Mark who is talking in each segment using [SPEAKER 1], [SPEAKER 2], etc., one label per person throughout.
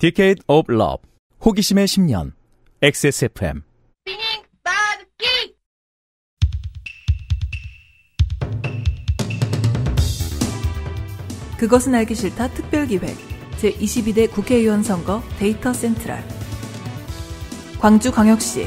[SPEAKER 1] Decade of Love 호기심의 10년 XSFM
[SPEAKER 2] 그것은 알기 싫다 특별기획 제22대 국회의원 선거 데이터 센트럴
[SPEAKER 3] 광주광역시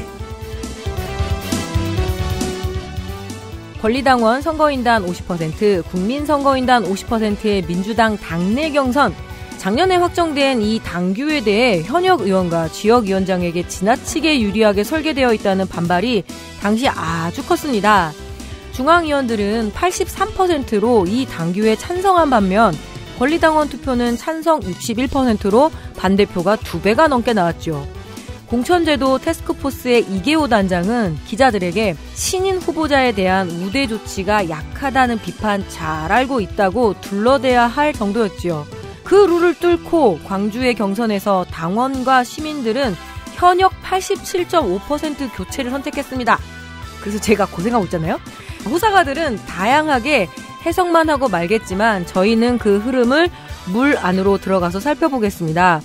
[SPEAKER 3] 권리당원 선거인단 50%, 국민선거인단 50%의 민주당 당내 경선 작년에 확정된 이 당규에 대해 현역 의원과 지역 위원장에게 지나치게 유리하게 설계되어 있다는 반발이 당시 아주 컸습니다. 중앙위원들은 83%로 이 당규에 찬성한 반면 권리당원 투표는 찬성 61%로 반대표가 두배가 넘게 나왔죠. 공천제도 테스크포스의 이계호 단장은 기자들에게 신인 후보자에 대한 우대 조치가 약하다는 비판 잘 알고 있다고 둘러대야 할 정도였지요. 그 룰을 뚫고 광주의 경선에서 당원과 시민들은 현역 87.5% 교체를 선택했습니다. 그래서 제가 고생하고 있잖아요. 호사가들은 다양하게 해석만 하고 말겠지만 저희는 그 흐름을 물 안으로 들어가서 살펴보겠습니다.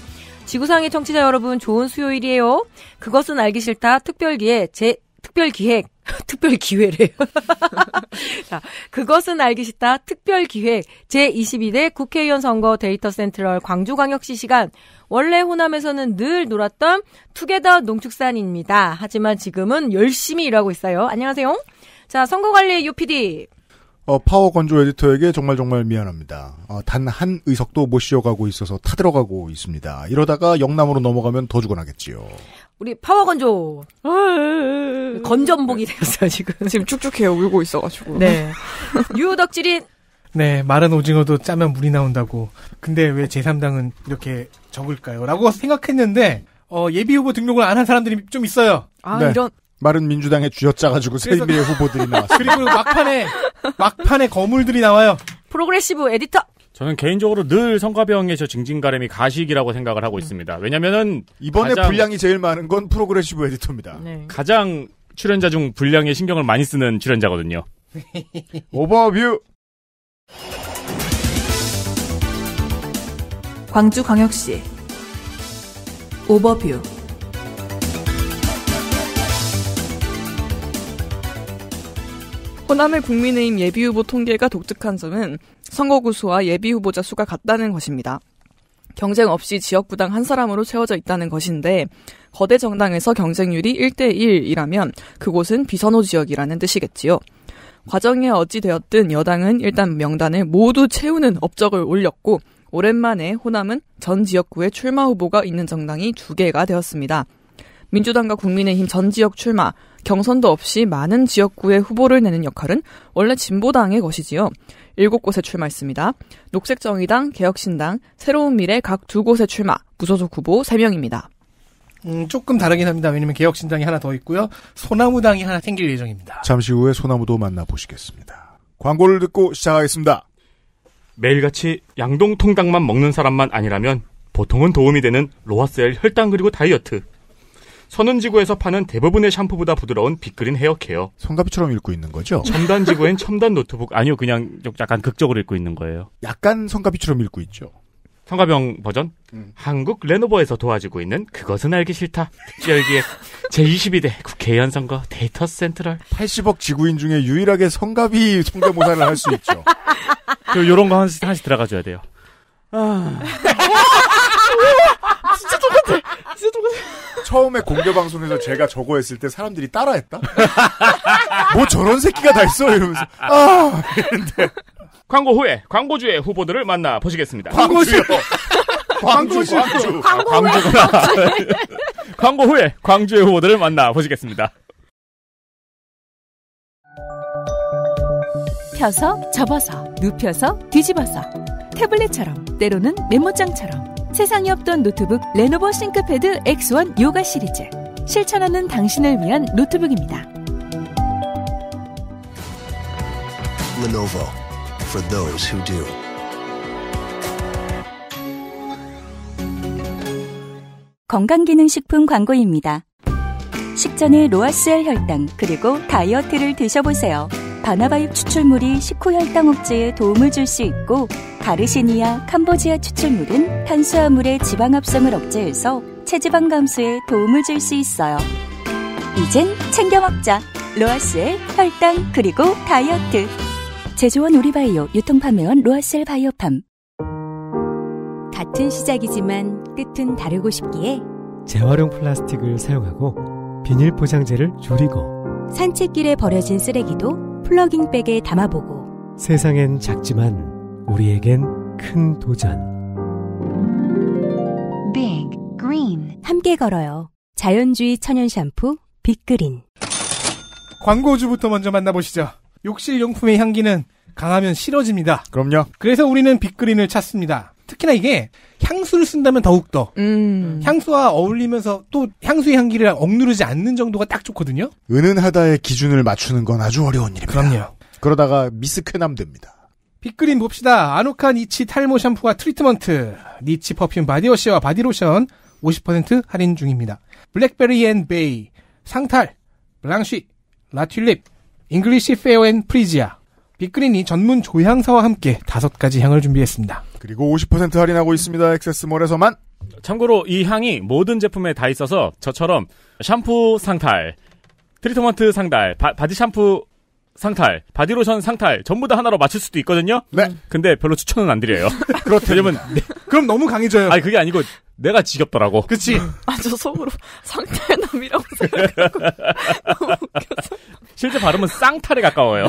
[SPEAKER 3] 지구상의 청취자 여러분 좋은 수요일이에요. 그것은 알기 싫다 특별기에 제 특별기획 특별 기회래요. 자, 그것은 알기 싫다. 특별 기회 제22대 국회의원 선거 데이터 센트럴 광주광역시 시간. 원래 호남에서는 늘 놀았던 투게더 농축산입니다. 하지만 지금은 열심히 일하고 있어요. 안녕하세요. 자, 선거관리 UPD.
[SPEAKER 4] 어, 파워 건조 에디터에게 정말 정말 미안합니다. 어, 단 한 의석도 못 쉬어가고 있어서 타들어가고 있습니다. 이러다가 영남으로 넘어가면 더 죽어나겠지요.
[SPEAKER 3] 우리 파워 건조 건전복이 되었어요
[SPEAKER 5] 지금. 지금 쭉쭉해요 울고 있어가지고. 네.
[SPEAKER 3] 유덕질인.
[SPEAKER 6] 네 마른 오징어도 짜면 물이 나온다고. 근데 왜 제3당은 이렇게 적을까요?라고 생각했는데 어, 예비 후보 등록을 안 한 사람들이 좀
[SPEAKER 1] 있어요. 아 네. 이런. 마른 민주당에 쥐어짜가지고 세미의 후보들이
[SPEAKER 7] 나왔어요.
[SPEAKER 3] 그리고 막판에
[SPEAKER 1] 막판에 거물들이 나와요.
[SPEAKER 3] 프로그레시브 에디터
[SPEAKER 1] 저는 개인적으로 늘성과병에서 징징가름이 가식이라고 생각을 하고 음. 있습니다. 왜냐면은 이번에 분량이 제일 많은 건 프로그레시브 에디터입니다. 네. 가장 출연자 중 분량에 신경을 많이 쓰는 출연자거든요.
[SPEAKER 4] 오버뷰
[SPEAKER 2] 광주광역시 오버뷰
[SPEAKER 5] 호남의 국민의힘 예비후보 통계가 독특한 점은 선거구수와 예비후보자 수가 같다는 것입니다. 경쟁 없이 지역구당 한 사람으로 채워져 있다는 것인데 거대 정당에서 경쟁률이 1대1이라면 그곳은 비선호 지역이라는 뜻이겠지요. 과정에 어찌되었든 여당은 일단 명단을 모두 채우는 업적을 올렸고 오랜만에 호남은 전 지역구에 출마 후보가 있는 정당이 두 개가 되었습니다. 민주당과 국민의힘 전 지역 출마, 경선도 없이 많은 지역구에 후보를 내는 역할은 원래 진보당의 것이지요. 일곱 곳에 출마했습니다. 녹색정의당, 개혁신당, 새로운미래 각 두 곳에 출마, 무소속 후보 3명입니다. 음, 조금 다르긴 합니다. 왜냐면
[SPEAKER 6] 개혁신당이 하나 더 있고요. 소나무당이 하나 생길 예정입니다.
[SPEAKER 4] 잠시 후에 소나무도 만나보시겠습니다. 광고를 듣고 시작하겠습니다.
[SPEAKER 1] 매일같이 양동통닭만 먹는 사람만 아니라면 보통은 도움이 되는 로아셀 혈당 그리고 다이어트. 선은지구에서 파는 대부분의 샴푸보다 부드러운 빅그린 헤어케어.
[SPEAKER 4] 손가비처럼 읽고 있는 거죠? 첨단지구엔
[SPEAKER 1] 첨단 노트북. 아니요, 그냥 약간 극적으로 읽고 있는 거예요. 약간 손가비처럼 읽고 있죠. 성가병 버전 음. 한국 레노버에서 도와주고 있는 그것은 알기 싫다 특별기에 제22대 국회의원 선거 데이터 센트럴 80억 지구인 중에 유일하게 성가비 성대모사를 할 수 있죠 그 요런 거 하나씩, 하나씩 들어가줘야 돼요
[SPEAKER 7] 아... 진짜
[SPEAKER 4] 처음에 공개 방송에서
[SPEAKER 1] 제가 저거 했을 때 사람들이 따라했다. 뭐 저런 새끼가 다 있어 이러면서 아이랬데 광고 후에 광고주의 후보들을 만나 보시겠습니다.
[SPEAKER 7] 광고주광주 광주. 광고 광주. 아,
[SPEAKER 1] 광고 후에 광주의 후보들을 만나 보시겠습니다.
[SPEAKER 8] 펴서 접어서 눕혀서 뒤집어서 태블릿처럼 때로는 메모장처럼 세상에 없던 노트북 레노버 싱크패드 X1 요가 시리즈. 실천하는 당신을 위한 노트북입니다.
[SPEAKER 7] Lenovo for those who do.
[SPEAKER 8] 건강기능식품 광고입니다. 식전에 로아셀 혈당 그리고 다이어트를 드셔보세요. 바나바잎 추출물이 식후 혈당 억제에 도움을 줄 수 있고 가르시니아, 캄보지아 추출물은 탄수화물의 지방 합성을 억제해서 체지방 감소에 도움을 줄 수 있어요. 이젠 챙겨 먹자. 로아스의 혈당 그리고 다이어트. 제조원 우리바이오 유통판매원 로아셀 바이오팜. 같은 시작이지만 끝은 다르고 싶기에
[SPEAKER 1] 재활용 플라스틱을 사용하고 비닐 포장재를 줄이고
[SPEAKER 8] 산책길에 버려진 쓰레기도 플러깅 백에 담아보고
[SPEAKER 7] 세상엔 작지만 우리에겐 큰 도전.
[SPEAKER 8] Big Green 함께 걸어요. 자연주의 천연 샴푸 빅그린.
[SPEAKER 6] 광고주부터 먼저 만나보시죠. 욕실 용품의 향기는 강하면 싫어집니다. 그럼요. 그래서 우리는 빅그린을 찾습니다. 특히나 이게 향수를 쓴다면 더욱더 음. 향수와 어울리면서 또 향수의 향기를 억누르지 않는 정도가 딱 좋거든요.
[SPEAKER 4] 은은하다의 기준을 맞추는 건 아주 어려운 일입니다. 그럼요. 그러다가
[SPEAKER 6] 미스쾌남 됩니다. 빅그린 봅시다. 아노카 니치 탈모 샴푸와 트리트먼트, 니치 퍼퓸 바디워시와 바디로션 50% 할인 중입니다. 블랙베리 앤 베이, 상탈, 블랑쉬, 라튤립, 잉글리시 페어 앤 프리지아, 빅그린이 전문 조향사와 함께 다섯 가지 향을 준비했습니다.
[SPEAKER 1] 그리고 50% 할인하고 있습니다. 액세스몰에서만. 참고로 이 향이 모든 제품에 다 있어서 저처럼 샴푸 상탈, 트리트먼트 상탈, 바, 바디 샴푸 상탈, 바디로션 상탈 전부 다 하나로 맞출 수도 있거든요. 네. 근데 별로 추천은 안 드려요. 그렇다 왜냐면 네. 그럼 너무 강해져요. 아니 그게 아니고 내가 지겹더라고. 그치?
[SPEAKER 5] 아, 저 속으로 상탈남이라고 생각하고
[SPEAKER 1] 너무 웃겨서. 실제 발음은 쌍탈에 가까워요.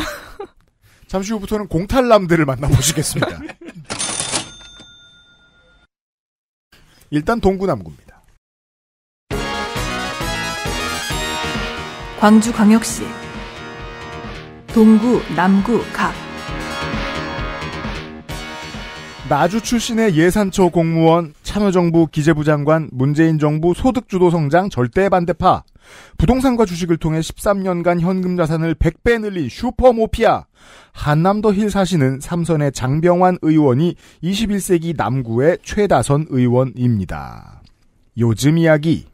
[SPEAKER 4] 잠시 후부터는 공탈남들을 만나보시겠습니다. 일단 동구남구입니다.
[SPEAKER 2] 광주광역시 동구 남구 갑
[SPEAKER 4] 마주 출신의 예산처 공무원, 참여정부 기재부 장관, 문재인 정부 소득주도 성장 절대 반대파, 부동산과 주식을 통해 13년간 현금 자산을 100배 늘린 슈퍼모피아, 한남도힐 사시는 삼선의 장병환 의원이 21세기 남구의 최다선 의원입니다. 요즘 이야기.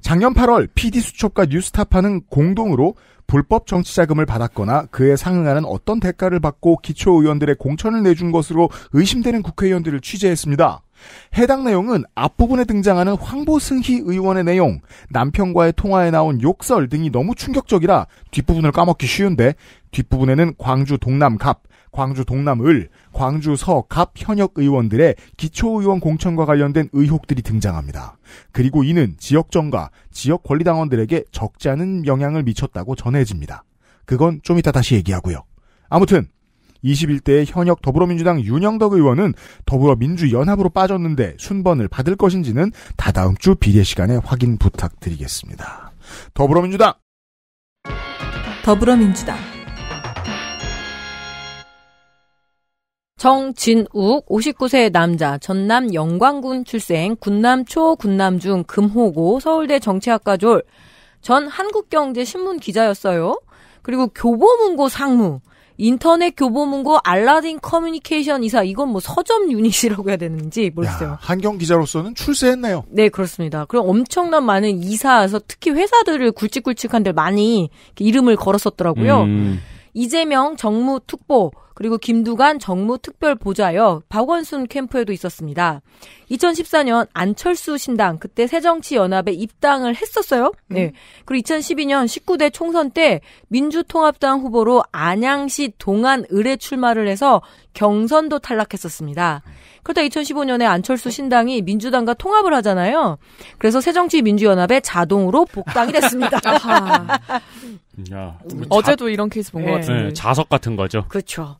[SPEAKER 4] 작년 8월 PD수첩과 뉴스타파는 공동으로 불법 정치자금을 받았거나 그에 상응하는 어떤 대가를 받고 기초의원들의 공천을 내준 것으로 의심되는 국회의원들을 취재했습니다. 해당 내용은 앞부분에 등장하는 황보승희 의원의 내용, 남편과의 통화에 나온 욕설 등이 너무 충격적이라 뒷부분을 까먹기 쉬운데 뒷부분에는 광주 동남갑, 광주 동남을, 광주 서 갑 현역 의원들의 기초의원 공천과 관련된 의혹들이 등장합니다. 그리고 이는 지역정과 지역 권리당원들에게 적지 않은 영향을 미쳤다고 전해집니다. 그건 좀 이따 다시 얘기하고요. 아무튼 21대의 현역 더불어민주당 윤영덕 의원은 더불어민주연합으로 빠졌는데 순번을 받을 것인지는 다다음 주 비례 시간에 확인 부탁드리겠습니다. 더불어민주당
[SPEAKER 3] 더불어민주당 정진욱 59세 남자 전남 영광군 출생 군남 초 군남 중 금호고 서울대 정치학과 졸 전 한국경제 신문 기자였어요. 그리고 교보문고 상무 인터넷 교보문고 알라딘 커뮤니케이션 이사 이건 뭐 서점 유닛이라고 해야 되는지 모르겠어요. 야, 한경 기자로서는 출세했네요. 네 그렇습니다. 그럼 엄청난 많은 이사에서 특히 회사들을 굵직굵직한 데 많이 이름을 걸었었더라고요. 음. 이재명 정무특보 그리고 김두관 정무특별보좌역 박원순 캠프에도 있었습니다. 2014년 안철수 신당 그때 새정치연합에 입당을 했었어요. 음. 네. 그리고 2012년 19대 총선 때 민주통합당 후보로 안양시 동안 을에 출마를 해서 경선도 탈락했었습니다. 그러다 2015년에 안철수 신당이 민주당과 통합을 하잖아요. 그래서 새정치민주연합에 자동으로 복당이 됐습니다.
[SPEAKER 1] 야, 어제도 이런 케이스 본것 네. 같은데. 네, 자석 같은 거죠.
[SPEAKER 3] 그렇죠.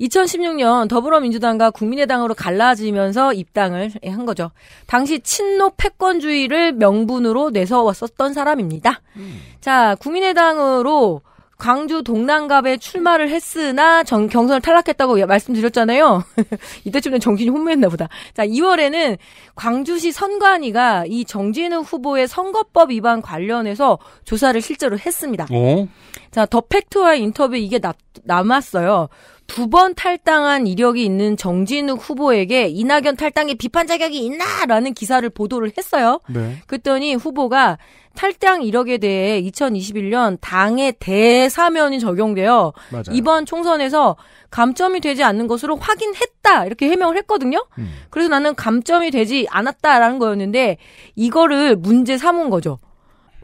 [SPEAKER 3] 2016년 더불어민주당과 국민의당으로 갈라지면서 입당을 한 거죠. 당시 친노 패권주의를 명분으로 내세웠었던 사람입니다. 음. 자, 국민의당으로 광주 동남갑에 출마를 했으나 정, 경선을 탈락했다고 말씀드렸잖아요. 이때쯤에 정신이 혼미했나 보다. 자, 2월에는 광주시 선관위가 이 정진우 후보의 선거법 위반 관련해서 조사를 실제로 했습니다. 오? 어? 자, 더 팩트와 인터뷰 이게 남, 남았어요. 두번 탈당한 이력이 있는 정진욱 후보에게 이낙연 탈당에 비판 자격이 있나라는 기사를 보도를 했어요. 네. 그랬더니 후보가 탈당 이력에 대해 2021년 당의 대사면이 적용되어 맞아요. 이번 총선에서 감점이 되지 않는 것으로 확인했다 이렇게 해명을 했거든요. 음. 그래서 나는 감점이 되지 않았다라는 거였는데 이거를 문제 삼은 거죠.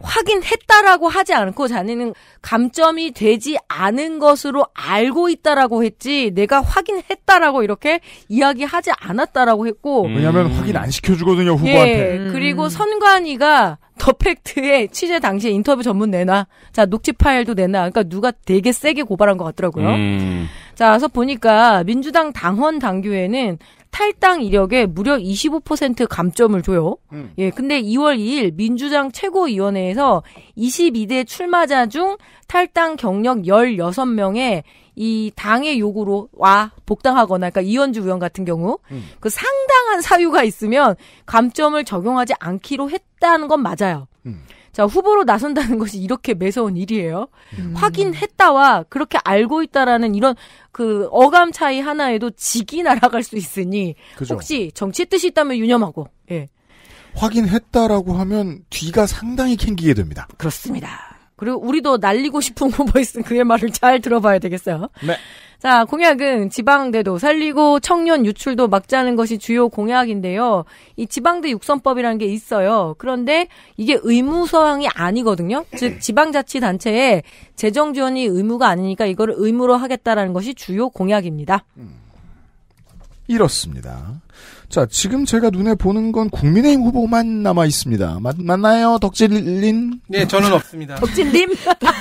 [SPEAKER 3] 확인했다라고 하지 않고 자네는 감점이 되지 않은 것으로 알고 있다라고 했지 내가 확인했다라고 이렇게 이야기하지 않았다라고 했고 음. 왜냐하면 확인
[SPEAKER 4] 안 시켜주거든요 예, 후보한테
[SPEAKER 3] 예, 그리고 선관위가 더 팩트에 취재 당시에 인터뷰 전문 내놔 자 녹취 파일도 내놔 그러니까 누가 되게 세게 고발한 것 같더라고요 음. 자, 그래서 보니까 민주당 당헌 당규에는 탈당 이력에 무려 25% 감점을 줘요. 음. 예, 근데 2월 2일 민주당 최고위원회에서 22대 출마자 중 탈당 경력 1 6명의이 당의 요구로 와 복당하거나 그러니까 이현주 의원 같은 경우 음. 그 상당한 사유가 있으면 감점을 적용하지 않기로 했다는 건 맞아요. 음. 자, 후보로 나선다는 것이 이렇게 매서운 일이에요. 음. 확인했다와 그렇게 알고 있다라는 이런 그 어감 차이 하나에도 직이 날아갈 수 있으니 그죠. 혹시 정치의 뜻이 있다면 유념하고. 예.
[SPEAKER 4] 확인했다라고 하면 뒤가 상당히 캥기게 됩니다.
[SPEAKER 3] 그렇습니다. 그리고 우리도 날리고 싶은 후보이스 뭐 그의 말을 잘 들어봐야 되겠어요. 네. 자, 공약은 지방대도 살리고 청년 유출도 막자는 것이 주요 공약인데요. 이 지방대 육성법이라는 게 있어요. 그런데 이게 의무사항이 아니거든요. 즉, 지방자치단체에 재정지원이 의무가 아니니까 이걸 의무로 하겠다라는 것이 주요 공약입니다. 음,
[SPEAKER 4] 이렇습니다. 자, 지금 제가 눈에 보는 건 국민의힘 후보만 남아 있습니다. 맞, 맞나요, 덕질린? 네, 저는 없습니다. 덕질님?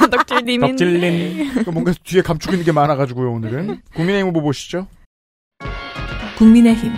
[SPEAKER 8] 덕질님. 아, 덕질님. 그
[SPEAKER 4] 뭔가 뒤에 감추고 있는 게 많아가지고요, 오늘은.
[SPEAKER 5] 국민의힘 후보 보시죠. 국민의힘.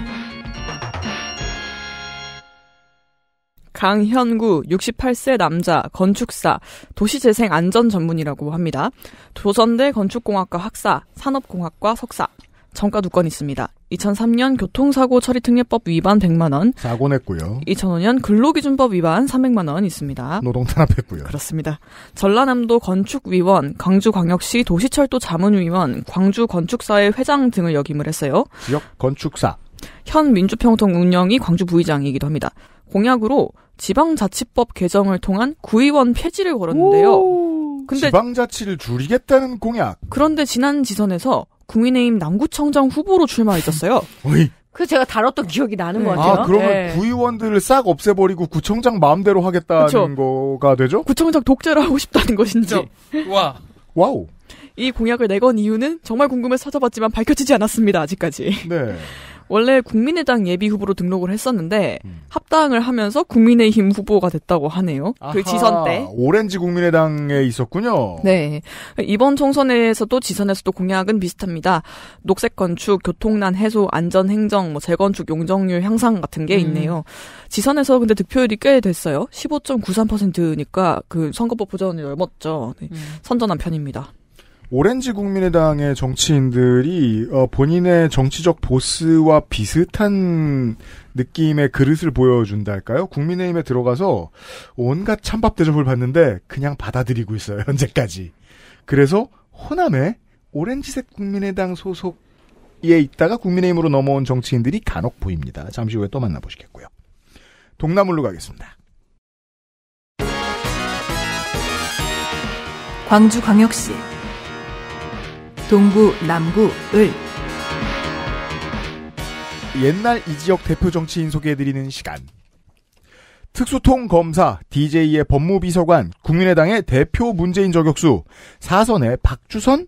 [SPEAKER 5] 강현구 68세 남자 건축사 도시재생 안전 전문이라고 합니다. 조선대 건축공학과 학사 산업공학과 석사 정가 두 건 있습니다. 2003년 교통사고 처리특례법 위반 100만 원.
[SPEAKER 4] 사고 냈고요.
[SPEAKER 5] 2005년 근로기준법 위반 300만 원 있습니다. 노동 탄압했고요. 그렇습니다. 전라남도 건축위원, 광주광역시 도시철도 자문위원, 광주건축사의 회장 등을 역임을 했어요. 지역 건축사. 현 민주평통 운영이 광주 부의장이기도 합니다. 공약으로 지방자치법 개정을 통한 구의원 폐지를 걸었는데요. 근데 지방자치를 줄이겠다는 공약. 그런데 지난 지선에서 국민의힘 남구청장 후보로 출마했었어요. 어이. 그 제가 다뤘던 기억이 나는 네. 것 음. 같아요. 아, 그러면 네.
[SPEAKER 4] 구의원들을 싹 없애버리고 구청장 마음대로 하겠다는 그쵸? 거가 되죠? 구청장 독재를
[SPEAKER 5] 하고 싶다는 것인지. 와. 와우. 이 공약을 내건 이유는 정말 궁금해서 찾아봤지만 밝혀지지 않았습니다, 아직까지. 네. 원래 국민의당 예비 후보로 등록을 했었는데 음. 합당을 하면서 국민의힘 후보가 됐다고 하네요. 그 아하, 그 지선 때
[SPEAKER 4] 오렌지 국민의당에 있었군요.
[SPEAKER 5] 네 이번 총선에서도 지선에서도 공약은 비슷합니다. 녹색 건축, 교통난 해소, 안전 행정, 뭐 재건축 용적률 향상 같은 게 음. 있네요. 음. 지선에서 근데 득표율이 꽤 됐어요. 15.93%니까 그 선거법 보전이넓었죠 네. 음. 선전한 편입니다.
[SPEAKER 4] 오렌지 국민의당의 정치인들이 어, 본인의 정치적 보스와 비슷한 느낌의 그릇을 보여준달까요? 국민의힘에 들어가서 온갖 찬밥 대접을 받는데 그냥 받아들이고 있어요 현재까지. 그래서 호남에 오렌지색 국민의당 소속에 있다가 국민의힘으로 넘어온 정치인들이 간혹 보입니다. 잠시 후에 또 만나보시겠고요. 동남으로 가겠습니다. 광주광역시 동구, 남구, 을. 옛날 이 지역 대표 정치인 소개해드리는 시간. 특수통 검사, DJ의 법무비서관, 국민의당의 대표 문재인 저격수, 사선의 박주선,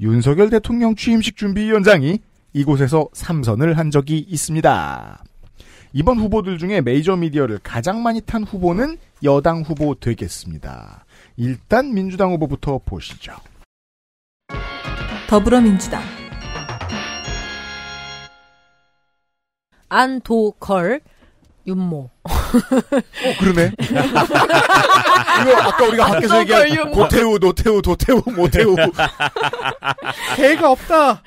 [SPEAKER 4] 윤석열 대통령 취임식 준비위원장이 이곳에서 삼선을한 적이 있습니다. 이번 후보들 중에 메이저 미디어를 가장 많이 탄 후보는 여당 후보 되겠습니다. 일단 민주당 후보부터 보시죠.
[SPEAKER 3] 더불어민주당 안도걸 윤모. 어, 그러네. 이거 아까 우리가 밖에서
[SPEAKER 4] 얘기한 고태우, 노태우, 도태우, 모태우.
[SPEAKER 3] 개가 없다.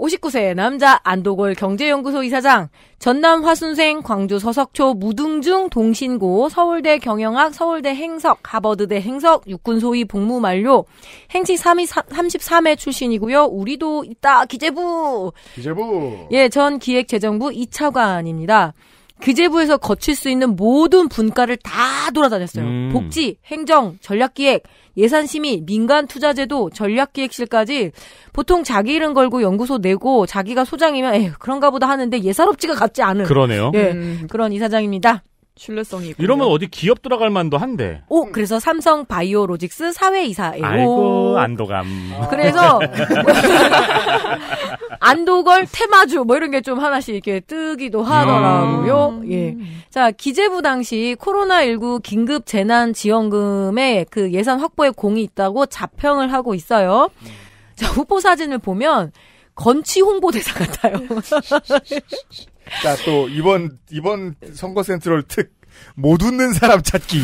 [SPEAKER 3] 59세 남자 안도골 경제연구소 이사장, 전남 화순생, 광주 서석초, 무등중, 동신고, 서울대 경영학, 서울대 행석, 하버드대 행석, 육군소위 복무 만료, 행치 3 33회 출신이고요. 우리도 있다, 기재부!
[SPEAKER 7] 기재부!
[SPEAKER 3] 예, 전 기획재정부 2차관입니다. 기재부에서 거칠 수 있는 모든 분과를 다 돌아다녔어요. 음. 복지, 행정, 전략기획, 예산심의, 민간투자제도, 전략기획실까지 보통 자기 이름 걸고 연구소 내고 자기가 소장이면 에휴 그런가 보다 하는데 예사롭지가 같지 않은 그러네요. 예, 음. 그런 이사장입니다. 신뢰성이 있군
[SPEAKER 1] 이러면 어디 기업 들어갈 만도 한데.
[SPEAKER 3] 오, 그래서 삼성 바이오로직스 사회이사예요. 아이고, 안도감. 어. 그래서 안도걸 테마주 뭐 이런 게 좀 하나씩 이렇게 뜨기도 하더라고요. 음. 예. 자, 기재부 당시 코로나19 긴급 재난 지원금에 그 예산 확보에 공이 있다고 자평을 하고 있어요. 자, 후보 사진을 보면 건치 홍보대사 같아요. 자,
[SPEAKER 4] 또 이번 이번 선거 센트럴 특못 웃는 사람 찾기.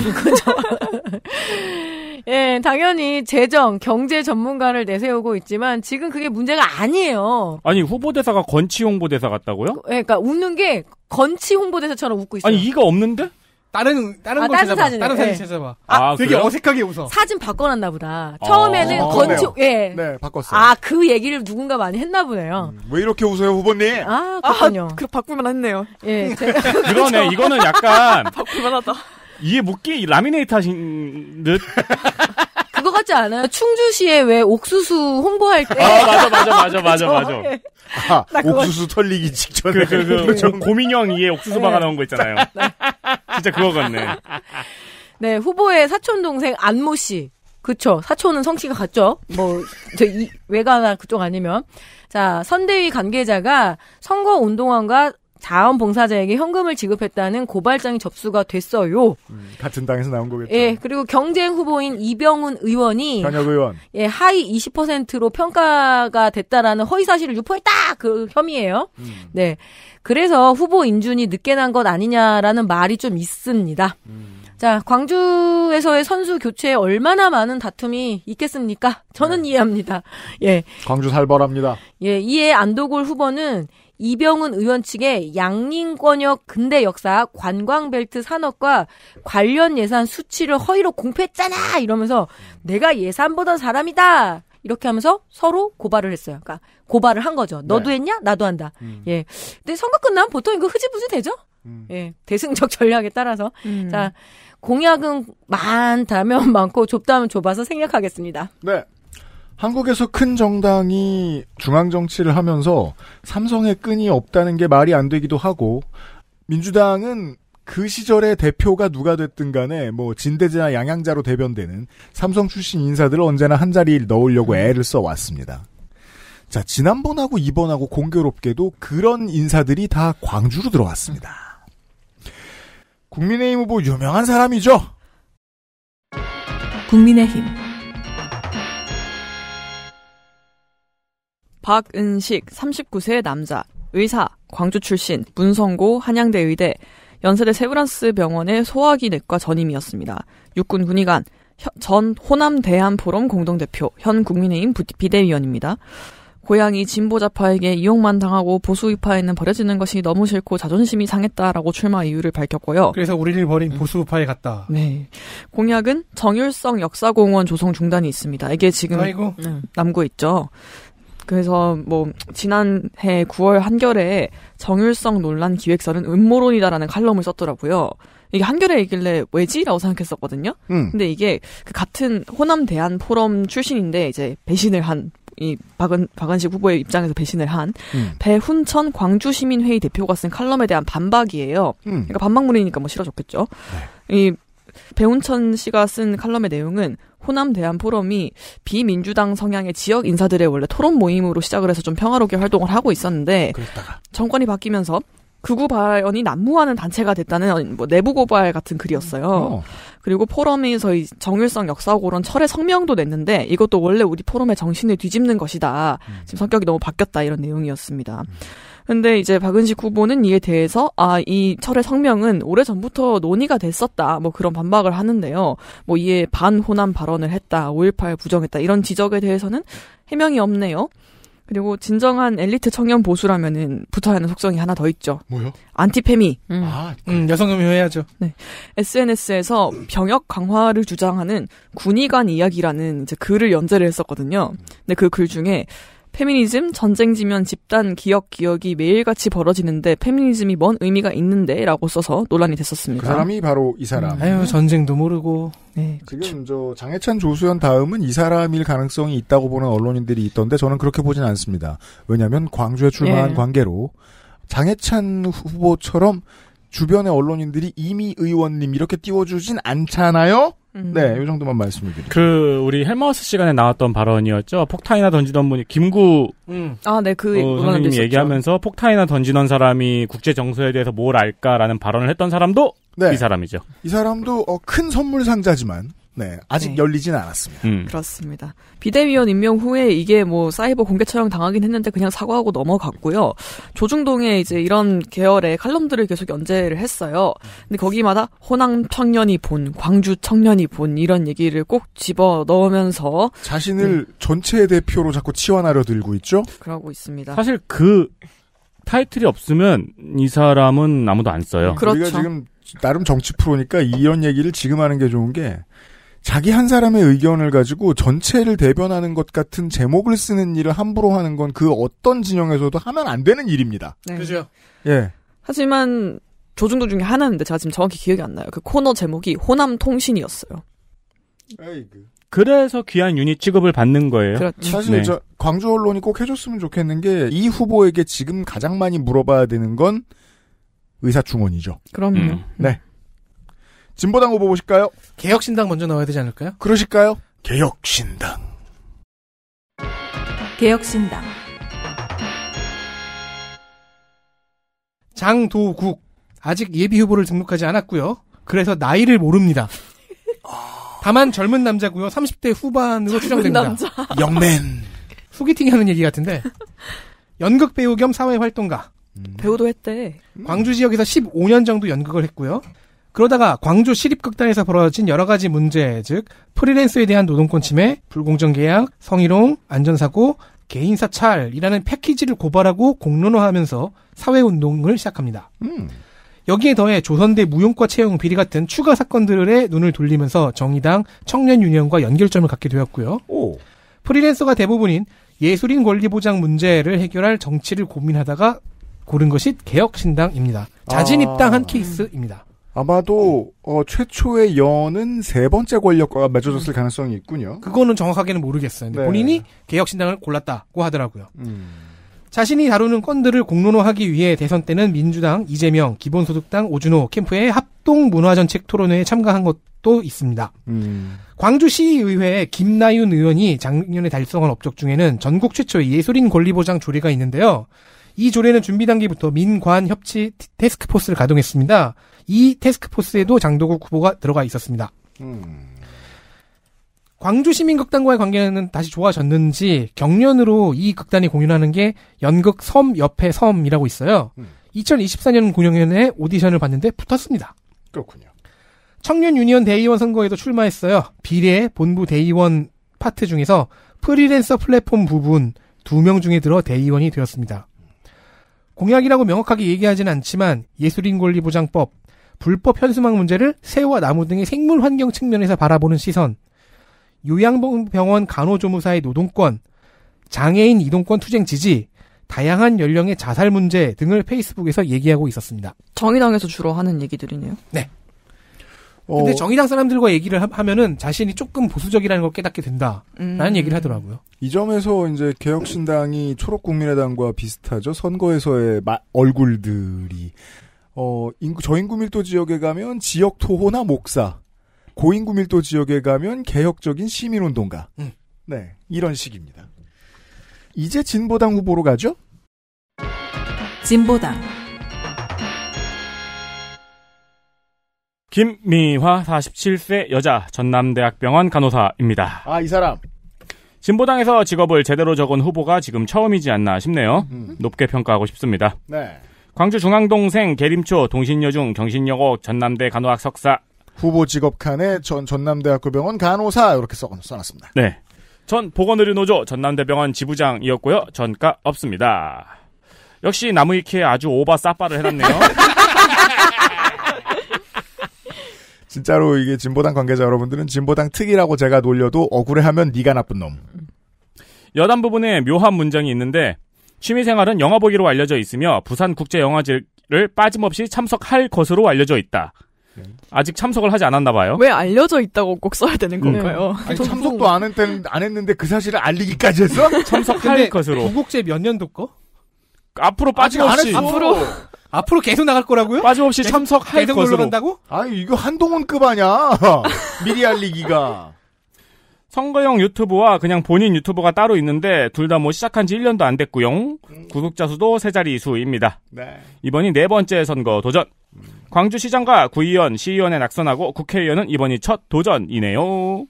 [SPEAKER 3] 예, 당연히 재정, 경제 전문가를 내세우고 있지만 지금 그게 문제가 아니에요.
[SPEAKER 1] 아니 후보대사가 건치 홍보대사 같다고요?
[SPEAKER 3] 예, 그러니까 웃는 게 건치 홍보대사처럼 웃고 있어요. 아니
[SPEAKER 1] 이가 없는데?
[SPEAKER 3] 다른 다른 아, 걸 다른 찾아봐. 사진을, 다른 예. 사진 예.
[SPEAKER 7] 찾아봐. 아, 아 되게 그래요?
[SPEAKER 1] 어색하게
[SPEAKER 3] 웃어. 사진 바꿔놨나 보다. 아, 처음에는 아, 건축 예.
[SPEAKER 1] 네, 바꿨어요.
[SPEAKER 4] 아,
[SPEAKER 3] 그 얘기를 누군가 많이 했나 보네요. 음,
[SPEAKER 1] 왜 이렇게 웃어요, 후보님?
[SPEAKER 4] 아,
[SPEAKER 3] 그렇군요. 그 바꿀만 했네요. 예. 제 그러네. 그렇죠. 이거는 약간
[SPEAKER 8] 바꿀만 하다.
[SPEAKER 1] 이게 못기 라미네이트 하신 듯.
[SPEAKER 3] 하지 않아요? 충주시에 왜 옥수수 홍보할 때. 아,
[SPEAKER 1] 맞아, 맞아, 맞아, 맞아, 맞아. 예. 아, 옥수수 털리기 직전에. 그, 그, 그, 그 고민형 이에 옥수수 바가 나온 거 있잖아요. 네. 진짜 그거 같네.
[SPEAKER 3] 네, 후보의 사촌동생 안모 씨. 그쵸. 사촌은 성씨가 같죠. 뭐, 저, 이, 외가나 그쪽 아니면. 자, 선대위 관계자가 선거 운동원과 자원봉사자에게 현금을 지급했다는 고발장이 접수가 됐어요. 음, 같은 당에서 나온 거겠죠. 예, 그리고 경쟁 후보인 이병훈 의원이 현역 의원 예 하위 20%로 평가가 됐다라는 허위 사실을 유포했다 그 혐의예요. 음. 네, 그래서 후보 인준이 늦게 난 것 아니냐라는 말이 좀 있습니다. 음. 자, 광주에서의 선수 교체에 얼마나 많은 다툼이 있겠습니까? 저는 네. 이해합니다. 예.
[SPEAKER 4] 광주 살벌합니다.
[SPEAKER 3] 예, 이에 안도골 후보는 이병훈 의원 측에 양림권역 근대 역사 관광벨트 산업과 관련 예산 수치를 허위로 공표했잖아 이러면서 내가 예산 보던 사람이다 이렇게 하면서 서로 고발을 했어요. 그러니까 고발을 한 거죠. 네. 너도 네. 했냐? 나도 한다. 음. 예. 근데 선거 끝나면 보통 이거 흐지부지 되죠. 음. 예. 대승적 전략에 따라서 음. 자 공약은 많다면 많고 좁다면 좁아서 생략하겠습니다.
[SPEAKER 4] 네. 한국에서 큰 정당이 중앙 정치를 하면서 삼성의 끈이 없다는 게 말이 안 되기도 하고 민주당은 그 시절의 대표가 누가 됐든 간에 뭐진대제나 양양자로 대변되는 삼성 출신 인사들을 언제나 한 자리에 넣으려고 애를 써 왔습니다. 자, 지난번하고 이번하고 공교롭게도 그런 인사들이 다 광주로 들어왔습니다. 국민의힘 후보 유명한 사람이죠. 국민의힘
[SPEAKER 5] 박은식 39세 남자 의사 광주 출신 문성고 한양대 의대 연세대 세브란스 병원의 소화기내과 전임이었습니다. 육군 군의관 전 호남 대한포럼 공동대표 현 국민의힘 비대위원입니다. 고향이 진보자파에게 이용만 당하고 보수우파에는 버려지는 것이 너무 싫고 자존심이 상했다라고 출마 이유를 밝혔고요. 그래서 우리를 버린 음. 보수우파에 갔다. 네. 공약은 정율성 역사공원 조성 중단이 있습니다. 이게 지금 아이고. 음, 남고 있죠. 그래서 뭐 지난해 9월 한겨레에 정율성 논란 기획설은 음모론이다라는 칼럼을 썼더라고요. 이게 한겨레얘길래 왜지라고 생각했었거든요. 음. 근데 이게 그 같은 호남 대한 포럼 출신인데 이제 배신을 한 이 박은 박은식 후보의 입장에서 배신을 한 음. 배훈천 광주시민회의 대표가 쓴 칼럼에 대한 반박이에요. 음. 그러니까 반박문이니까 뭐 싫어졌겠죠. 네. 이 배운천 씨가 쓴 칼럼의 내용은 호남 대한 포럼이 비민주당 성향의 지역 인사들의 원래 토론 모임으로 시작을 해서 좀 평화롭게 활동을 하고 있었는데 그랬다가. 정권이 바뀌면서 극우 발언이 난무하는 단체가 됐다는 뭐 내부 고발 같은 글이었어요. 어. 그리고 포럼에서 이 정일성 역사고론 철의 성명도 냈는데 이것도 원래 우리 포럼의 정신을 뒤집는 것이다. 음. 지금 성격이 너무 바뀌었다 이런 내용이었습니다. 음. 근데 이제 박은식 후보는 이에 대해서 아, 이 철의 성명은 오래전부터 논의가 됐었다. 뭐 그런 반박을 하는데요. 뭐 이에 반호남 발언을 했다. 5.18 부정했다. 이런 지적에 대해서는 해명이 없네요. 그리고 진정한 엘리트 청년 보수라면은 붙어야 하는 속성이 하나 더 있죠. 뭐요? 안티페미. 음. 아, 그 음, 여성혐오 해야죠. 네. SNS에서 병역 강화를 주장하는 군의관 이야기라는 이제 글을 연재를 했었거든요. 근데 그 글 중에 페미니즘, 전쟁 지면 집단 기억 기억이 매일같이 벌어지는데 페미니즘이 뭔 의미가 있는데라고 써서 논란이 됐었습니다. 그 사람이 바로 이 사람. 아유
[SPEAKER 4] 네. 전쟁도 모르고. 네, 지금 저 장해찬 조수현 다음은 이 사람일 가능성이 있다고 보는 언론인들이 있던데 저는 그렇게 보진 않습니다. 왜냐하면 광주에 출마한 예. 관계로 장해찬 후보처럼 주변의 언론인들이 이미 의원님 이렇게 띄워주진 않잖아요. 음. 네, 요 정도만 말씀을
[SPEAKER 1] 드립니다. 그 우리 헬머스 시간에 나왔던 발언이었죠. 폭탄이나 던지던 분이 김구
[SPEAKER 5] 음. 아, 네, 그 어, 선생님이 얘기하면서
[SPEAKER 1] 폭탄이나 던지던 사람이 국제 정서에 대해서 뭘 알까라는 발언을 했던 사람도 네. 이 사람이죠.
[SPEAKER 5] 이 사람도 어, 큰 선물 상자지만
[SPEAKER 1] 네, 아직 네.
[SPEAKER 5] 열리진 않았습니다. 음. 그렇습니다. 비대위원 임명 후에 이게 뭐 사이버 공개 처형 당하긴 했는데 그냥 사과하고 넘어갔고요. 조중동에 이제 이런 계열의 칼럼들을 계속 연재를 했어요. 근데 거기마다 호남 청년이 본, 광주 청년이 본 이런 얘기를 꼭 집어 넣으면서 자신을
[SPEAKER 4] 네. 전체 대표로 자꾸 치환하려 들고 있죠.
[SPEAKER 5] 그러고 있습니다. 사실
[SPEAKER 4] 그 타이틀이 없으면 이 사람은 아무도 안 써요. 그렇죠. 우리가 지금 나름 정치 프로니까 이런 얘기를 지금 하는 게 좋은 게 자기 한 사람의 의견을 가지고 전체를 대변하는 것 같은 제목을 쓰는 일을 함부로 하는 건 그 어떤 진영에서도 하면 안 되는 일입니다. 네. 그죠? 예.
[SPEAKER 5] 하지만 조중도 중에 하나인데 제가 지금 정확히 기억이 안 나요. 그 코너 제목이 호남 통신이었어요.
[SPEAKER 1] 에이그. 그래서 귀한 유닛 취급을 받는 거예요. 그렇죠. 음, 사실 네.
[SPEAKER 5] 광주 언론이 꼭 해줬으면
[SPEAKER 4] 좋겠는 게 이 후보에게 지금 가장 많이 물어봐야 되는 건 의사 충원이죠 그럼요. 음. 네. 진보당 후보 보실까요? 개혁신당 먼저 나와야 되지 않을까요? 그러실까요? 개혁신당.
[SPEAKER 2] 개혁신당.
[SPEAKER 6] 장도국. 아직 예비 후보를 등록하지 않았고요. 그래서 나이를 모릅니다. 다만 젊은 남자고요. 30대 후반으로 추정됩니다. 남자. 영맨. 소개팅 하는 얘기 같은데. 연극 배우 겸 사회 활동가. 음. 배우도 했대. 광주 지역에서 15년 정도 연극을 했고요. 그러다가 광주 시립극단에서 벌어진 여러 가지 문제, 즉 프리랜서에 대한 노동권 침해, 불공정 계약, 성희롱, 안전사고, 개인 사찰이라는 패키지를 고발하고 공론화하면서 사회 운동을 시작합니다. 음. 여기에 더해 조선대 무용과 채용 비리 같은 추가 사건들에 눈을 돌리면서 정의당 청년 유년과 연결점을 갖게 되었고요. 오. 프리랜서가 대부분인 예술인 권리 보장 문제를 해결할 정치를 고민하다가 고른 것이 개혁신당입니다. 자진 아. 입당한 아.
[SPEAKER 4] 케이스입니다. 아마도 어, 최초의 연은 세 번째 권력과 맺어졌을 음. 가능성이 있군요.
[SPEAKER 6] 그거는 정확하게는 모르겠어요. 네. 본인이 개혁신당을 골랐다고 하더라고요. 음. 자신이 다루는 건들을 공론화하기 위해 대선 때는 민주당, 이재명, 기본소득당, 오준호 캠프의 합동 문화정책 토론회에 참가한 것도 있습니다. 음. 광주시의회 김나윤 의원이 작년에 달성한 업적 중에는 전국 최초의 예술인 권리보장 조례가 있는데요. 이 조례는 준비 단계부터 민관 협치 테스크포스를 가동했습니다. 이테스크포스에도 장도국 후보가 들어가 있었습니다. 음. 광주 시민극단과의 관계는 다시 좋아졌는지 경련으로 이 극단이 공연하는 게 연극 섬 옆에 섬이라고 있어요. 음. 2024년 공연에 회 오디션을 봤는데 붙었습니다. 그렇군요. 청년 유니언 대의원 선거에도 출마했어요. 비례 본부 대의원 파트 중에서 프리랜서 플랫폼 부분 두 명 중에 들어 대의원이 되었습니다. 공약이라고 명확하게 얘기하진 않지만 예술인 권리 보장법, 불법 현수막 문제를 새와 나무 등의 생물 환경 측면에서 바라보는 시선, 요양병원 간호조무사의 노동권, 장애인 이동권 투쟁 지지, 다양한 연령의 자살 문제 등을 페이스북에서 얘기하고 있었습니다. 정의당에서 주로
[SPEAKER 4] 하는 얘기들이네요. 네.
[SPEAKER 6] 어... 근데 정의당 사람들과 얘기를 하, 면은 자신이 조금 보수적이라는 걸 깨닫게 된다라는 음... 얘기를 하더라고요.
[SPEAKER 4] 이 점에서 이제 개혁신당이 초록국민의당과 비슷하죠. 선거에서의 마, 얼굴들이 어, 인구, 저인구 밀도 지역에 가면 지역 토호나 목사, 고인구 밀도 지역에 가면 개혁적인 시민운동가. 음. 네, 이런 식입니다. 이제 진보당 후보로 가죠? 진보당.
[SPEAKER 1] 김미화 47세 여자 전남대학병원 간호사입니다. 아, 이 사람. 진보당에서 직업을 제대로 적은 후보가 지금 처음이지 않나 싶네요. 음. 높게 평가하고 싶습니다. 네. 광주 중앙동생, 계림초, 동신여중, 경신여고, 전남대 간호학 석사.
[SPEAKER 4] 후보 직업 칸에 전 전남대학교 병원 간호사
[SPEAKER 1] 이렇게 써, 써놨습니다. 네. 전 보건의료노조 전남대병원 지부장이었고요. 전과 없습니다. 역시 나무위키에 아주 오바 싸빠를 해놨네요.
[SPEAKER 4] 진짜로 이게 진보당 관계자 여러분들은 진보당 특이라고 제가 놀려도 억울해하면 네가 나쁜 놈.
[SPEAKER 1] 여담 부분에 묘한 문장이 있는데 취미생활은 영화 보기로 알려져 있으며 부산국제영화제를 빠짐없이 참석할 것으로 알려져 있다. 네. 아직 참석을 하지 않았나 봐요.
[SPEAKER 5] 왜 알려져 있다고 꼭 써야 되는 음. 건가요?
[SPEAKER 4] 네. 아니, 참석도 안, 했던, 안 했는데 그 사실을 알리기까지
[SPEAKER 1] 했어? 참석할 것으로.
[SPEAKER 4] 부국제몇
[SPEAKER 6] 년도 거? 앞으로 빠짐없이. 앞으로. 앞으로 계속 나갈 거라고요? 빠짐없이 참석할
[SPEAKER 4] 계속 것으로. 한 다고 아, 이거 한동훈급 아냐.
[SPEAKER 1] 미리 알리기가. 선거용 유튜브와 그냥 본인 유튜브가 따로 있는데 둘 다 뭐 시작한 지 1년도 안 됐고요. 음. 구독자 수도 세 자리 수입니다. 네. 이번이 네 번째 선거 도전. 음. 광주시장과 구의원, 시의원에 낙선하고 국회의원은 이번이 첫 도전이네요.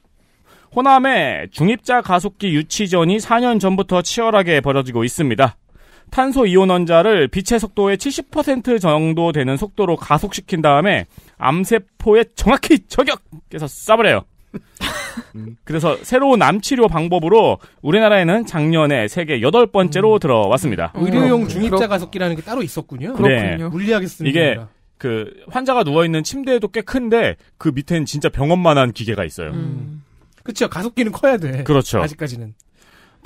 [SPEAKER 1] 호남에 중입자 가속기 유치전이 4년 전부터 치열하게 벌어지고 있습니다. 탄소 이온 원자를 빛의 속도의 70% 정도 되는 속도로 가속시킨 다음에 암세포에 정확히 저격! 해서 쏴버려요. 음, 그래서 새로운 암치료 방법으로 우리나라에는 작년에 세계 여덟 번째로 음. 들어왔습니다. 음.
[SPEAKER 6] 의료용 중입자 가속기라는 게 따로 있었군요. 네. 그렇군요. 네. 물리하겠습니다 이게
[SPEAKER 1] 그 환자가 누워 있는 침대도 꽤 큰데 그밑에는 진짜 병원만한 기계가 있어요. 음. 그렇죠. 가속기는 커야 돼. 그렇죠. 아직까지는.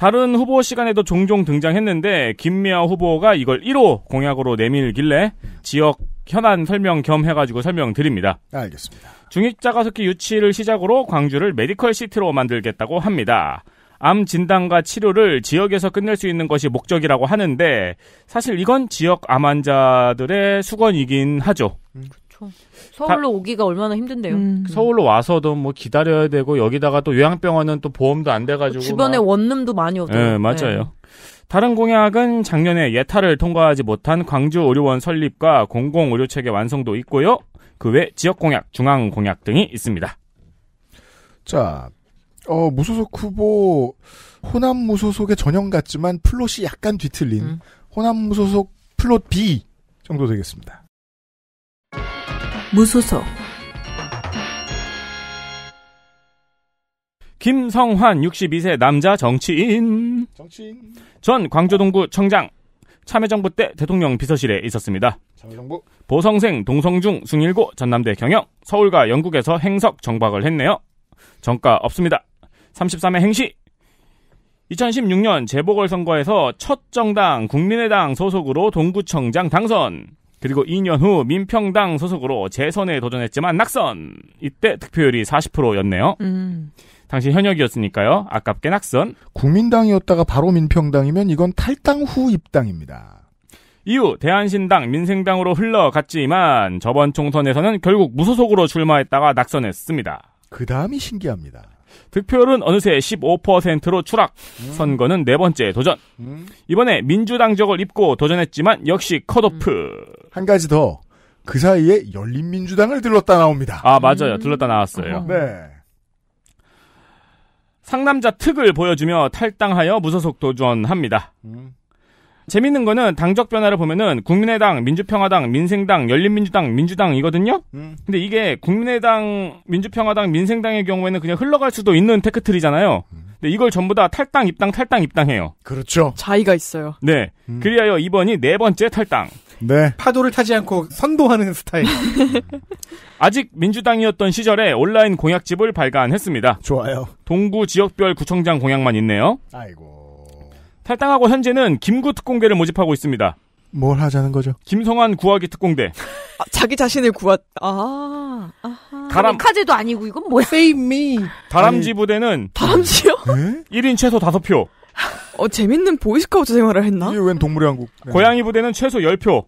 [SPEAKER 1] 다른 후보 시간에도 종종 등장했는데 김미아 후보가 이걸 1호 공약으로 내밀길래 지역 현안 설명 겸 해가지고 설명드립니다. 알겠습니다. 중입자가속기 유치를 시작으로 광주를 메디컬 시티로 만들겠다고 합니다. 암 진단과 치료를 지역에서 끝낼 수 있는 것이 목적이라고 하는데 사실 이건 지역 암 환자들의 수건이긴 하죠. 음,
[SPEAKER 3] 그렇죠. 서울로 다, 오기가 얼마나 힘든데요. 음.
[SPEAKER 1] 서울로 와서도 뭐 기다려야 되고 여기다가 또 요양병원은 또 보험도 안 돼가지고 주변에
[SPEAKER 3] 막. 원룸도 많이 예, 없고. 네, 맞아요. 네.
[SPEAKER 1] 다른 공약은 작년에 예타를 통과하지 못한 광주 의료원 설립과 공공 의료 체계 완성도 있고요. 그 외 지역 공약, 중앙 공약 등이 있습니다.
[SPEAKER 4] 자, 어, 무소속 후보 호남 무소속의 전형 같지만 플롯이 약간 뒤틀린 음. 호남 무소속 플롯 B 정도 되겠습니다.
[SPEAKER 1] 무소속 김성환 62세 남자 정치인 정치인 전 광주동구 청장 참여정부 때 대통령 비서실에 있었습니다. 참여정부 보성생 동성중 승일고 전남대 경영 서울과 영국에서 행석 정박을 했네요. 정가 없습니다. 33회 행시 2016년 재보궐선거에서 첫 정당 국민의당 소속으로 동구청장 당선 그리고 2년 후 민평당 소속으로 재선에 도전했지만 낙선. 이때 득표율이 40%였네요. 음. 당시 현역이었으니까요. 아깝게 낙선.
[SPEAKER 4] 국민당이었다가 바로 민평당이면 이건 탈당 후 입당입니다.
[SPEAKER 1] 이후 대한신당, 민생당으로 흘러갔지만 저번 총선에서는 결국 무소속으로 출마했다가 낙선했습니다.
[SPEAKER 4] 그 다음이 신기합니다.
[SPEAKER 1] 득표율은 어느새 15%로 추락. 음. 선거는 네 번째 도전. 음. 이번에 민주당적을 입고 도전했지만 역시 컷오프. 음.
[SPEAKER 4] 한 가지 더.
[SPEAKER 1] 그 사이에 열린민주당을 들렀다 나옵니다. 아, 맞아요. 들렀다 나왔어요. 네. 상남자 특을 보여주며 탈당하여 무소속 도전합니다. 음. 재밌는 거는 당적 변화를 보면은 국민의당, 민주평화당, 민생당, 열린민주당, 민주당이거든요. 음. 근데 이게 국민의당, 민주평화당, 민생당의 경우에는 그냥 흘러갈 수도 있는 테크트리잖아요. 음. 근데 이걸 전부 다 탈당, 입당, 탈당, 입당해요.
[SPEAKER 5] 그렇죠. 자의가 있어요.
[SPEAKER 1] 네. 음. 그리하여 이번이 네 번째 탈당.
[SPEAKER 6] 네. 파도를 타지 않고 선도하는 스타일.
[SPEAKER 1] 아직 민주당이었던 시절에 온라인 공약집을 발간했습니다. 좋아요. 동구 지역별 구청장 공약만 있네요. 아이고. 탈당하고 현재는 김구 특공대를 모집하고 있습니다. 뭘 하자는 거죠? 김성환 구하기 특공대. 아, 자기 자신을
[SPEAKER 5] 구했. 아, 아 다람 카제도
[SPEAKER 3] 아니고 이건 뭐야? Save me.
[SPEAKER 5] 다람쥐 부대는 다람쥐요? 1인 최소 5표. 어 재밌는 보이스카우트 생활을 했나? 이게
[SPEAKER 1] 웬 동물의 왕국 네. 고양이 부대는 최소 10표.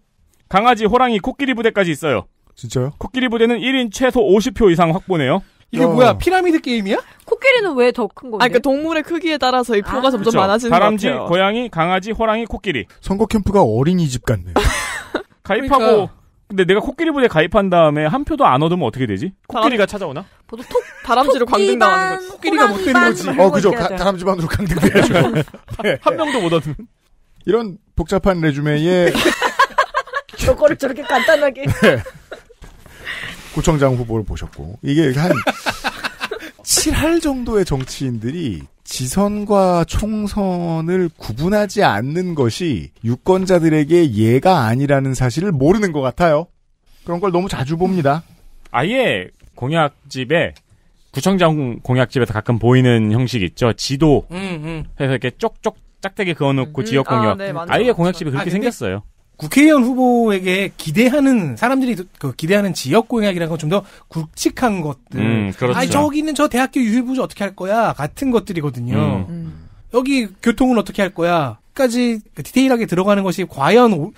[SPEAKER 1] 강아지, 호랑이, 코끼리 부대까지 있어요. 진짜요? 코끼리 부대는 1인 최소 50표 이상 확보네요. 이게 야. 뭐야 어. 피라미드 게임이야? 코끼리는
[SPEAKER 5] 왜 더큰 건데? 아, 그러니까 동물의 크기에 따라서 이 아. 표가 아. 점점 그쵸. 많아지는 다람쥐, 것 같아요.
[SPEAKER 1] 고양이, 강아지, 호랑이, 코끼리. 선거 캠프가 어린이집 같네 가입하고 그러니까. 근데 내가 코끼리부대 가입한 다음에 한 표도 안 얻으면 어떻게 되지?
[SPEAKER 5] 코끼리가 아, 찾아오나? 보통 톡바람쥐로강등 당하는 어, 거지. 코끼리가 네. 못
[SPEAKER 3] 되는 거지. 어 그죠. 바람쥐 반으로 강등 돼야죠. 네. 한 명도 못얻으면
[SPEAKER 1] 이런
[SPEAKER 4] 복잡한 레주메에
[SPEAKER 3] 저거를 저렇게 간단하게. 네.
[SPEAKER 4] 구청장 후보를 보셨고 이게 한 7할 정도의 정치인들이 지선과 총선을 구분하지 않는 것이 유권자들에게 예가 아니라는 사실을 모르는 것 같아요. 그런 걸 너무 자주 봅니다.
[SPEAKER 1] 아예 공약집에 구청장 공약집에서 가끔 보이는 형식 있죠. 지도 음, 음. 해서 이렇게 쪽쪽 짝대기 그어놓고 음, 음. 지역 공약. 아, 예 공약집이 그렇게 아, 생겼어요.
[SPEAKER 6] 국회의원 후보에게 기대하는 사람들이 그 기대하는 지역 공약이라는 건 좀 더 굵직한 것들.
[SPEAKER 7] 음, 그렇죠. 아니 저기
[SPEAKER 6] 있는 저 대학교 유일부지 어떻게 할 거야 같은 것들이거든요. 음. 음. 여기 교통은 어떻게 할 거야?까지 그 디테일하게 들어가는 것이 과연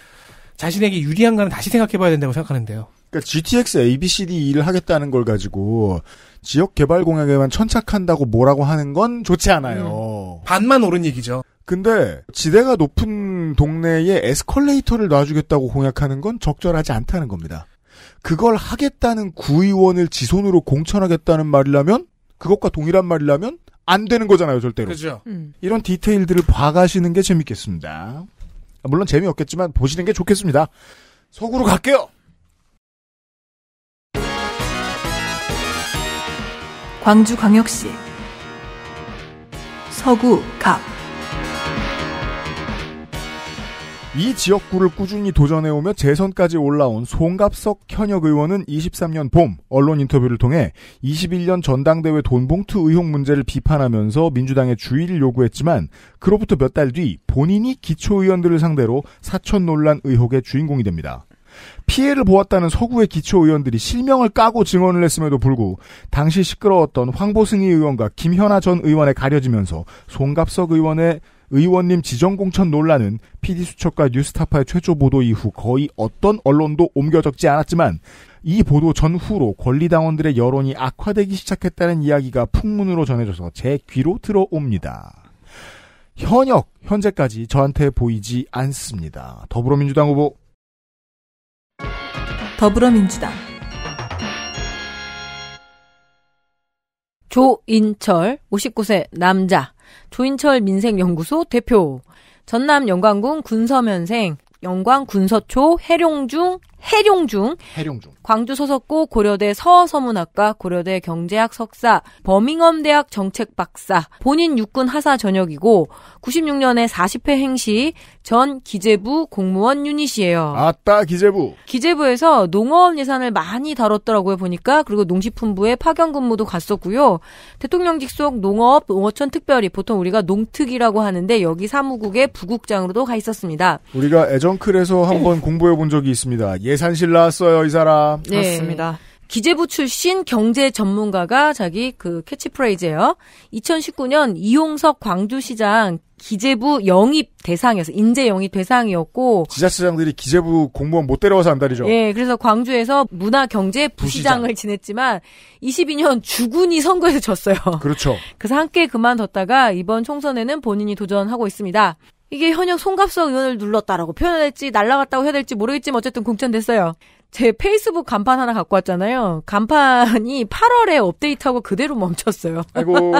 [SPEAKER 6] 자신에게 유리한가는 다시 생각해봐야 된다고 생각하는데요.
[SPEAKER 4] 그러니까 GTX ABCD 일을 하겠다는 걸 가지고 지역 개발 공약에만 천착한다고 뭐라고 하는 건 좋지 않아요. 음, 반만 옳은 얘기죠. 근데 지대가 높은 동네에 에스컬레이터를 놔주겠다고 공약하는 건 적절하지 않다는 겁니다. 그걸 하겠다는 구의원을 지손으로 공천하겠다는 말이라면 그것과 동일한 말이라면 안 되는 거잖아요, 절대로. 그죠. 음. 이런 디테일들을 봐가시는 게 재밌겠습니다. 물론 재미없겠지만 보시는 게 좋겠습니다. 속으로 갈게요.
[SPEAKER 2] 광주광역시
[SPEAKER 4] 서구 갑. 이 지역구를 꾸준히 도전해오며 재선까지 올라온 송갑석 현역 의원은 23년 봄 언론 인터뷰를 통해 21년 전당대회 돈봉투 의혹 문제를 비판하면서 민주당의 주의를 요구했지만 그로부터 몇 달 뒤 본인이 기초의원들을 상대로 사천 논란 의혹의 주인공이 됩니다. 피해를 보았다는 서구의 기초 의원들이 실명을 까고 증언을 했음에도 불구 당시 시끄러웠던 황보승희 의원과 김현아 전 의원에 가려지면서 송갑석 의원의 의원님 지정공천 논란은 PD수첩과 뉴스타파의 최초 보도 이후 거의 어떤 언론도 옮겨 적지 않았지만 이 보도 전후로 권리당원들의 여론이 악화되기 시작했다는 이야기가 풍문으로 전해져서 제 귀로 들어옵니다. 현역, 현재까지 저한테 보이지 않습니다. 더불어민주당 후보 더불어민주당
[SPEAKER 3] 조인철 59세 남자 조인철 민생연구소 대표 전남 영광군 군서면생 영광 군서초 해룡중 해룡중, 해룡중, 광주 소속고 고려대 서서문학과 고려대 경제학 석사, 버밍엄 대학 정책 박사, 본인 육군 하사 전역이고 96년에 40회 행시 전 기재부 공무원 유닛이에요. 아따 기재부. 기재부에서 농어업 예산을 많이 다뤘더라고요 보니까 그리고 농식품부에 파견 근무도 갔었고요. 대통령 직속 농업 농어촌 특별히 보통 우리가 농특이라고 하는데 여기 사무국의 부국장으로도 가 있었습니다.
[SPEAKER 4] 우리가 애정클에서 한번 공부해 본 적이 있습니다. 예 예산실 나왔어요, 이 사람. 네.
[SPEAKER 3] 맞습니다. 기재부 출신 경제 전문가가 자기 그 캐치프레이즈예요. 2019년 이용석 광주시장 기재부 영입 대상에서 인재 영입 대상이었고
[SPEAKER 4] 지자체장들이 기재부 공무원 못 데려와서 안달이죠.
[SPEAKER 3] 예, 그래서 광주에서 문화경제 부시장을 부시장. 지냈지만 22년 주군이 선거에서 졌어요. 그렇죠. 그래서 함께 그만뒀다가 이번 총선에는 본인이 도전하고 있습니다. 이게 현역 송갑석 의원을 눌렀다라고 표현할지 날라갔다고 해야 될지 모르겠지만 어쨌든 공천됐어요. 제 페이스북 간판 하나 갖고 왔잖아요. 간판이 8월에 업데이트하고 그대로 멈췄어요. 아이고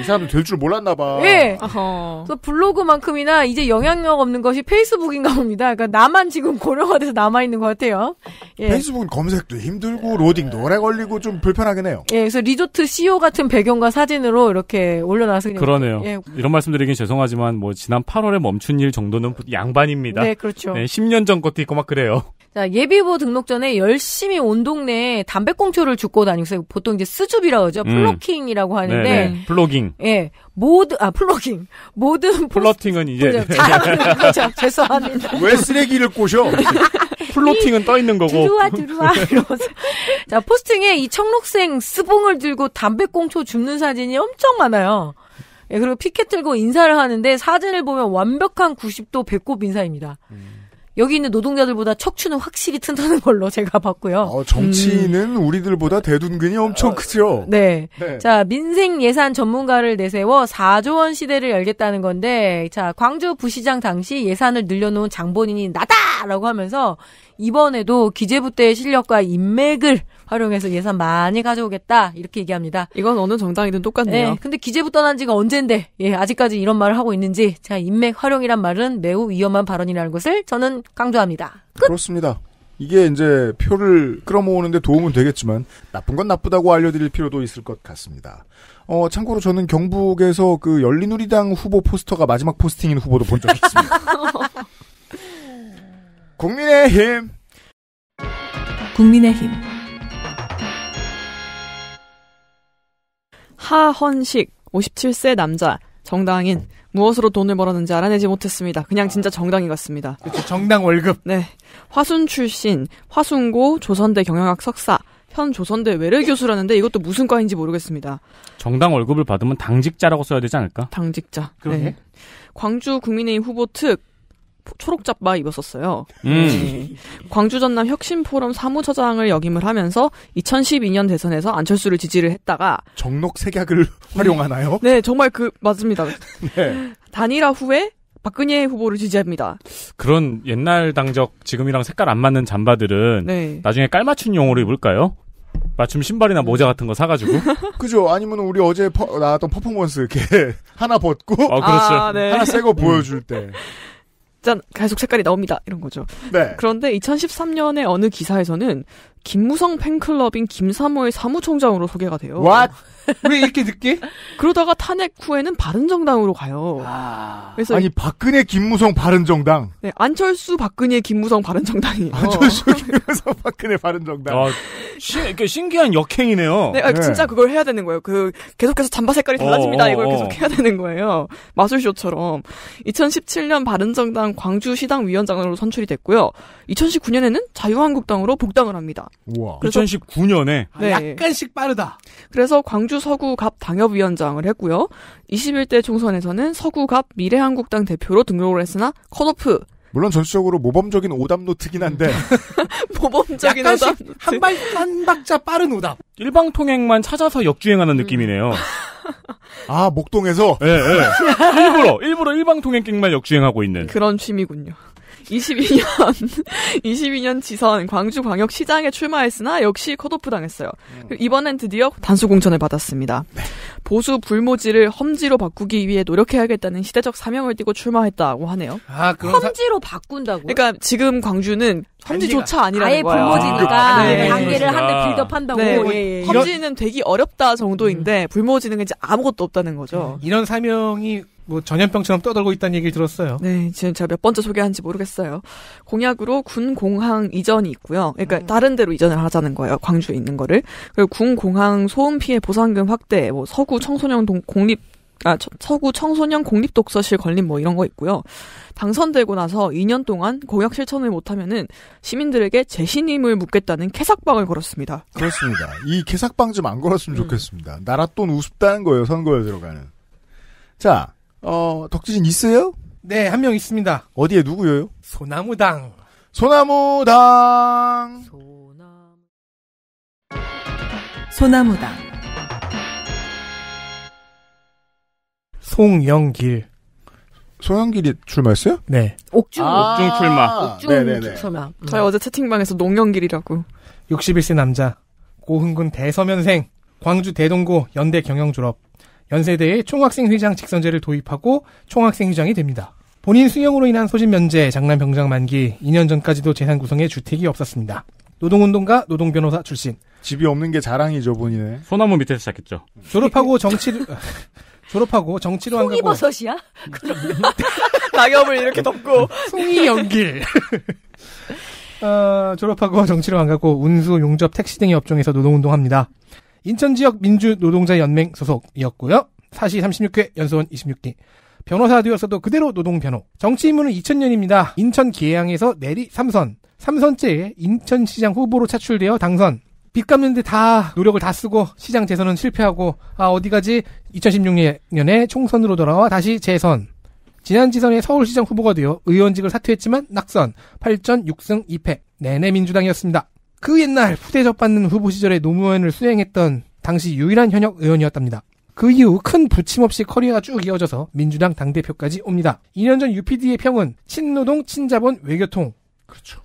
[SPEAKER 3] 이 사람들 될줄 몰랐나 봐. 예. 어 그래서 블로그만큼이나 이제 영향력 없는 것이 페이스북인가 봅니다. 그러니까 나만 지금 고령화돼서 남아 있는 것 같아요. 예. 페이스북은
[SPEAKER 4] 검색도 힘들고 로딩도 오래 걸리고 좀 불편하긴 해요.
[SPEAKER 3] 예. 그래서 리조트 CEO 같은 배경과 사진으로 이렇게 올려놔서 그 그러네요. 예. 이런
[SPEAKER 1] 말씀드리긴 죄송하지만 뭐 지난 8월에 멈춘 일 정도는 양반입니다. 네, 그렇죠. 네, 10년 전 것도 있고 막 그래요.
[SPEAKER 3] 자, 예비후보 등록 전에 열심히 온 동네에 담배꽁초를 줍고 다니고 보통 이제 수줍이라고 하죠. 음. 플로킹이라고 하는데. 네네. 네. 플로깅. 예. 모든 아 플로깅 모든 플러팅은 이제 잘하는 네. 거죠 죄송합니다 왜 쓰레기를 꼬셔 플로팅은 떠 있는 거고 들어와 들어와 이러면서 자 포스팅에 이 청록생 스봉을 들고 담배꽁초 줍는 사진이 엄청 많아요 예, 그리고 피켓 들고 인사를 하는데 사진을 보면 완벽한 90도 배꼽 인사입니다 음. 여기 있는 노동자들보다 척추는 확실히 튼튼한 걸로 제가 봤고요. 어, 정치인은
[SPEAKER 4] 음. 우리들보다 대둔근이 엄청 어, 크죠.
[SPEAKER 3] 네. 네. 자, 민생 예산 전문가를 내세워 4조 원 시대를 열겠다는 건데, 자, 광주 부시장 당시 예산을 늘려놓은 장본인이 나다라고 하면서 이번에도 기재부 때의 실력과 인맥을 활용해서 예산 많이 가져오겠다 이렇게 얘기합니다. 이건 어느 정당이든 똑같네요. 네, 근데 기재부 떠난 지가 언젠데 예, 아직까지 이런 말을 하고 있는지 제가 인맥 활용이란 말은 매우 위험한 발언이라는 것을 저는 강조합니다.
[SPEAKER 4] 끝. 그렇습니다. 이게 이제 표를 끌어모으는데 도움은 되겠지만 나쁜 건 나쁘다고 알려드릴 필요도 있을 것 같습니다. 어, 참고로 저는 경북에서 그 열린우리당 후보 포스터가 마지막 포스팅인 후보도 본 적이 있습니다. 국민의힘. 국민의힘.
[SPEAKER 5] 하헌식 57세 남자 정당인 무엇으로 돈을 벌었는지 알아내지 못했습니다. 그냥 아. 진짜 정당인 같습니다. 그치, 그렇죠. 정당 월급. 네. 화순 출신, 화순고 조선대 경영학 석사, 현 조선대 외래 교수라는데 이것도 무슨 과인지 모르겠습니다.
[SPEAKER 1] 정당 월급을 받으면 당직자라고 써야 되지 않을까? 당직자. 그러게. 네.
[SPEAKER 5] 광주 국민의힘 후보 특 초록 잡바 입었었어요. 음. 네. 광주 전남 혁신 포럼 사무처장을 역임을 하면서 2012년 대선에서 안철수를 지지를 했다가 정록 색약을 활용하나요? 네, 정말 그 맞습니다. 네. 단일화 후에 박근혜 후보를 지지합니다.
[SPEAKER 1] 그런 옛날 당적 지금이랑 색깔 안 맞는 잠바들은 네. 나중에 깔맞춘 용어로 입을까요? 맞춤 신발이나 모자 같은 거 사가지고.
[SPEAKER 4] 그죠. 아니면 우리 어제 퍼, 나왔던
[SPEAKER 5] 퍼포먼스 이렇게
[SPEAKER 4] 하나 벗고. 어, 그렇죠. 아, 네. 하나 새거 보여줄
[SPEAKER 5] 음. 때. 짠 계속 색깔이 나옵니다 이런 거죠. 네. 그런데 2013년에 어느 기사에서는 김무성 팬클럽인 김사모의 사무총장으로 소개가 돼요. What? 왜 이렇게 늦게? 그러다가 탄핵 후에는 바른정당으로 가요. 아... 그래서 아니 박근혜 김무성 바른정당. 네, 안철수 박근혜 김무성 바른정당이에요. 안철수 김무성
[SPEAKER 1] 박근혜 바른정당. 아, 시, 그 그러니까 신기한 역행이네요. 네, 아, 네, 진짜
[SPEAKER 5] 그걸 해야 되는 거예요. 그 계속해서 잠바 색깔이 어, 달라집니다. 어, 이걸 어. 계속 해야 되는 거예요. 마술쇼처럼 2017년 바른정당 광주 시당 위원장으로 선출이 됐고요. 2019년에는 자유한국당으로 복당을 합니다.
[SPEAKER 1] 우와. 2019년에 네. 아,
[SPEAKER 5] 약간씩 빠르다. 그래서 광주 서구갑 당협위원장을 했고요. 21대 총선에서는 서구갑 미래한국당 대표로 등록을 했으나 컷오프 물론 전체적으로 모범적인 오답 노트긴 한데
[SPEAKER 7] 모범적인 오답
[SPEAKER 4] 한발
[SPEAKER 5] 한 박자 빠른 오답
[SPEAKER 1] 일방 통행만 찾아서 역주행하는 음. 느낌이네요. 아 목동에서 예, 예. 일부러 일부러 일방 통행만 객 역주행하고 있는
[SPEAKER 5] 그런 취미군요. 22년 22년 지선 광주광역시장에 출마했으나 역시 컷오프 당했어요. 음. 이번엔 드디어 단수 공천을 받았습니다. 네. 보수 불모지를 험지로 바꾸기 위해 노력해야겠다는 시대적 사명을 띠고 출마했다고 하네요. 아, 험지로 바꾼다고? 그러니까 지금 광주는 험지조차 아니라는 거예요. 아예 불모지니까 아, 네. 단계를 한대 아. 빌드업한다고. 네. 예, 예, 예, 험지는 되기 어렵다 정도인데 음. 불모지는 이제 아무것도 없다는 거죠. 음. 이런 사명이 뭐 전염병처럼 떠돌고 있다는 얘기를 들었어요. 네, 지금 제가 몇 번째 소개한지 모르겠어요. 공약으로 군 공항 이전이 있고요. 그러니까 음. 다른 데로 이전을 하자는 거예요. 광주에 있는 거를. 그리고 군 공항 소음 피해 보상금 확대, 뭐 서구 청소년 동, 공립 아, 처, 서구 청소년 공립 독서실 건립 뭐 이런 거 있고요. 당선되고 나서 2년 동안 공약 실천을 못하면은 시민들에게 재신임을 묻겠다는 캐삭방을 걸었습니다. 그렇습니다. 이 캐삭방 좀 안 걸었으면
[SPEAKER 4] 음. 좋겠습니다. 나랏돈 우습다는 거예요, 선거에 들어가는. 자, 어, 덕지진 있어요? 네, 한 명 있습니다. 어디에
[SPEAKER 6] 누구예요? 소나무당. 소나무당. 소나...
[SPEAKER 2] 무 소나무당.
[SPEAKER 4] 송영길. 송영길이 출마했어요? 네.
[SPEAKER 5] 옥중. 아~ 옥중 출마. 아, 옥중 네네네. 네, 네. 출마. 음. 저희 어제 채팅방에서 농영길이라고. 61세
[SPEAKER 6] 남자. 고흥군 대서면생. 광주 대동고 연대 경영 졸업. 연세대에 총학생회장 직선제를 도입하고 총학생회장이 됩니다. 본인 승용으로 인한 소집 면제, 장남 병장 만기, 2년 전까지도 재산 구성에 주택이 없었습니다. 노동운동가, 노동변호사
[SPEAKER 4] 출신. 집이 없는 게 자랑이죠, 본인의. 소나무 밑에서 시작했죠. 졸업하고 정치를, 어, 졸업하고 정치로 한
[SPEAKER 6] 거고.
[SPEAKER 8] 송이버섯이야?
[SPEAKER 4] 낙엽을 이렇게 덮고.
[SPEAKER 7] 송이 연길.
[SPEAKER 6] 어, 졸업하고 정치로 안 가고 운수, 용접, 택시 등의 업종에서 노동운동합니다. 인천지역 민주노동자연맹 소속이었고요. 4시 36회 연수원 26기. 변호사 되었어도 그대로 노동변호. 정치인문은 2000년입니다. 인천 계양에서 내리 3선. 3선째에 인천시장 후보로 차출되어 당선. 빚 갚는데 다 노력을 다 쓰고 시장 재선은 실패하고 아 어디 가지 2016년에 총선으로 돌아와 다시 재선. 지난 지선에 서울시장 후보가 되어 의원직을 사퇴했지만 낙선. 8전 6승 2패. 내내 민주당이었습니다. 그 옛날 후대접 받는 후보 시절에 노무현을 수행했던 당시 유일한 현역 의원이었답니다. 그 이후 큰 부침 없이 커리어가 쭉 이어져서 민주당 당대표까지 옵니다. 2년 전 UPD의 평은 친노동, 친자본, 외교통. 그렇죠.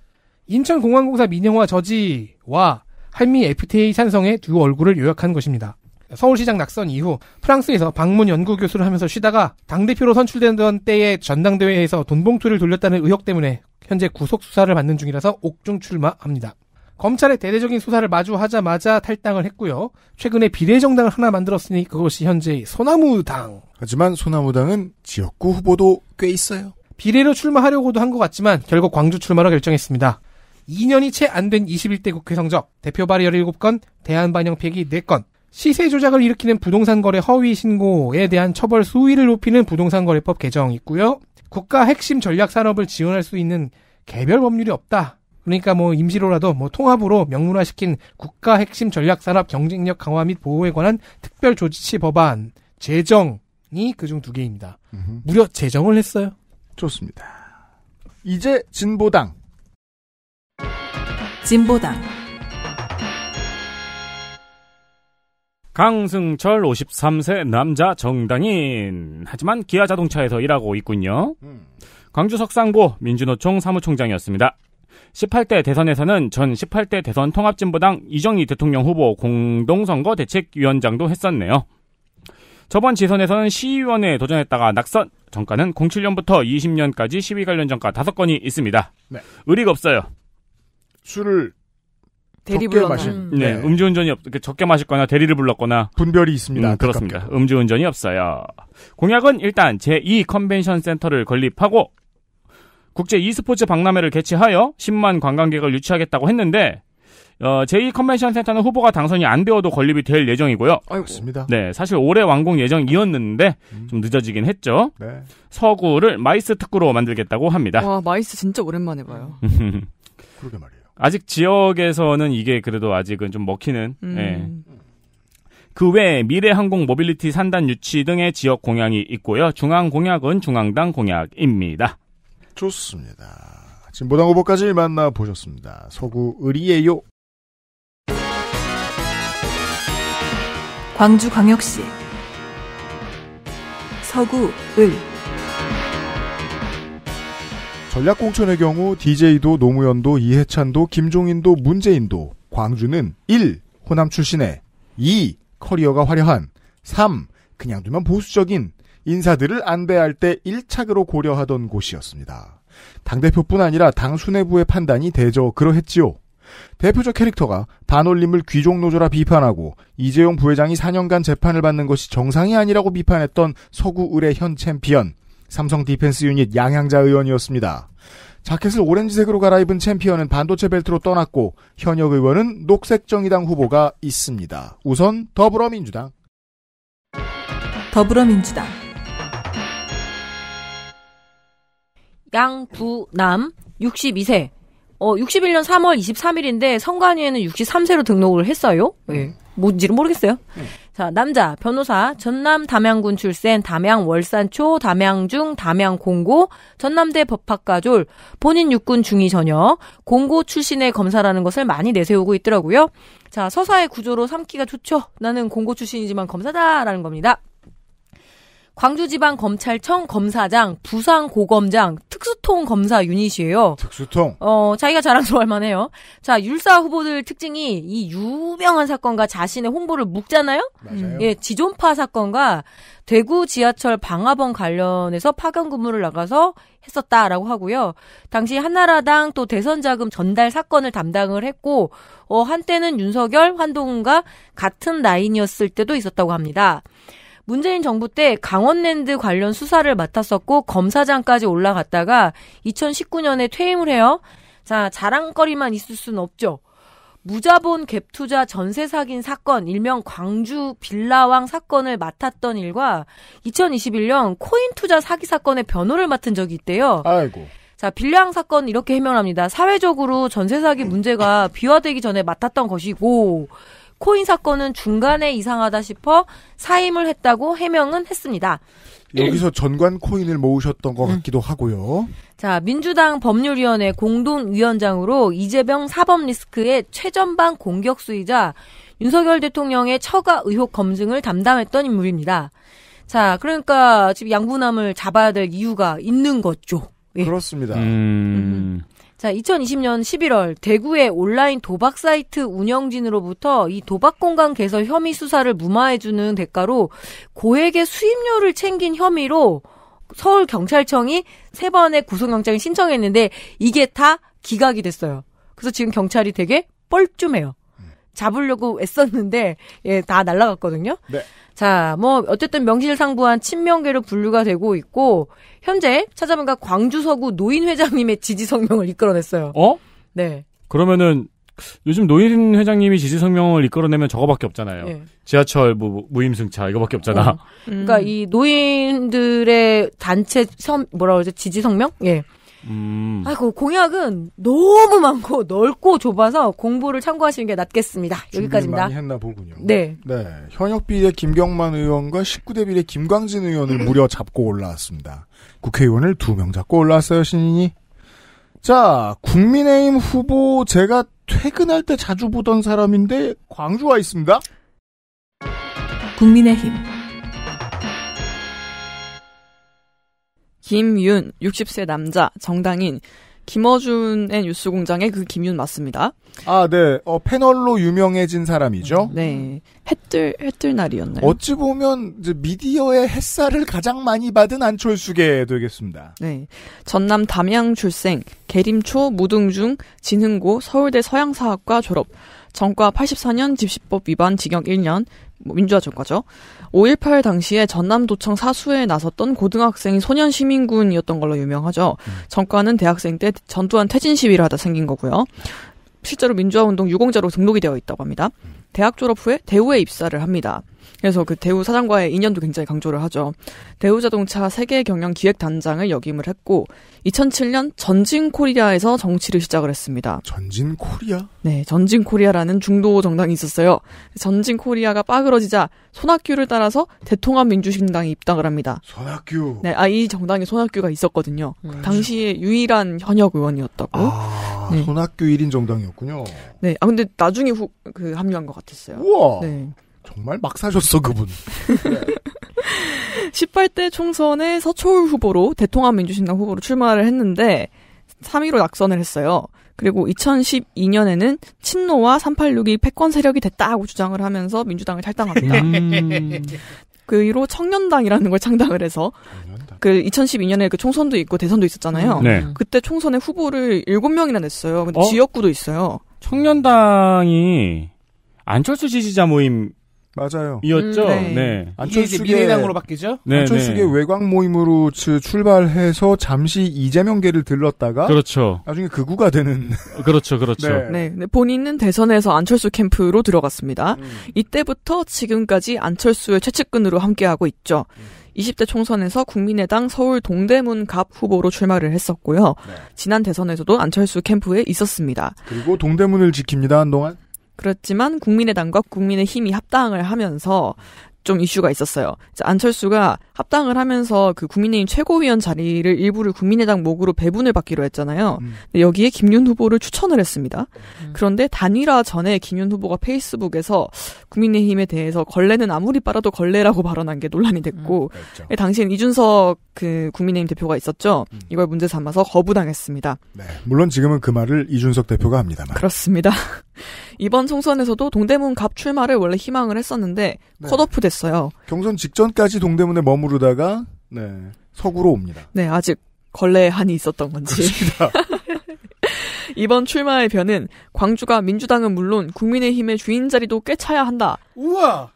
[SPEAKER 6] 인천공항공사 민영화 저지와 한미 FTA 찬성의 두 얼굴을 요약한 것입니다. 서울시장 낙선 이후 프랑스에서 방문 연구 교수를 하면서 쉬다가 당대표로 선출되던 때에 전당대회에서 돈봉투를 돌렸다는 의혹 때문에 현재 구속 수사를 받는 중이라서 옥중 출마합니다. 검찰의 대대적인 수사를 마주하자마자 탈당을 했고요. 최근에 비례정당을 하나 만들었으니 그것이 현재 의 소나무당.
[SPEAKER 4] 하지만 소나무당은 지역구
[SPEAKER 6] 후보도 꽤 있어요. 비례로 출마하려고도 한 것 같지만 결국 광주 출마로 결정했습니다. 2년이 채 안 된 21대 국회 성적, 대표 발의 17건, 대안 반영 폐기 4건, 시세 조작을 일으키는 부동산 거래 허위 신고에 대한 처벌 수위를 높이는 부동산 거래법 개정이 있고요. 국가 핵심 전략 산업을 지원할 수 있는 개별 법률이 없다. 그러니까 뭐 임시로라도 뭐 통합으로 명문화시킨 국가 핵심 전략 산업 경쟁력 강화 및 보호에 관한 특별 조치 법안 재정이 그 중 두 개입니다. 음흠. 무려 재정을 했어요. 좋습니다. 이제 진보당. 진보당.
[SPEAKER 1] 강승철 53세 남자 정당인. 하지만 기아 자동차에서 일하고 있군요. 음. 광주 석상보 민주노총 사무총장이었습니다. 18대 대선에서는 전 18대 대선 통합진보당 이정희 대통령 후보 공동선거 대책위원장도 했었네요. 저번 지선에서는 시의원에 도전했다가 낙선. 정가는 07년부터 20년까지 시위 관련 정가 5건이 있습니다. 네. 의리가 없어요.
[SPEAKER 4] 술을 대리불
[SPEAKER 1] 마신. 네. 네. 음주운전이 없, 적게 마셨거나 대리를 불렀거나. 분별이 있습니다. 음, 그렇습니다. 음주운전이 없어요. 공약은 일단 제2 컨벤션 센터를 건립하고 국제 e스포츠 박람회를 개최하여 10만 관광객을 유치하겠다고 했는데 어, 제2 컨벤션 센터는 후보가 당선이 안 되어도 건립이 될 예정이고요.
[SPEAKER 4] 그렇습 네,
[SPEAKER 1] 사실 올해 완공 예정이었는데 음. 좀 늦어지긴 했죠. 네. 서구를 마이스 특구로 만들겠다고 합니다.
[SPEAKER 5] 와, 마이스 진짜 오랜만에 봐요.
[SPEAKER 1] 그러게 말이에요. 아직 지역에서는 이게 그래도 아직은 좀 먹히는. 음. 예. 그 외에 미래항공 모빌리티 산단 유치 등의 지역 공약이 있고요. 중앙 공약은 중앙당 공약입니다. 좋습니다.
[SPEAKER 4] 진보당 후보까지 만나보셨습니다. 서구 의리예요.
[SPEAKER 2] 광주광역시 서구을
[SPEAKER 4] 전략공천의 경우 DJ도 노무현도 이해찬도 김종인도 문재인도 광주는 1. 호남 출신의 2. 커리어가 화려한 3. 그냥 두면 보수적인 인사들을 안배할 때 1차으로 고려하던 곳이었습니다. 당대표뿐 아니라 당 수뇌부의 판단이 대저 그러했지요. 대표적 캐릭터가 단올림을 귀족노조라 비판하고 이재용 부회장이 4년간 재판을 받는 것이 정상이 아니라고 비판했던 서구 의뢰 현 챔피언 삼성 디펜스 유닛 양향자 의원이었습니다. 자켓을 오렌지색으로 갈아입은 챔피언은 반도체 벨트로 떠났고 현역 의원은 녹색정의당 후보가 있습니다. 우선 더불어민주당
[SPEAKER 3] 더불어민주당 양부남 62세. 어, 61년 3월 23일인데 선관위에는 63세로 등록을 했어요. 예. 음. 뭔지는 모르겠어요. 네. 자, 남자, 변호사, 전남 담양군 출생, 담양 월산초, 담양중, 담양 공고, 전남대 법학과졸, 본인 육군 중위 전역, 공고 출신의 검사라는 것을 많이 내세우고 있더라고요. 자, 서사의 구조로 삼기가 좋죠. 나는 공고 출신이지만 검사다라는 겁니다. 광주지방검찰청 검사장, 부산고검장, 특수통 검사 유닛이에요. 특수통. 어, 자기가 자랑스러할 만해요. 자, 율사 후보들 특징이 이 유명한 사건과 자신의 홍보를 묶잖아요? 맞아요. 예, 지존파 사건과 대구 지하철 방화범 관련해서 파견 근무를 나가서 했었다라고 하고요. 당시 한나라당 또 대선 자금 전달 사건을 담당을 했고 어 한때는 윤석열, 환동훈과 같은 라인이었을 때도 있었다고 합니다. 문재인 정부 때 강원랜드 관련 수사를 맡았었고 검사장까지 올라갔다가 2019년에 퇴임을 해요. 자, 자랑거리만 있을 수는 없죠. 무자본 갭투자 전세 사긴 사건, 일명 광주 빌라왕 사건을 맡았던 일과 2021년 코인 투자 사기 사건의 변호를 맡은 적이 있대요. 아이고. 자, 빌라왕 사건 이렇게 해명합니다. 사회적으로 전세 사기 문제가 비화되기 전에 맡았던 것이고 코인 사건은 중간에 이상하다 싶어 사임을 했다고 해명은 했습니다. 여기서
[SPEAKER 4] 전관 코인을 모으셨던 것 같기도 하고요.
[SPEAKER 3] 자, 민주당 법률위원회 공동위원장으로 이재병 사법 리스크의 최전방 공격수이자 윤석열 대통령의 처가 의혹 검증을 담당했던 인물입니다. 자, 그러니까 지금 양분함을 잡아야 될 이유가 있는 거죠. 예. 그렇습니다.
[SPEAKER 7] 음. 음.
[SPEAKER 3] 자, 2020년 11월 대구의 온라인 도박 사이트 운영진으로부터 이 도박 공간 개설 혐의 수사를 무마해주는 대가로 고액의 수임료를 챙긴 혐의로 서울 경찰청이 세 번의 구속영장을 신청했는데 이게 다 기각이 됐어요. 그래서 지금 경찰이 되게 뻘쭘해요. 잡으려고 애썼는데 예, 다 날라갔거든요. 네. 자, 뭐 어쨌든 명실상부한 친명계로 분류가 되고 있고 현재 찾아보니까 광주 서구 노인 회장님의 지지 성명을 이끌어냈어요. 어? 네.
[SPEAKER 1] 그러면은 요즘 노인 회장님이 지지 성명을 이끌어내면 저거밖에 없잖아요. 예. 지하철 뭐, 무임승차 이거밖에 없잖아. 어. 그러니까 음.
[SPEAKER 3] 그러니까 이 노인들의 단체 선 뭐라 그러죠? 지지 성명? 예. 음. 아이고 공약은 너무 많고 넓고 좁아서 공부를 참고하시는 게 낫겠습니다. 여기까지입니다. 많이 했나 보군요. 네.
[SPEAKER 4] 네. 현역 비례 김경만 의원과 19대 비례 김광진 의원을 무려 잡고 올라왔습니다. 국회의원을 두 명 잡고 올라왔어요 신인이. 자 국민의힘 후보 제가 퇴근할 때 자주 보던 사람인데
[SPEAKER 5] 광주와 있습니다. 국민의힘. 김윤, 60세 남자, 정당인, 김어준의 뉴스공장의 그 김윤 맞습니다. 아, 네. 어, 패널로 유명해진 사람이죠. 네. 햇뜰 햇뜰 날이었나요? 어찌 보면 이제 미디어의 햇살을 가장 많이 받은 안철수계 되겠습니다. 네. 전남 담양 출생, 계림초, 무등중, 진흥고, 서울대 서양사학과 졸업, 전과 84년 집시법 위반 징역 1년, 뭐 민주화 전과죠. 5.18 당시에 전남도청 사수에 나섰던 고등학생이 소년시민군이었던 걸로 유명하죠. 음. 전과는 대학생 때 전두환 퇴진 시위를 하다 생긴 거고요. 실제로 민주화운동 유공자로 등록이 되어 있다고 합니다. 음. 대학 졸업 후에 대우에 입사를 합니다. 그래서 그 대우 사장과의 인연도 굉장히 강조를 하죠. 대우자동차 세계 경영 기획 단장을 역임을 했고 2007년 전진 코리아에서 정치를 시작을 했습니다. 전진 코리아? 네, 전진 코리아라는 중도 정당이 있었어요. 전진 코리아가 빠그러지자 손학규를 따라서 대통합 민주신당에 입당을 합니다. 손학규. 네, 아 이 정당에 손학규가 있었거든요. 그렇죠. 당시에 유일한 현역 의원이었다고. 아, 네. 손학규 1인 정당이었군요. 네, 아 근데 나중에 후, 그 합류한 것 같았어요. 우와. 네. 정말 막 사셨어 그분. 18대 총선에 서초울 후보로 대통합 민주신당 후보로 출마를 했는데 3위로 낙선을 했어요. 그리고 2012년에는 친노와 386이 패권 세력이 됐다고 주장을 하면서 민주당을 탈당합니다. 음. 그 이후로 청년당이라는 걸 창당을 해서 청년당. 그 2012년에 그 총선도 있고 대선도 있었잖아요. 음. 네. 그때 총선에 후보를 7명이나 냈어요. 근데 어? 지역구도 있어요. 청년당이
[SPEAKER 1] 안철수 지지자 모임 맞아요. 이었죠. 음, 네. 네. 안철수계 민의당으로 바뀌죠.
[SPEAKER 4] 네, 안철수계 네. 외곽 모임으로 출발해서 잠시 이재명계를 들렀다가
[SPEAKER 5] 그렇죠. 나중에
[SPEAKER 4] 극우가 되는
[SPEAKER 1] 그렇죠, 그렇죠.
[SPEAKER 4] 네.
[SPEAKER 5] 네. 본인은 대선에서 안철수 캠프로 들어갔습니다. 음. 이때부터 지금까지 안철수의 최측근으로 함께하고 있죠. 음. 20대 총선에서 국민의당 서울 동대문 갑 후보로 출마를 했었고요. 네. 지난 대선에서도 안철수 캠프에 있었습니다.
[SPEAKER 4] 그리고 동대문을 지킵니다 한동안.
[SPEAKER 5] 그렇지만 국민의당과 국민의힘이 합당을 하면서 좀 이슈가 있었어요. 안철수가 합당을 하면서 그 국민의힘 최고위원 자리를 일부를 국민의당 목으로 배분을 받기로 했잖아요. 음. 여기에 김윤 후보를 추천을 했습니다. 음. 그런데 단일화 전에 김윤 후보가 페이스북에서 국민의힘에 대해서 걸레는 아무리 빨아도 걸레라고 발언한 게 논란이 됐고 음. 그 그렇죠. 예, 당시엔 이준석 그 국민의힘 대표가 있었죠. 음. 이걸 문제 삼아서 거부당했습니다. 네,
[SPEAKER 4] 물론 지금은 그 말을 이준석 대표가 합니다만.
[SPEAKER 5] 그렇습니다. 이번 총선에서도 동대문 갑 출마를 원래 희망을 했었는데 네. 컷오프 됐어요. 경선 직전까지 동대문에 머무르다가 네, 서구로 옵니다. 네, 아직 걸레의 한이 있었던 건지. 이번 출마의 변은 광주가 민주당은 물론 국민의힘의 주인 자리도 꿰차야 한다. 우와!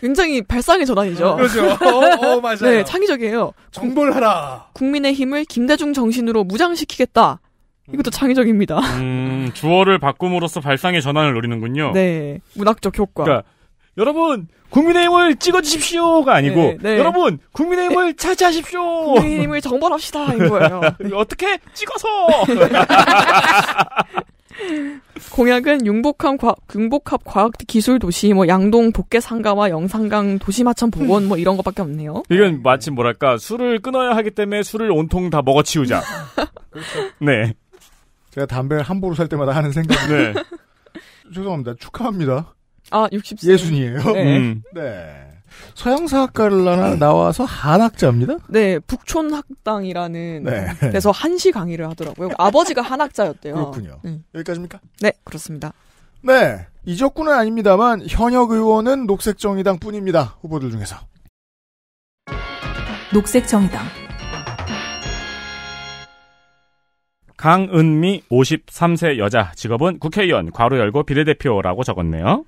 [SPEAKER 5] 굉장히 발상의 전환이죠. 아, 그렇죠. 어, 어, 맞아요. 네, 창의적이에요. 정벌하라. 국민의힘을 김대중 정신으로 무장시키겠다. 음. 이것도 창의적입니다.
[SPEAKER 1] 음, 주어를 바꿈으로써 발상의 전환을 노리는군요. 네.
[SPEAKER 5] 문학적 효과. 그러니까 여러분 국민의힘을 찍어주십시오가 아니고 네, 네. 여러분 국민의힘을 네. 차지하십시오. 국민의힘을 정벌합시다 이거예요. 어떻게 찍어서? 공약은 융복합 과, 융복합 과학 기술 도시 뭐 양동 복개 상가와 영산강 도시 마천 복원 뭐 이런 것밖에 없네요.
[SPEAKER 1] 이건 네. 마치 뭐랄까 술을 끊어야 하기 때문에 술을 온통 다 먹어치우자. 그렇죠. 네.
[SPEAKER 4] 제가 담배를 함부로 살 때마다 하는 생각. 네. 죄송합니다. 축하합니다.
[SPEAKER 5] 아, 60세. 예순이에요. 네. 음. 네. 서양사학과를 나,
[SPEAKER 4] 나와서 한학자입니다.
[SPEAKER 5] 네, 북촌학당이라는 네. 데서 한시 강의를 하더라고요. 아버지가 한학자였대요. 그렇군요. 음. 여기까지입니까? 네, 그렇습니다. 네, 이적군은
[SPEAKER 4] 아닙니다만 현역 의원은 녹색정의당 뿐입니다. 후보들 중에서.
[SPEAKER 2] 녹색정의당
[SPEAKER 1] 강은미 53세 여자 직업은 국회의원 과로 열고 비례대표라고 적었네요.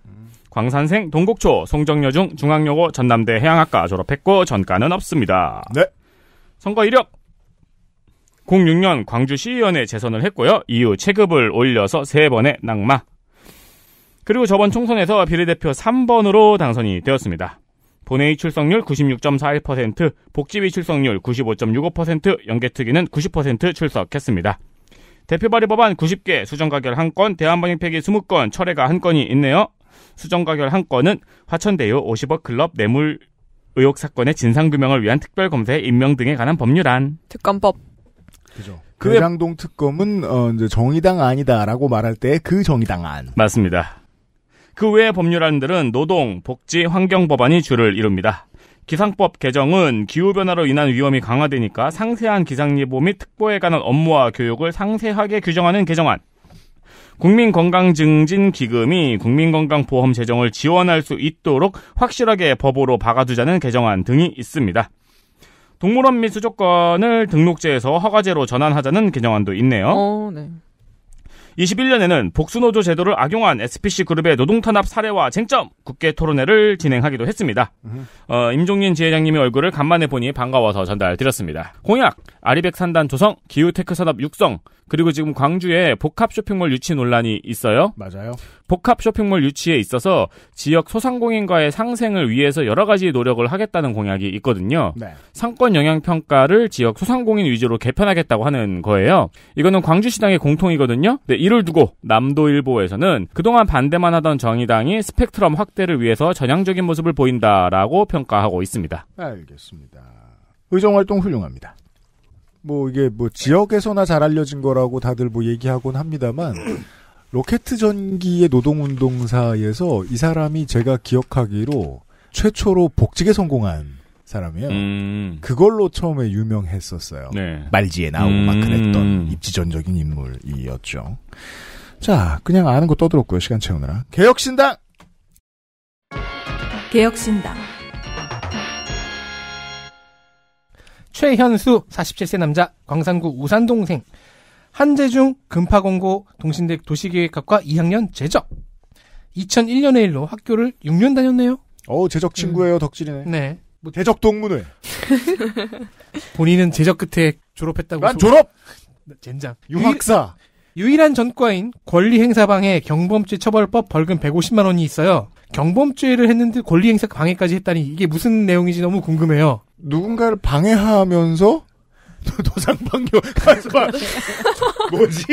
[SPEAKER 1] 광산생 동국초 송정여중 중앙여고 전남대 해양학과 졸업했고 전과는 없습니다. 네. 선거 이력 06년 광주시의원에 재선을 했고요. 이후 체급을 올려서 3번의 낙마. 그리고 저번 총선에서 비례대표 3번으로 당선이 되었습니다. 본회의 출석률 96.41%, 복지위 출석률 95.65%, 연계특위는 90% 출석했습니다. 대표 발의 법안 90개, 수정 가결 1건, 대한방역 폐기 20건, 철회가 1건이 있네요. 수정 가결 1건은 화천대유 50억 클럽 뇌물 의혹 사건의 진상규명을 위한 특별검사 의 임명 등에 관한 법률안.
[SPEAKER 4] 특검법. 그죠. 그 대장동 특검은 어, 이제 정의당 아니다라고 말할 때 그 정의당 안.
[SPEAKER 1] 맞습니다. 그 외의 법률안들은 노동, 복지, 환경 법안이 주를 이룹니다. 기상법 개정은 기후변화로 인한 위험이 강화되니까 상세한 기상예보 및 특보에 관한 업무와 교육을 상세하게 규정하는 개정안. 국민건강증진기금이 국민건강보험 재정을 지원할 수 있도록 확실하게 법으로 박아두자는 개정안 등이 있습니다. 동물원 및 수족관을 등록제에서 허가제로 전환하자는 개정안도 있네요. 어, 네. 21년에는 복수노조 제도를 악용한 SPC 그룹의 노동탄압 사례와 쟁점 국회 토론회를 진행하기도 했습니다. 어, 임종민 지회장님의 얼굴을 간만에 보니 반가워서 전달드렸습니다. 공약 아리백 산단 조성, 기후테크 산업 육성, 그리고 지금 광주에 복합 쇼핑몰 유치 논란이 있어요. 맞아요. 복합 쇼핑몰 유치에 있어서 지역 소상공인과의 상생을 위해서 여러 가지 노력을 하겠다는 공약이 있거든요. 네. 상권 영향 평가를 지역 소상공인 위주로 개편하겠다고 하는 거예요. 이거는 광주시당의 공통이거든요. 네, 이를 두고 남도일보에서는 그동안 반대만 하던 정의당이 스펙트럼 확대를 위해서 전향적인 모습을 보인다라고 평가하고 있습니다.
[SPEAKER 4] 알겠습니다. 의정활동 훌륭합니다. 뭐 이게 뭐 지역에서나 잘 알려진 거라고 다들 뭐 얘기하곤 합니다만 로켓 전기의 노동운동사에서 이 사람이 제가 기억하기로 최초로 복직에 성공한 사람이에요. 음. 그걸로 처음에 유명했었어요. 네. 말지에 나오고 음. 막 그랬던 입지전적인 인물이었죠. 자, 그냥 아는 거 떠들었고요. 시간 채우느라. 개혁신당!
[SPEAKER 2] 개혁신당.
[SPEAKER 6] 최현수 47세 남자 광산구 우산동생 한재중 금파공고 동신대 도시계획학과 2학년 재적 2001년에 일로 학교를 6년 다녔네요.
[SPEAKER 4] 어 재적 친구예요 음. 덕질이네. 네.
[SPEAKER 6] 뭐 재적 동문회. 본인은 재적 끝에 졸업했다고. 난 졸업. 젠장. 유학사. 유일, 한 전과인 권리행사방해 경범죄 처벌법 벌금 150만 원이 있어요. 경범죄를 했는데 권리행사 방해까지 했다니 이게 무슨 내용인지 너무 궁금해요. 누군가를 방해하면서 노상방뇨 뭐지?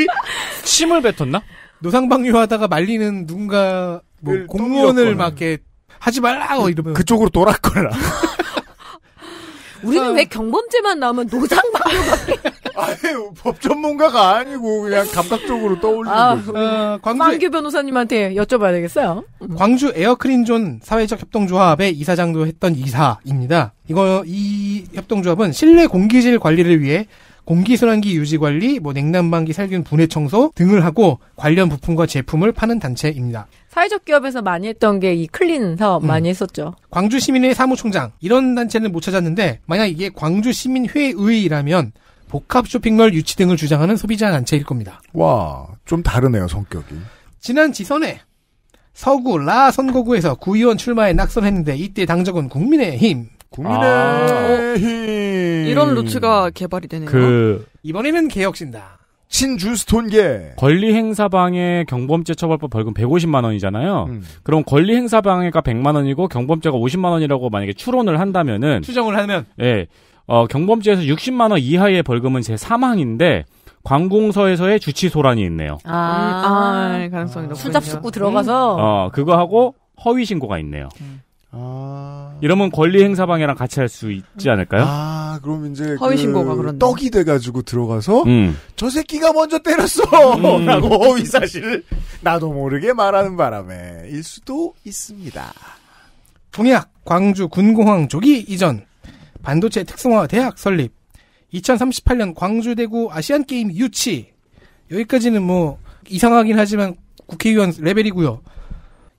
[SPEAKER 6] 침을 뱉었나? 노상방뇨하다가 말리는 누군가 뭐 그 공무원을 막게 하지 말라고 그 이러면 그쪽으로 돌았거나
[SPEAKER 3] 우리는 어. 왜 경범죄만 나오면 노상방뇨밖에. 아유 법 전문가가 아니고 그냥 감각적으로 떠올리는 아, 음. 어, 광주 광규 변호사님한테 여쭤봐야 되겠어요.
[SPEAKER 6] 음. 광주 에어크린존 사회적 협동조합의 이사장도 했던 이사입니다. 이거 이 협동조합은 실내 공기질 관리를 위해 공기순환기 유지관리, 뭐 냉난방기 살균 분해 청소 등을 하고 관련 부품과 제품을 파는 단체입니다.
[SPEAKER 3] 사회적 기업에서 많이 했던 게 이 클린 사업 음. 많이 했었죠.
[SPEAKER 6] 광주 시민회 사무총장 이런 단체는 못 찾았는데 만약 이게 광주 시민회의라면 복합 쇼핑몰 유치 등을 주장하는 소비자 단체일
[SPEAKER 4] 겁니다. 와, 좀 다르네요, 성격이.
[SPEAKER 6] 지난 지선에 서구 라 선거구에서 구의원 출마에 낙선했는데 이때 당적은 국민의힘.
[SPEAKER 7] 국민의힘. 아, 이런 루트가 개발이 되네요. 그
[SPEAKER 6] 이번에는 개혁신당.
[SPEAKER 1] 신주스톤계 권리행사방해 경범죄처벌법 벌금 150만 원이잖아요. 음. 그럼 권리행사방해가 100만 원이고 경범죄가 50만 원이라고 만약에 추론을 한다면은 추정을 하면 예. 어, 경범죄에서 60만 원 이하의 벌금은 제 사망인데 관공서에서의 주치소란이 있네요. 아,
[SPEAKER 7] 음, 아, 예, 아 가능성이 높 아, 술잡 숙고 들어가서 음.
[SPEAKER 1] 어, 그거 하고 허위 신고가 있네요. 음. 아... 이러면 권리 행사 방해랑 같이 할 수 있지 않을까요? 아,
[SPEAKER 4] 그럼 이제 허위 신고가 그 떡이 돼 가지고 들어가서 음. 저 새끼가 먼저 때렸어라고 음. 허위 사실 나도 모르게 말하는 바람에 일 수도 있습니다.
[SPEAKER 6] 동해 광주 군공항 조기 이전 반도체 특성화 대학 설립 2038년 광주대구 아시안 게임 유치 여기까지는 뭐 이상하긴 하지만 국회의원 레벨이고요.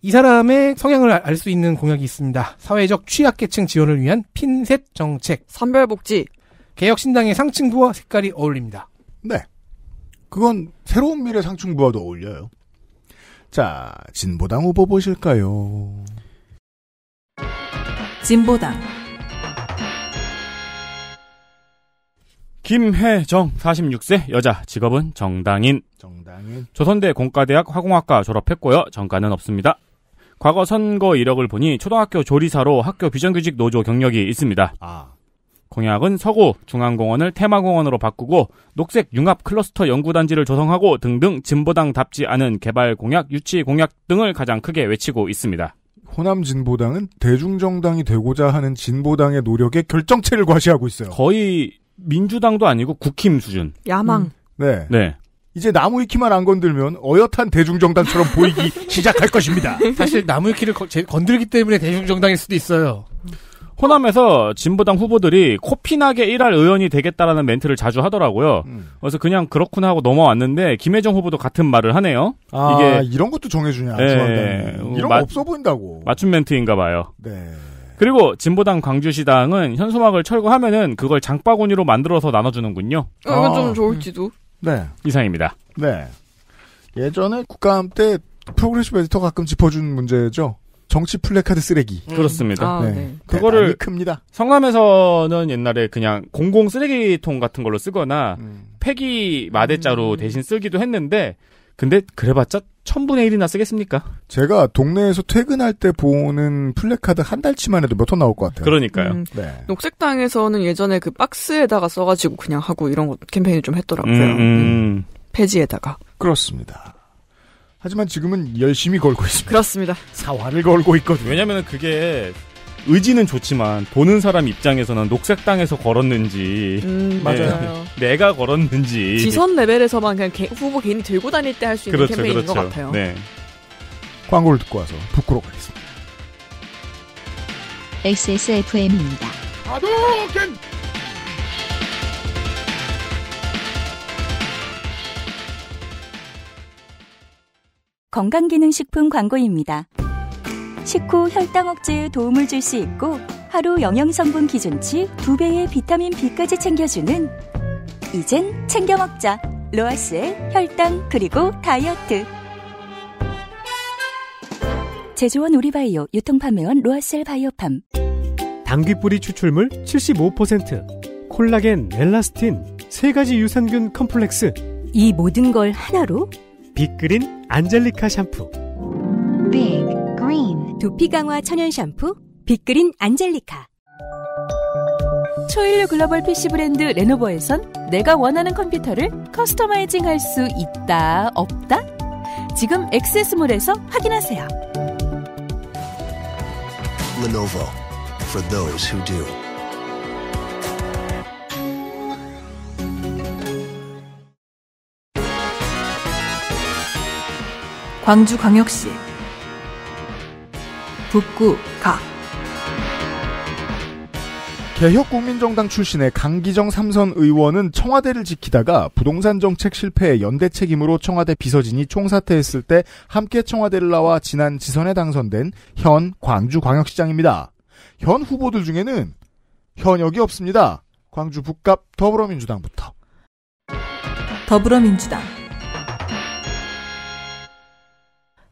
[SPEAKER 6] 이 사람의 성향을 알 수 있는 공약이 있습니다. 사회적 취약계층 지원을 위한 핀셋 정책.
[SPEAKER 4] 선별복지. 개혁신당의 상층부와 색깔이 어울립니다. 네. 그건 새로운 미래 상층부와도 어울려요. 자, 진보당 후보
[SPEAKER 1] 보실까요? 진보당. 김혜정 46세 여자 직업은 정당인. 정당인. 조선대 공과대학 화공학과 졸업했고요. 전과는 없습니다. 과거 선거 이력을 보니 초등학교 조리사로 학교 비정규직 노조 경력이 있습니다. 아. 공약은 서구 중앙공원을 테마공원으로 바꾸고 녹색 융합 클러스터 연구단지를 조성하고 등등 진보당답지 않은 개발 공약, 유치 공약 등을 가장 크게 외치고 있습니다.
[SPEAKER 4] 호남 진보당은 대중정당이 되고자 하는 진보당의 노력에 결정체를
[SPEAKER 1] 과시하고 있어요. 거의 민주당도 아니고 국힘 수준.
[SPEAKER 5] 야망. 음.
[SPEAKER 4] 네.
[SPEAKER 1] 네. 이제
[SPEAKER 4] 나무위키만 안 건들면 어엿한 대중정당처럼 보이기 시작할 것입니다. 사실
[SPEAKER 1] 나무위키를 건들기 때문에 대중정당일 수도 있어요. 호남에서 진보당 후보들이 코피나게 일할 의원이 되겠다라는 멘트를 자주 하더라고요. 음. 그래서 그냥 그렇구나 하고 넘어왔는데 김혜정 후보도 같은 말을 하네요. 아, 이게
[SPEAKER 4] 이런 것도 정해주냐? 네, 이런 마, 없어
[SPEAKER 1] 보인다고. 맞춤 멘트인가 봐요. 네. 그리고 진보당 광주시당은 현수막을 철거하면은 그걸 장바구니로 만들어서 나눠주는군요. 아,
[SPEAKER 5] 이건 좀 아. 좋을지도.
[SPEAKER 1] 네. 이상입니다.
[SPEAKER 4] 네. 예전에 국가함 때 프로그레시브 에디터 가끔 짚어준 문제죠. 정치 플래카드 쓰레기. 음. 그렇습니다. 아, 네. 네.
[SPEAKER 1] 그거를 큽니다. 성남에서는 옛날에 그냥 공공 쓰레기통 같은 걸로 쓰거나 음. 폐기 마대자로 음. 대신 쓰기도 했는데 근데 그래봤자 1000분의 1이나 쓰겠습니까? 제가 동네에서
[SPEAKER 4] 퇴근할 때 보는 플래카드 한 달치만 해도 몇 톤 나올 것 같아요.
[SPEAKER 1] 그러니까요. 음, 네.
[SPEAKER 5] 녹색당에서는 예전에 그 박스에다가 써가지고 그냥 하고 이런 거 캠페인을 좀 했더라고요. 음, 음. 페지에다가. 음. 그렇습니다.
[SPEAKER 1] 하지만 지금은 열심히 걸고 있습니다. 그렇습니다. 사활을 걸고 있거든요. 왜냐면 그게 의지는 좋지만 보는 사람 입장에서는 녹색 땅에서 걸었는지 음, 네. 맞아요. 네, 내가 걸었는지 지선
[SPEAKER 5] 레벨에서만 그냥 후보 개인이 들고 다닐 때 할 수 있는 그렇죠, 캠페인인 그렇죠. 것 같아요. 네.
[SPEAKER 1] 광고를 듣고 와서
[SPEAKER 4] 부끄러워 가겠습니다.
[SPEAKER 5] XSFM입니다.
[SPEAKER 7] 아도겐!
[SPEAKER 8] 건강기능식품 광고입니다. 식후 혈당 억제에 도움을 줄 수 있고 하루 영양성분 기준치 2배의 비타민 B까지 챙겨주는 이젠 챙겨 먹자. 로아스의 혈당 그리고 다이어트. 제조원 우리바이오 유통판매원 로아셀 바이오팜
[SPEAKER 6] 당귀뿌리 추출물 75% 콜라겐, 엘라스틴, 세 가지 유산균 컴플렉스 이
[SPEAKER 8] 모든 걸 하나로
[SPEAKER 1] 빅그린 안젤리카 샴푸
[SPEAKER 8] 빅 두피 강화 천연 샴푸, 빅그린 안젤리카. 초일류 글로벌 PC 브랜드 레노버에선 내가 원하는 컴퓨터를 커스터마이징 할 수 있다, 없다? 지금 액세스몰에서 확인하세요.
[SPEAKER 7] Lenovo for those who do.
[SPEAKER 2] 광주광역시 북구 각
[SPEAKER 4] 개혁국민정당 출신의 강기정 삼선 의원은 청와대를 지키다가 부동산 정책 실패의 연대 책임으로 청와대 비서진이 총사퇴했을 때 함께 청와대를 나와 지난 지선에 당선된 현 광주광역시장입니다. 현 후보들 중에는 현역이 없습니다. 광주 북갑 더불어민주당부터 더불어민주당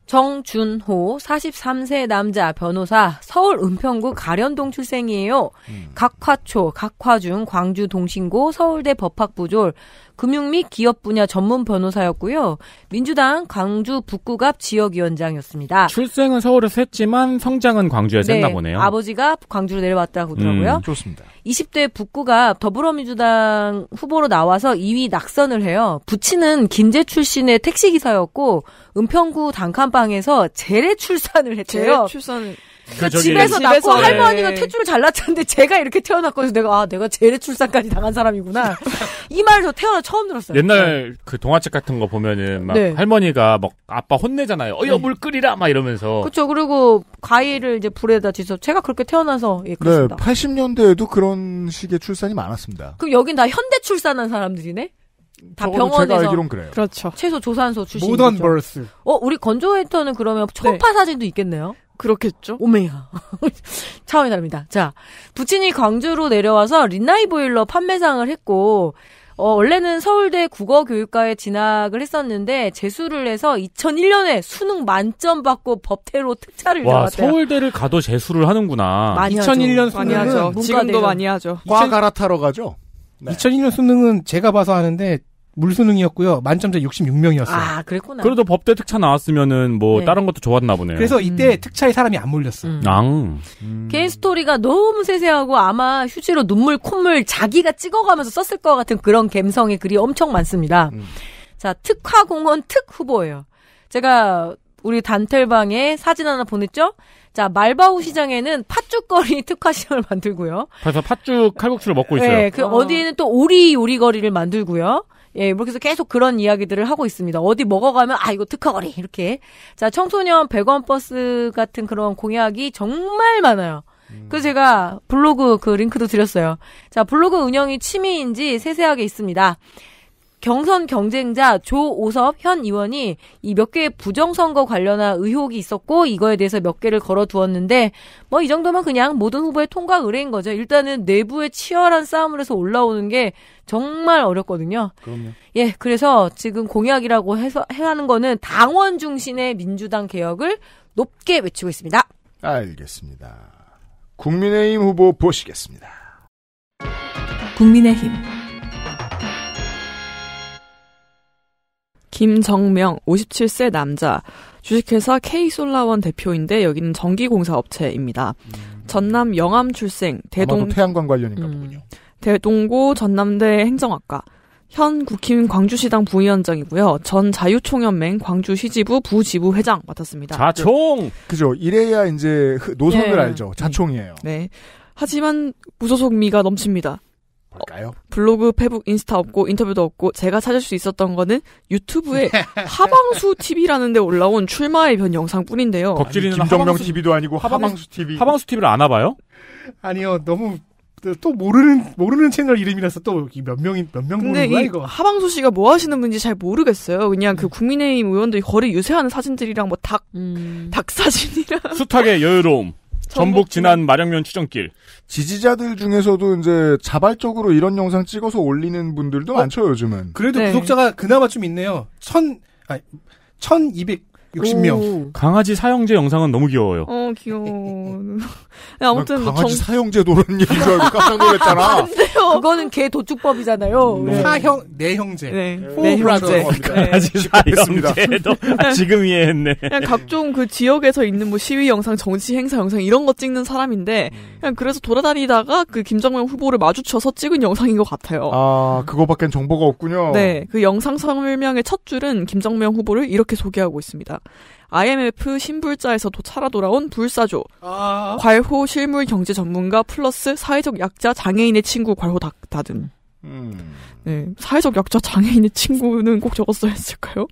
[SPEAKER 3] 정준호 43세 남자 변호사 서울 은평구 가련동 출생이에요. 음. 각화초, 각화중, 광주 동신고, 서울대 법학부졸, 금융 및 기업 분야 전문 변호사였고요. 민주당 광주 북구갑 지역위원장이었습니다. 출생은 서울에서
[SPEAKER 1] 했지만 성장은 광주에서 네, 했나 보네요.
[SPEAKER 3] 아버지가 광주로 내려왔다고 하더라고요. 음, 좋습니다. 20대 북구갑 더불어민주당 후보로 나와서 2위 낙선을 해요. 부친은 김제 출신의 택시기사였고 은평구 단칸방에서 재래 출산을 했대요. 재래 출산 그
[SPEAKER 5] 저기... 집에서 낳고 네. 할머니가 태줄을
[SPEAKER 3] 잘랐는데 제가 이렇게 태어났거든요. 내가 아 내가 재래 출산까지 당한 사람이구나. 이 말을 저 태어나 처음
[SPEAKER 5] 들었어요.
[SPEAKER 1] 옛날 네. 그 동화책 같은 거 보면은 막 네. 할머니가 막 아빠 혼내잖아요. 어여 네. 물 끓이라 막 이러면서. 그렇죠.
[SPEAKER 3] 그리고 과일을 이제 불에다 뒤서 제가 그렇게 태어나서 예, 네, 그렇습니다. 네, 80년대에도 그런
[SPEAKER 4] 식의 출산이 많았습니다.
[SPEAKER 3] 그럼 여긴 다 현대 출산한 사람들이네. 다 병원에서 그렇죠. 최소 조산소 출신 모던 버스. 어, 우리 건조 헤터는 그러면 초파 네. 사진도 있겠네요. 그렇겠죠. 오메야. 차원이 다릅니다. 자, 부친이 광주로 내려와서 린나이 보일러 판매상을 했고, 어, 원래는 서울대 국어교육과에 진학을 했었는데 재수를 해서 2001년에 수능 만점 받고 법대로 특차를 와, 나왔대요.
[SPEAKER 1] 서울대를 가도 재수를 하는구나. 많이
[SPEAKER 5] 2001년 하죠. 많이 하죠. 지금도 되죠. 많이 하죠.
[SPEAKER 1] 과
[SPEAKER 4] 갈아타러 가죠.
[SPEAKER 6] 네. 2001년 수능은 제가 봐서 하는데 물수능이었고요. 만점자
[SPEAKER 1] 66명이었어요.
[SPEAKER 3] 아, 그랬구나. 그래도
[SPEAKER 1] 법대 특차 나왔으면은 뭐 네. 다른 것도 좋았나 보네요. 그래서 이때
[SPEAKER 6] 음. 특차에
[SPEAKER 3] 사람이 안 몰렸어. 음. 앙. 음. 개인 스토리가 너무 세세하고 아마 휴지로 눈물 콧물 자기가 찍어가면서 썼을 것 같은 그런 감성의 글이 엄청 많습니다. 음. 자, 특화공원 특 후보예요. 제가 우리 단텔방에 사진 하나 보냈죠? 자, 말바우 시장에는 팥죽거리 특화시장을 만들고요. 그래서 팥죽
[SPEAKER 1] 칼국수를 먹고 있어요. 네, 그 아. 어.
[SPEAKER 3] 디에는또 오리 요리거리를 만들고요. 예, 이렇게 뭐 해서 계속 그런 이야기들을 하고 있습니다. 어디 먹어가면 아 이거 특허거리 이렇게. 자, 청소년 100원 버스 같은 그런 공약이 정말 많아요. 그 제가 블로그 그 링크도 드렸어요. 자, 블로그 운영이 취미인지 세세하게 있습니다. 경선 경쟁자 조오섭 현 의원이 이 몇 개의 부정선거 관련한 의혹이 있었고 이거에 대해서 몇 개를 걸어두었는데 뭐 이 정도면 그냥 모든 후보의 통과 의뢰인 거죠. 일단은 내부의 치열한 싸움을 해서 올라오는 게 정말 어렵거든요. 그럼요. 예, 그래서 지금 공약이라고 해서 해야 하는 거는 당원 중심의 민주당 개혁을 높게 외치고 있습니다.
[SPEAKER 4] 알겠습니다. 국민의힘 후보 보시겠습니다.
[SPEAKER 5] 국민의힘 김정명 57세 남자 주식회사 K솔라원 대표인데 여기는 전기공사 업체입니다. 음. 전남 영암 출생 대동 태양광 관련인가 음. 보군요. 대동고 전남대 행정학과 현 국힘 광주시당 부위원장이고요. 전 자유총연맹 광주시지부 부지부 회장 맡았습니다.
[SPEAKER 4] 자총 그죠? 이래야 이제 노선을 네. 알죠. 자총이에요.
[SPEAKER 5] 네. 하지만 무소속미가 넘칩니다. 뭘까요? 어, 블로그, 페북, 인스타 없고 인터뷰도 없고 제가 찾을 수 있었던 거는 유튜브에 하방수 TV라는 데 올라온 출마의 변 영상뿐인데요. 덕질이는 김정명 하방수, TV도 아니고 하방수,
[SPEAKER 1] TV. 하방수 TV를 안 와봐요?
[SPEAKER 5] 아니요. 너무 또 모르는 모르는 채널 이름이라서 또 몇 명이 몇명 보는 거야 이거. 하방수 씨가 뭐 하시는 분지잘 모르겠어요. 그냥 그 음. 국민의힘 의원들이 거리 유세하는 사진들이랑 뭐 닭닭 음. 사진이랑
[SPEAKER 1] 숱하게 여유로움. 전북 진안 마령면 추정길. 지지자들
[SPEAKER 5] 중에서도 이제
[SPEAKER 4] 자발적으로 이런 영상 찍어서 올리는 분들도 어? 많죠, 요즘은.
[SPEAKER 1] 그래도 네. 구독자가 그나마 좀 있네요.
[SPEAKER 6] 천, 아니, 1200,
[SPEAKER 4] 60명. 오.
[SPEAKER 1] 강아지 사형제 영상은 너무 귀여워요.
[SPEAKER 5] 어, 귀여워. 네, 아무튼 뭐 강아지 정... 사형제노라는얘기줄 알고 깜짝 놀랐잖아. 아, 그거는 개 도축법이잖아요. 네. 네. 사형
[SPEAKER 1] 내 형제. 네.
[SPEAKER 4] 네. 네 형제.
[SPEAKER 1] 강아지 사형제도. 아, 지금 이해했네. 그냥
[SPEAKER 5] 각종 그 지역에서 있는 뭐 시위 영상, 정치 행사 영상 이런 거 찍는 사람인데 음. 그냥 그래서 돌아다니다가 그 김정명 후보를 마주쳐서 찍은 영상인 것 같아요. 아, 그거밖엔 정보가 없군요. 네. 그 영상 설명의 첫 줄은 김정명 후보를 이렇게 소개하고 있습니다. IMF 신불자에서도 살아 돌아온 불사조. 아~ 괄호 실물 경제 전문가 플러스 사회적 약자 장애인의 친구 괄호 닫다 음. 네, 사회적 약자 장애인의 친구는 꼭 적었어야 했을까요?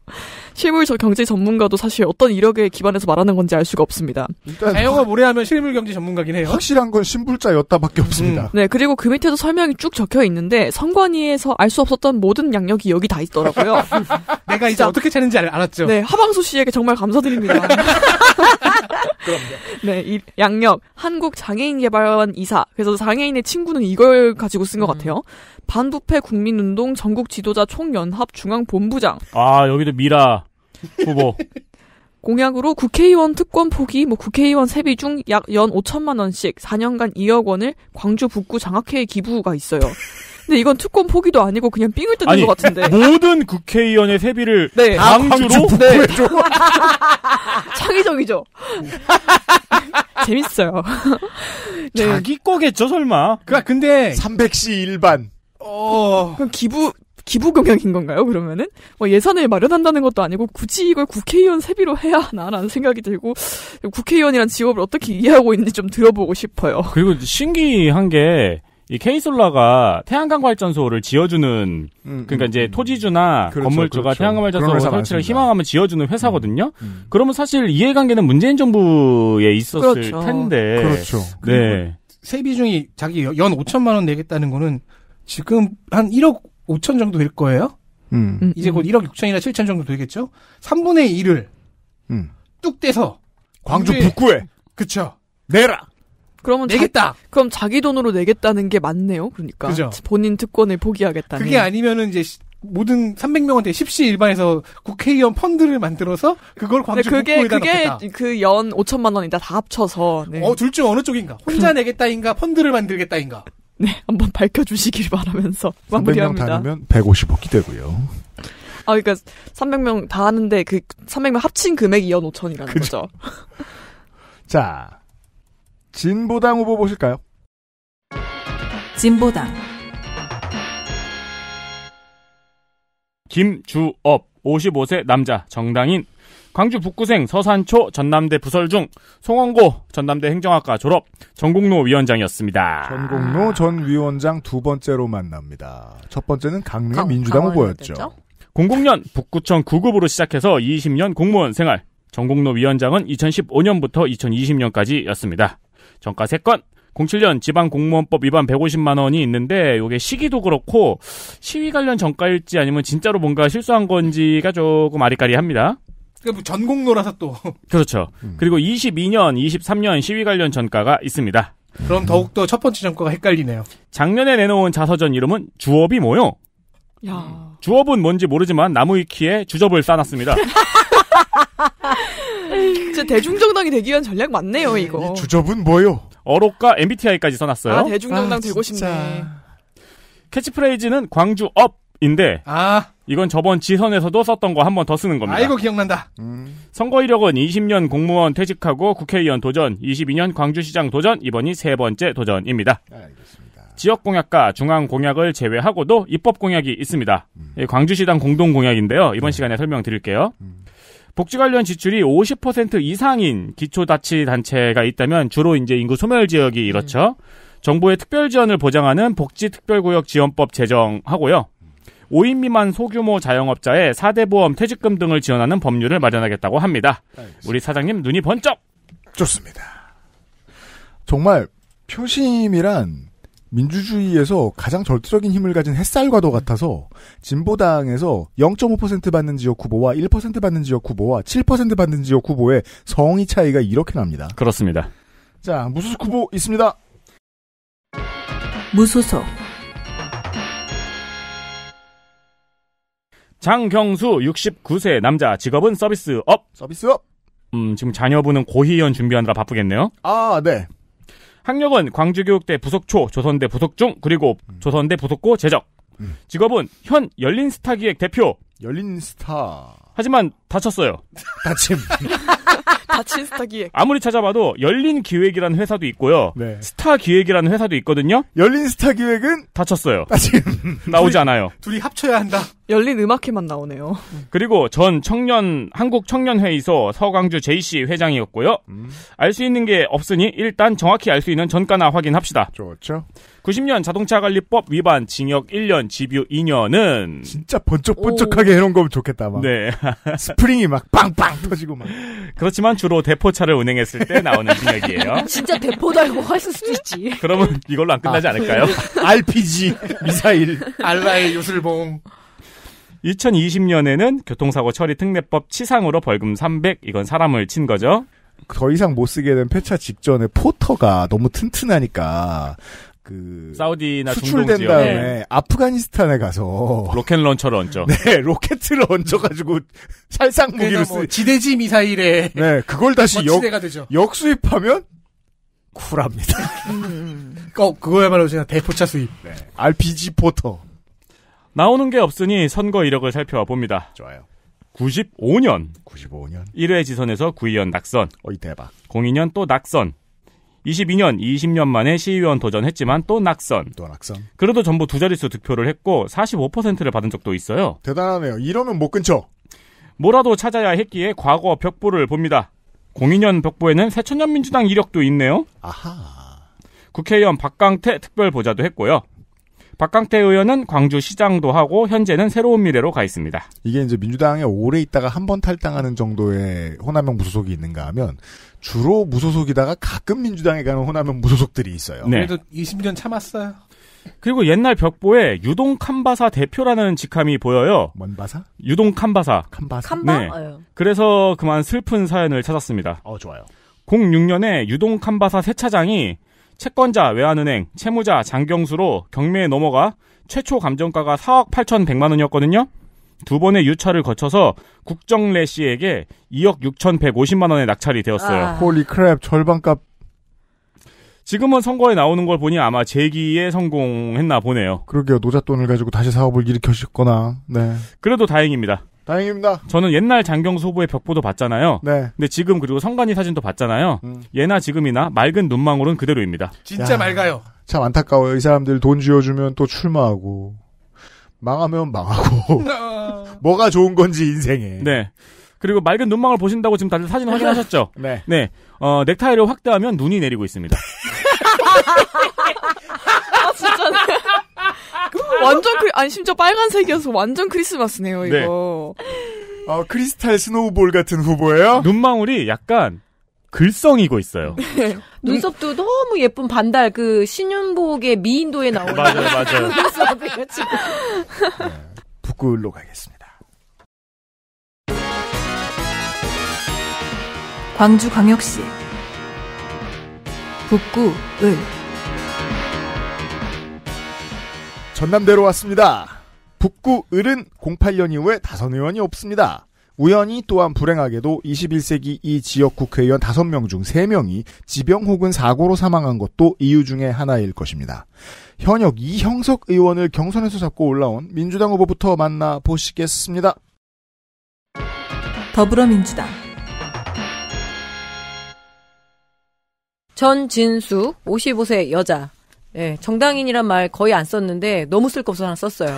[SPEAKER 5] 실물 저 경제 전문가도 사실 어떤 이력에 기반해서 말하는 건지 알 수가 없습니다. 일단 애호가
[SPEAKER 6] 모래하면 실물 경제 전문가긴 해요. 확실한 건 신불자였다밖에 음. 없습니다.
[SPEAKER 5] 네, 그리고 그 밑에도 설명이 쭉 적혀 있는데 선관위에서 알 수 없었던 모든 양력이 여기 다 있더라고요. 내가 이제 어떻게 찾는지 알았죠. 네, 하방수 씨에게 정말 감사드립니다. 그럼요. 네, 이 양력 한국 장애인 개발원 이사. 그래서 장애인의 친구는 이걸 가지고 쓴것 음. 같아요. 반부패 국민 민주노총운동 전국지도자 총연합 중앙본부장.
[SPEAKER 1] 아 여기도 미라 후보.
[SPEAKER 5] 공약으로 국회의원 특권 포기, 뭐 국회의원 세비 중 약 연 5천만 원씩 4년간 2억 원을 광주 북구 장학회에 기부가 있어요. 근데 이건 특권 포기도 아니고 그냥 삥을 뜯는 아니, 것 같은데.
[SPEAKER 1] 모든 국회의원의 세비를 네. 아, 광주로 네.
[SPEAKER 5] 창의적이죠. 재밌어요. 네. 자기 거겠죠 설마. 그니까 근데 300시 일반. 어. 그럼 기부 기부 경향인 건가요? 그러면은 뭐 예산을 마련한다는 것도 아니고 굳이 이걸 국회의원 세비로 해야 하나라는 생각이 들고 국회의원이란 직업을 어떻게 이해하고 있는지 좀 들어보고 싶어요. 그리고 신기한 게. 이
[SPEAKER 1] 케이솔라가 태양광 발전소를 지어주는 음, 음 그러니까 음, 이제 음. 토지주나 그렇죠, 건물주가 그렇죠. 태양광 발전소 설치를 많습니다. 희망하면 지어주는 회사거든요. 음, 음. 그러면 사실 이해관계는 문재인 정부에 있었을 그렇죠. 텐데 그렇죠. 네
[SPEAKER 6] 세비 중에 자기 연 5천만 원 내겠다는 거는 지금 한 1억 5천 정도 될 거예요. 음. 음 이제 곧 1억 음. 6천이나
[SPEAKER 5] 7천 정도 되겠죠. 3분의 1을 음. 뚝 떼서 광주 광주 북구에 그쵸 내라. 그러면 내겠다. 자, 그럼 자기 돈으로 내겠다는 게 맞네요. 그러니까 그죠? 본인 특권을 포기하겠다는. 그게
[SPEAKER 6] 아니면은 이제 모든 300명한테 1 0시일반에서 국회의원
[SPEAKER 5] 펀드를 만들어서 그걸 광주 네, 그게, 북구에다 그게 넣겠다. 그연 5천만 원이다 다 합쳐서. 네. 어둘 중 어느 쪽인가? 혼자 그... 내겠다인가 펀드를 만들겠다인가? 네, 한번 밝혀주시길 바라면서 마무리합니다. 300명 다 하면
[SPEAKER 4] 150억이 고요
[SPEAKER 5] 아, 그러니까 300명 다 하는데 그 300명 합친 금액이 2억 5천이라는 그죠. 거죠.
[SPEAKER 4] 자, 진보당 후보 보실까요?
[SPEAKER 5] 진보당
[SPEAKER 1] 김주업 55세 남자 정당인 광주 북구생 서산초 전남대 부설중 송원고 전남대 행정학과 졸업 전공로 위원장이었습니다. 전공로
[SPEAKER 4] 전 위원장 두 번째로 만납니다. 첫 번째는 강릉 강, 민주당 후보였죠.
[SPEAKER 1] 00년 북구청 구급으로 시작해서 20년 공무원 생활. 전공로 위원장은 2015년부터 2020년까지였습니다. 정가 3건, 07년 지방공무원법 위반 150만 원이 있는데 이게 시기도 그렇고 시위 관련 정가일지 아니면 진짜로 뭔가 실수한 건지가 조금 아리까리합니다.
[SPEAKER 6] 그 뭐 전공노라서 또.
[SPEAKER 1] 그렇죠. 음. 그리고 22년, 23년 시위 관련 전과가 있습니다. 그럼 더욱더 첫 번째
[SPEAKER 6] 전과가 헷갈리네요.
[SPEAKER 1] 작년에 내놓은 자서전 이름은 주업이 뭐요? 야. 주업은 뭔지 모르지만 나무 위키에 주접을 쌓았습니다
[SPEAKER 5] 진짜 대중정당이 되기 위한 전략 맞네요, 네, 이거.
[SPEAKER 1] 주접은 뭐요? 어록과 MBTI까지 써놨어요. 아,
[SPEAKER 5] 대중정당 아, 되고 싶네.
[SPEAKER 1] 캐치프레이즈는 광주업. 인데 아. 이건 저번 지선에서도 썼던 거 한 번 더 쓰는 겁니다. 아이고 기억난다. 음. 선거 이력은 20년 공무원 퇴직하고 국회의원 도전, 22년 광주시장 도전, 이번이 세 번째 도전입니다. 네, 알겠습니다. 지역 공약과 중앙 공약을 제외하고도 입법 공약이 있습니다. 음. 예, 광주시당 공동 공약인데요. 이번 음. 시간에 설명드릴게요. 음. 복지 관련 지출이 50% 이상인 기초자치단체가 있다면 주로 이제 인구 소멸 지역이 음. 이렇죠. 정부의 특별 지원을 보장하는 복지특별구역 지원법 제정하고요. 5인 미만 소규모 자영업자의 4대 보험 퇴직금 등을 지원하는 법률을 마련하겠다고 합니다. 알겠습니다. 우리 사장님 눈이 번쩍! 좋습니다.
[SPEAKER 4] 정말 표심이란 민주주의에서 가장 절대적인 힘을 가진 햇살과도 같아서 진보당에서 0.5% 받는 지역 후보와 1% 받는 지역 후보와 7% 받는 지역 후보의 성의 차이가 이렇게 납니다. 그렇습니다. 자, 무소속 후보 있습니다. 무소속
[SPEAKER 1] 장경수 69세 남자 직업은 서비스업. 서비스업. 음, 지금 자녀분은 고희연 준비하느라 바쁘겠네요. 아, 네. 학력은 광주교육대 부속초, 조선대 부속중, 그리고 음. 조선대 부속고 재적. 음. 직업은 현 열린스타 기획 대표. 열린스타. 하지만 다쳤어요. 다침.
[SPEAKER 5] 다친 스타 기획.
[SPEAKER 1] 아무리 찾아봐도 열린 기획이라는 회사도 있고요. 네. 스타 기획이라는 회사도 있거든요. 열린 스타 기획은 다쳤어요. 다침. 나오지 둘이, 않아요.
[SPEAKER 5] 둘이 합쳐야 한다. 열린 음악회만 나오네요.
[SPEAKER 1] 그리고 전 청년 한국 청년회의소 서광주 제이씨 회장이었고요. 음. 알수 있는 게 없으니 일단 정확히 알 수 있는 전가나 확인합시다. 좋죠. 90년 자동차관리법 위반 징역 1년 집유 2년은 진짜
[SPEAKER 4] 번쩍번쩍하게 해놓은 거면 좋겠다 막.
[SPEAKER 1] 네. 스프링이 막빵
[SPEAKER 4] 빵빵 터지고 막.
[SPEAKER 1] 그렇지만 주로 대포차를 운행했을 때 나오는 능력이에요.
[SPEAKER 7] 진짜 대포 달고 했을 수도 있지.
[SPEAKER 1] 그러면 이걸로 안 끝나지 아. 않을까요? RPG, 미사일, 알라의 요술봉. 2020년에는 교통사고 처리 특례법 치상으로 벌금 300, 이건 사람을 친 거죠. 더 이상 못 쓰게 된
[SPEAKER 4] 폐차 직전에 포터가 너무 튼튼하니까
[SPEAKER 1] 그 사우디나 수출된 중 다음에 네.
[SPEAKER 4] 아프가니스탄에 가서
[SPEAKER 1] 로켓 런처를 얹죠.
[SPEAKER 4] 네, 로켓을 얹어가지고 살상 무기를 뭐 쓰. 뭐 지대지 미사일에. 네, 그걸 다시 뭐 역, 역수입하면 쿨합니다. 어, 그거야말로 제가 대포차 수입. 네,
[SPEAKER 1] RPG 포터. 나오는 게 없으니 선거 이력을 살펴와 봅니다. 좋아요. 95년. 95년. 1회 지선에서 구의원 낙선. 어이 대박. 02년 또 낙선. 22년 20년 만에 시의원 도전했지만 또 낙선. 또 낙선. 그래도 전부 두 자릿수 득표를 했고 45%를 받은 적도 있어요. 대단하네요. 이러면 못 끊죠. 뭐라도 찾아야 했기에 과거 벽보를 봅니다. 02년 벽보에는 새천년 민주당 이력도 있네요. 아하. 국회의원 박강태 특별보좌도 했고요. 박강태 의원은 광주시장도 하고 현재는 새로운 미래로 가 있습니다.
[SPEAKER 4] 이게 이제 민주당에 오래 있다가 한 번 탈당하는 정도의 호남형 부소속이 있는가 하면 주로 무소속이다가 가끔 민주당에 가면혼남면 무소속들이 있어요. 네. 그래도 20년 참았어요.
[SPEAKER 1] 그리고 옛날 벽보에 유동 캄바사 대표라는 직함이 보여요. 뭔 바사? 유동 캄바사. 캄바사. 캄바? 네. 어. 그래서 그만 슬픈 사연을 찾았습니다. 어, 좋아요. 06년에 유동 캄바사 새 차장이 채권자 외환은행 채무자 장경수로 경매에 넘어가 최초 감정가가 4억 8,100만 원이었거든요. 두 번의 유찰을 거쳐서 국정래 씨에게 2억 6,150만 원의 낙찰이 되었어요. 아. 홀리 크랩 절반값. 지금은 선거에 나오는 걸 보니 아마 재기에 성공했나 보네요.
[SPEAKER 4] 그러게요. 노잣돈을 가지고 다시 사업을 일으켜셨거나 네.
[SPEAKER 1] 그래도 다행입니다. 다행입니다. 저는 옛날 장경수 후보의 벽보도 봤잖아요. 네. 근데 지금 그리고 성관이 사진도 봤잖아요. 음. 예나 지금이나 맑은 눈망울은 그대로입니다. 진짜 야, 맑아요.
[SPEAKER 4] 참 안타까워요. 이 사람들 돈 쥐어주면 또 출마하고. 망하면 망하고
[SPEAKER 1] 아. 뭐가 좋은 건지 인생에. 네. 그리고 맑은 눈망울 보신다고 지금 다들 사진 확인하셨죠? 네. 네. 어, 넥타이를 확대하면 눈이 내리고 있습니다.
[SPEAKER 5] 아, 진짜 그 완전 크리, 아니, 심지어 빨간색이어서 완전 크리스마스네요, 네. 이거.
[SPEAKER 4] 네. 어, 크리스탈 스노우볼 같은 후보예요? 눈망울이 약간 글썽이고 있어요.
[SPEAKER 3] 눈썹도 너무 예쁜 반달 그 신윤복의 미인도에 네, 나오는 맞아요, 맞아요. 눈썹이에요 지금. 네,
[SPEAKER 4] 북구로 가겠습니다.
[SPEAKER 2] 광주광역시
[SPEAKER 4] 북구 을 전남대로 왔습니다. 북구 을은 08년 이후에 다선 의원이 없습니다. 우연히 또한 불행하게도 21세기 이 지역 국회의원 5명 중 3명이 지병 혹은 사고로 사망한 것도 이유 중의 하나일 것입니다. 현역 이형석 의원을 경선에서 잡고 올라온 민주당 후보부터 만나 보시겠습니다.
[SPEAKER 3] 더불어민주당 전진수 55세 여자 예, 정당인이란 말 거의 안 썼는데 너무 쓸 거 없어서 하나 썼어요.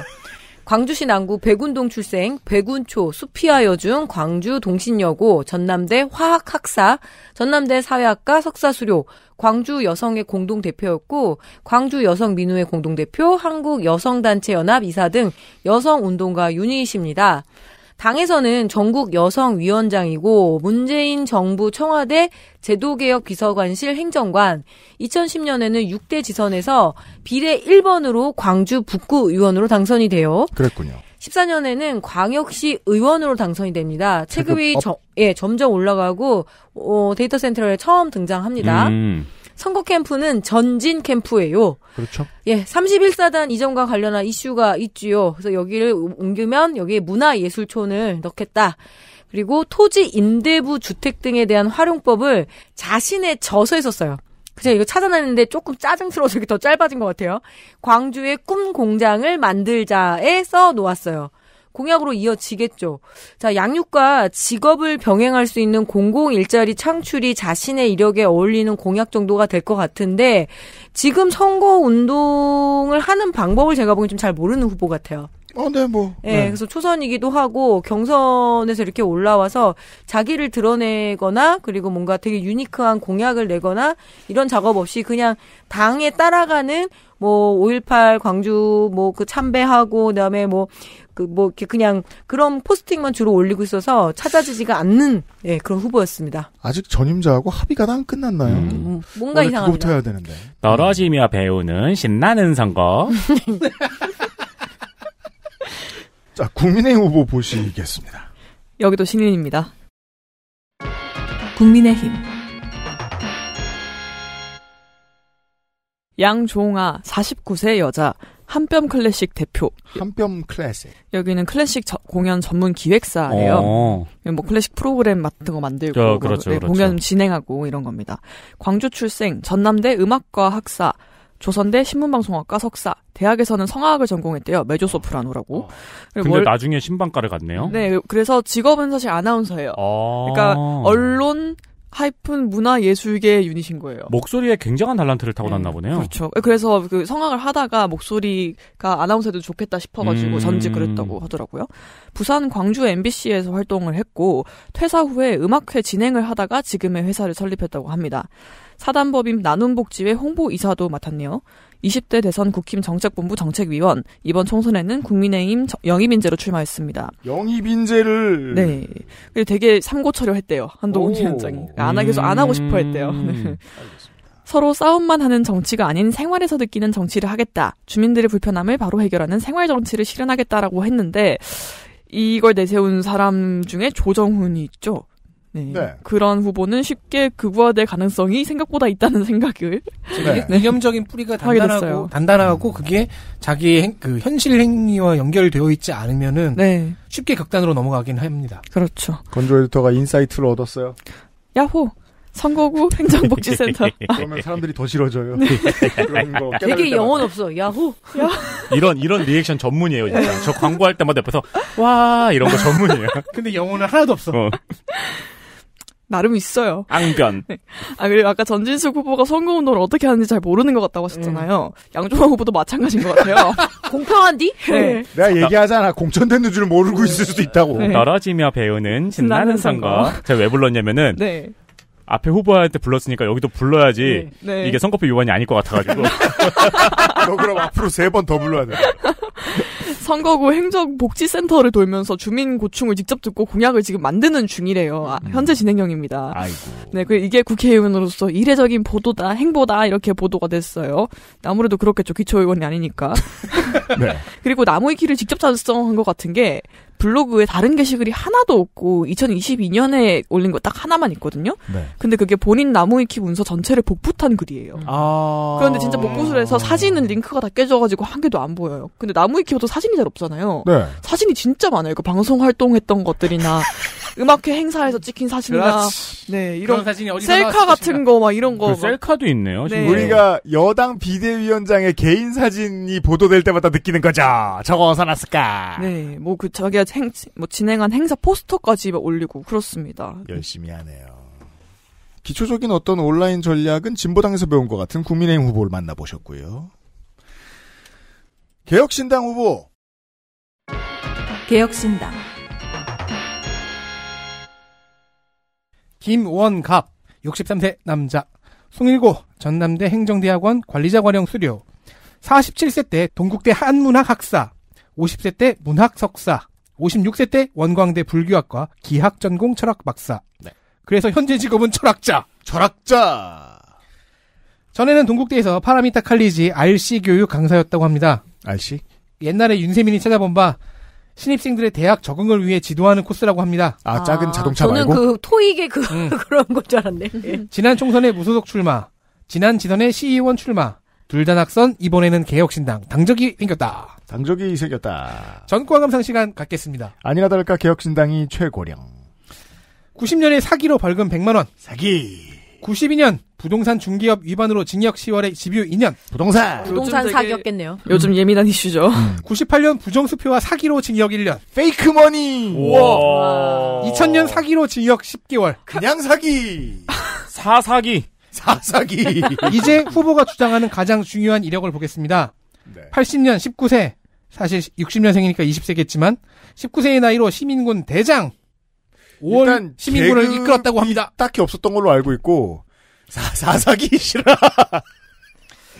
[SPEAKER 3] 광주시 남구 백운동 출생, 백운초, 수피아 여중, 광주 동신여고, 전남대 화학학사, 전남대 사회학과 석사 수료, 광주 여성의 공동 대표였고, 광주 여성 민우회 공동 대표, 한국 여성단체 연합 이사 등 여성 운동가 유닛십니다 당에서는 전국 여성위원장이고 문재인 정부 청와대 제도개혁 비서관실 행정관, 2010년에는 6대 지선에서 비례 1번으로 광주 북구 의원으로 당선이 돼요. 그랬군요. 14년에는 광역시 의원으로 당선이 됩니다. 체급이 저, 예, 점점 올라가고 어, 데이터 센터에 처음 등장합니다. 음. 선거 캠프는 전진 캠프예요. 그렇죠. 예, 31사단 이전과 관련한 이슈가 있지요. 그래서 여기를 옮기면 여기에 문화예술촌을 넣겠다. 그리고 토지 임대부 주택 등에 대한 활용법을 자신의 저서에썼어요그래 이거 찾아내는데 조금 짜증스러워서 이게 더 짧아진 것 같아요. 광주의 꿈 공장을 만들자에 써 놓았어요. 공약으로 이어지겠죠. 자, 양육과 직업을 병행할 수 있는 공공 일자리 창출이 자신의 이력에 어울리는 공약 정도가 될 것 같은데 지금 선거 운동을 하는 방법을 제가 보기엔 좀 잘 모르는 후보 같아요. 어, 네, 뭐. 예, 네, 그래서 초선이기도 하고 경선에서 이렇게 올라와서 자기를 드러내거나 그리고 뭔가 되게 유니크한 공약을 내거나 이런 작업 없이 그냥 당에 따라가는 뭐5.18 광주 뭐 그 참배하고 그다음에 뭐 그뭐 이렇게 그냥 그런 포스팅만 주로 올리고 있어서 찾아지지가 않는 예, 그런 후보였습니다.
[SPEAKER 4] 아직 전임자하고 합의가 안 끝났나요? 음, 음, 음. 뭔가 이상합니다. 해야 되는데.
[SPEAKER 1] 떨어지며 배우는 신나는 선거. 자, 국민의힘 후보 보시겠습니다.
[SPEAKER 5] 여기도 신인입니다. 국민의힘 양종아 49세 여자 한뼘 클래식 대표. 한뼘 클래식. 여기는 클래식 저, 공연 전문 기획사예요. 어. 뭐 클래식 프로그램 같은 거 만들고 어, 그렇죠, 뭐 그렇죠. 공연 진행하고 이런 겁니다. 광주 출생, 전남대 음악과 학사, 조선대 신문방송학과 석사, 대학에서는 성악을 전공했대요. 메조소프라노라고. 어. 근데 월... 나중에 신방과를 갔네요. 네, 그래서 직업은 사실 아나운서예요.
[SPEAKER 1] 아. 그러니까
[SPEAKER 5] 언론 하이픈 문화 예술계 유닛인 거예요.
[SPEAKER 1] 목소리에 굉장한 달란트를 타고났나 네. 보네요. 그렇죠.
[SPEAKER 5] 그래서 그 성악을 하다가 목소리가 아나운서도 좋겠다 싶어가지고 음... 전직 그랬다고 하더라고요. 부산 광주 MBC에서 활동을 했고 퇴사 후에 음악회 진행을 하다가 지금의 회사를 설립했다고 합니다. 사단법인 나눔복지회 홍보 이사도 맡았네요. 20대 대선 국힘 정책본부 정책위원 이번 총선에는 국민의힘 영입인재로 출마했습니다.
[SPEAKER 4] 영입인재를 네.
[SPEAKER 5] 그리고 되게 삼고 처리했대요 한동훈 위원장이 안 하기서 안 하고 싶어 했대요. 음. 네. 서로 싸움만 하는 정치가 아닌 생활에서 느끼는 정치를 하겠다. 주민들의 불편함을 바로 해결하는 생활 정치를 실현하겠다라고 했는데 이걸 내세운 사람 중에 조정훈이 있죠. 네. 네. 그런 후보는 쉽게 극우화될 가능성이 생각보다 있다는 생각을 네. 네. 이념적인 뿌리가 단단하고 단단하고
[SPEAKER 6] 그게 자기 그 현실 행위와 연결되어 있지 않으면은 네. 쉽게 극단으로 넘어가긴 합니다.
[SPEAKER 4] 그렇죠. 건조 에디터가 인사이트를 얻었어요.
[SPEAKER 5] 야호. 선거구 행정복지센터.
[SPEAKER 7] 그러면
[SPEAKER 1] 사람들이 더 싫어져요.
[SPEAKER 5] 네.
[SPEAKER 7] 그런 거 되게 영혼
[SPEAKER 5] 없어. 야호.
[SPEAKER 1] 이런 이런 리액션 전문이에요. 진짜. 저 광고할 때마다 옆에서 와 이런 거 전문이에요. 근데
[SPEAKER 5] 영혼은 하나도 없어. 어. 나름 있어요.
[SPEAKER 1] 앙변. 네.
[SPEAKER 5] 아, 그리고 아까 전진숙 후보가 선거운동을 어떻게 하는지 잘 모르는 것 같다고 하셨잖아요. 음. 양종환 후보도 마찬가지인 것 같아요. 공평한디? 네. 네.
[SPEAKER 1] 내가 얘기하잖아. 공천되는 줄 모르고 있을 수도 있다고. 네. 떨어지며 배우는 신나는 선거. 선거. 제가 왜 불렀냐면은. 네. 앞에 후보한테 불렀으니까 여기도 불러야지 네. 네. 이게 선거법 위반이 아닐 것 같아가지고. 너 그럼 앞으로 세 번 더
[SPEAKER 7] 불러야 돼.
[SPEAKER 5] 선거구 행정복지센터를 돌면서 주민 고충을 직접 듣고 공약을 지금 만드는 중이래요. 아, 음. 현재 진행형입니다. 아이고. 네, 그 이게 국회의원으로서 이례적인 보도다, 행보다 이렇게 보도가 됐어요. 아무래도 그렇겠죠. 기초의원이 아니니까.
[SPEAKER 7] 네.
[SPEAKER 5] 그리고 나무위키를 직접 작성한 것 같은 게 블로그에 다른 게시글이 하나도 없고 2022년에 올린 거 딱 하나만 있거든요. 네. 근데 그게 본인 나무위키 문서 전체를 복붙한 글이에요. 음.
[SPEAKER 7] 아~ 그런데 진짜
[SPEAKER 5] 복붙을 해서 음. 사진은 링크가 다 깨져가지고 한 개도 안 보여요. 근데 나무위키도 사진이 잘 없잖아요. 네. 사진이 진짜 많아요. 그 방송 활동했던 것들이나 음악회 행사에서 찍힌 사진이나 그렇지. 네 이런 사진이 셀카 같은 거 막 이런 거 그 셀카도
[SPEAKER 1] 있네요.
[SPEAKER 4] 네. 우리가 여당 비대위원장의 개인 사진이 보도될 때마다 느끼는 거죠. 저거 어디서 났을까?
[SPEAKER 5] 네, 뭐그 자기가 행, 뭐 진행한 행사 포스터까지 올리고 그렇습니다. 열심히 하네요. 기초적인 어떤 온라인
[SPEAKER 4] 전략은 진보당에서 배운 것 같은 국민의힘 후보를 만나보셨고요. 개혁신당 후보.
[SPEAKER 2] 개혁신당.
[SPEAKER 6] 김원갑 63세 남자 송일고 전남대 행정대학원 관리자관영 수료 47세 때 동국대 한문학학사 50세 때 문학석사 56세 때 원광대 불교학과 기학 전공 철학 박사 네. 그래서 현재 직업은 철학자 철학자 전에는 동국대에서 파라미타 칼리지 RC 교육 강사였다고 합니다 RC? 옛날에 윤세민이 찾아본 바 신입생들의 대학 적응을 위해 지도하는 코스라고 합니다. 아, 작은 아, 자동차 저는 말고?
[SPEAKER 3] 그 토익의 그 음. 그런 것 줄 알았네. 예.
[SPEAKER 6] 지난 총선에 무소속 출마, 지난 지선에 시의원 출마, 둘 다 낙선, 이번에는 개혁신당 당적이
[SPEAKER 4] 생겼다. 당적이 생겼다. 전과 감상 시간 갖겠습니다. 아니나 다를까 개혁신당이 최고령. 90년에 사기로 벌금 100만 원. 사기. 92년
[SPEAKER 6] 부동산 중개업 위반으로 징역 10월에 집유 2년. 부동산. 부동산 사기였겠네요. 요즘 음. 예민한 이슈죠. 98년 음. 부정수표와 사기로 징역 1년.
[SPEAKER 3] 페이크 머니.
[SPEAKER 6] 우와. 2000년 사기로 징역 10개월. 그냥 사기. 사사기. 사사기. 이제 후보가 주장하는 가장 중요한 이력을 보겠습니다. 네. 80년 19세. 사실 60년생이니까 20세겠지만 19세의 나이로 시민군 대장 5월 시민군을 이끌었다고 합니다. 딱히 없었던 걸로 알고 있고 사, 사사기 싫어.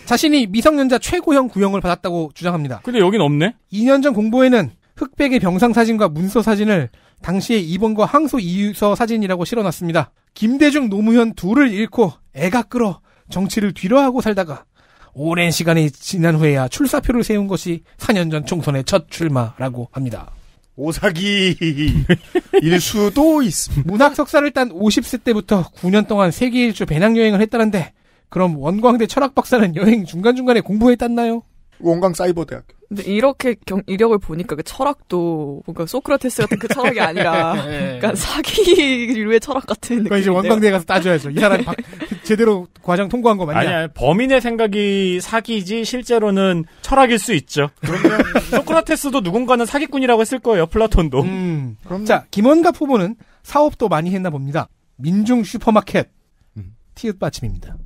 [SPEAKER 6] 자신이 미성년자 최고형 구형을 받았다고 주장합니다. 근데 여긴 없네? 2년 전 공보에는 흑백의 병상 사진과 문서 사진을 당시의 입원과 항소 이유서 사진이라고 실어놨습니다. 김대중 노무현 둘을 잃고 애가 끌어 정치를 뒤로하고 살다가 오랜 시간이 지난 후에야 출사표를 세운 것이 4년 전 총선의 첫 출마라고 합니다. 오사기일 수도 있습니다. 문학 석사를 딴 50세 때부터 9년 동안 세계 일주 배낭 여행을 했다는데 그럼 원광대 철학 박사는 여행 중간중간에 공부했 땄나요? 원광 사이버대학교.
[SPEAKER 5] 근데 이렇게 경, 이력을 보니까 그 철학도 뭔가 소크라테스 같은 그 철학이 아니라 네. 그러니까 사기류의 철학 같은 그러니까 이제 원광대에 가서
[SPEAKER 1] 따져야죠. 이 사람
[SPEAKER 5] 박, 제대로
[SPEAKER 1] 과정 통과한 거 맞냐? 아니야. 범인의 생각이 사기지 실제로는 철학일 수 있죠. 그럼요. 소크라테스도 누군가는 사기꾼이라고 했을 거예요. 플라톤도. 음, 그럼... 자, 김원갑
[SPEAKER 6] 후보는 사업도 많이 했나 봅니다. 민중 슈퍼마켓. 음. 티읕 받침입니다.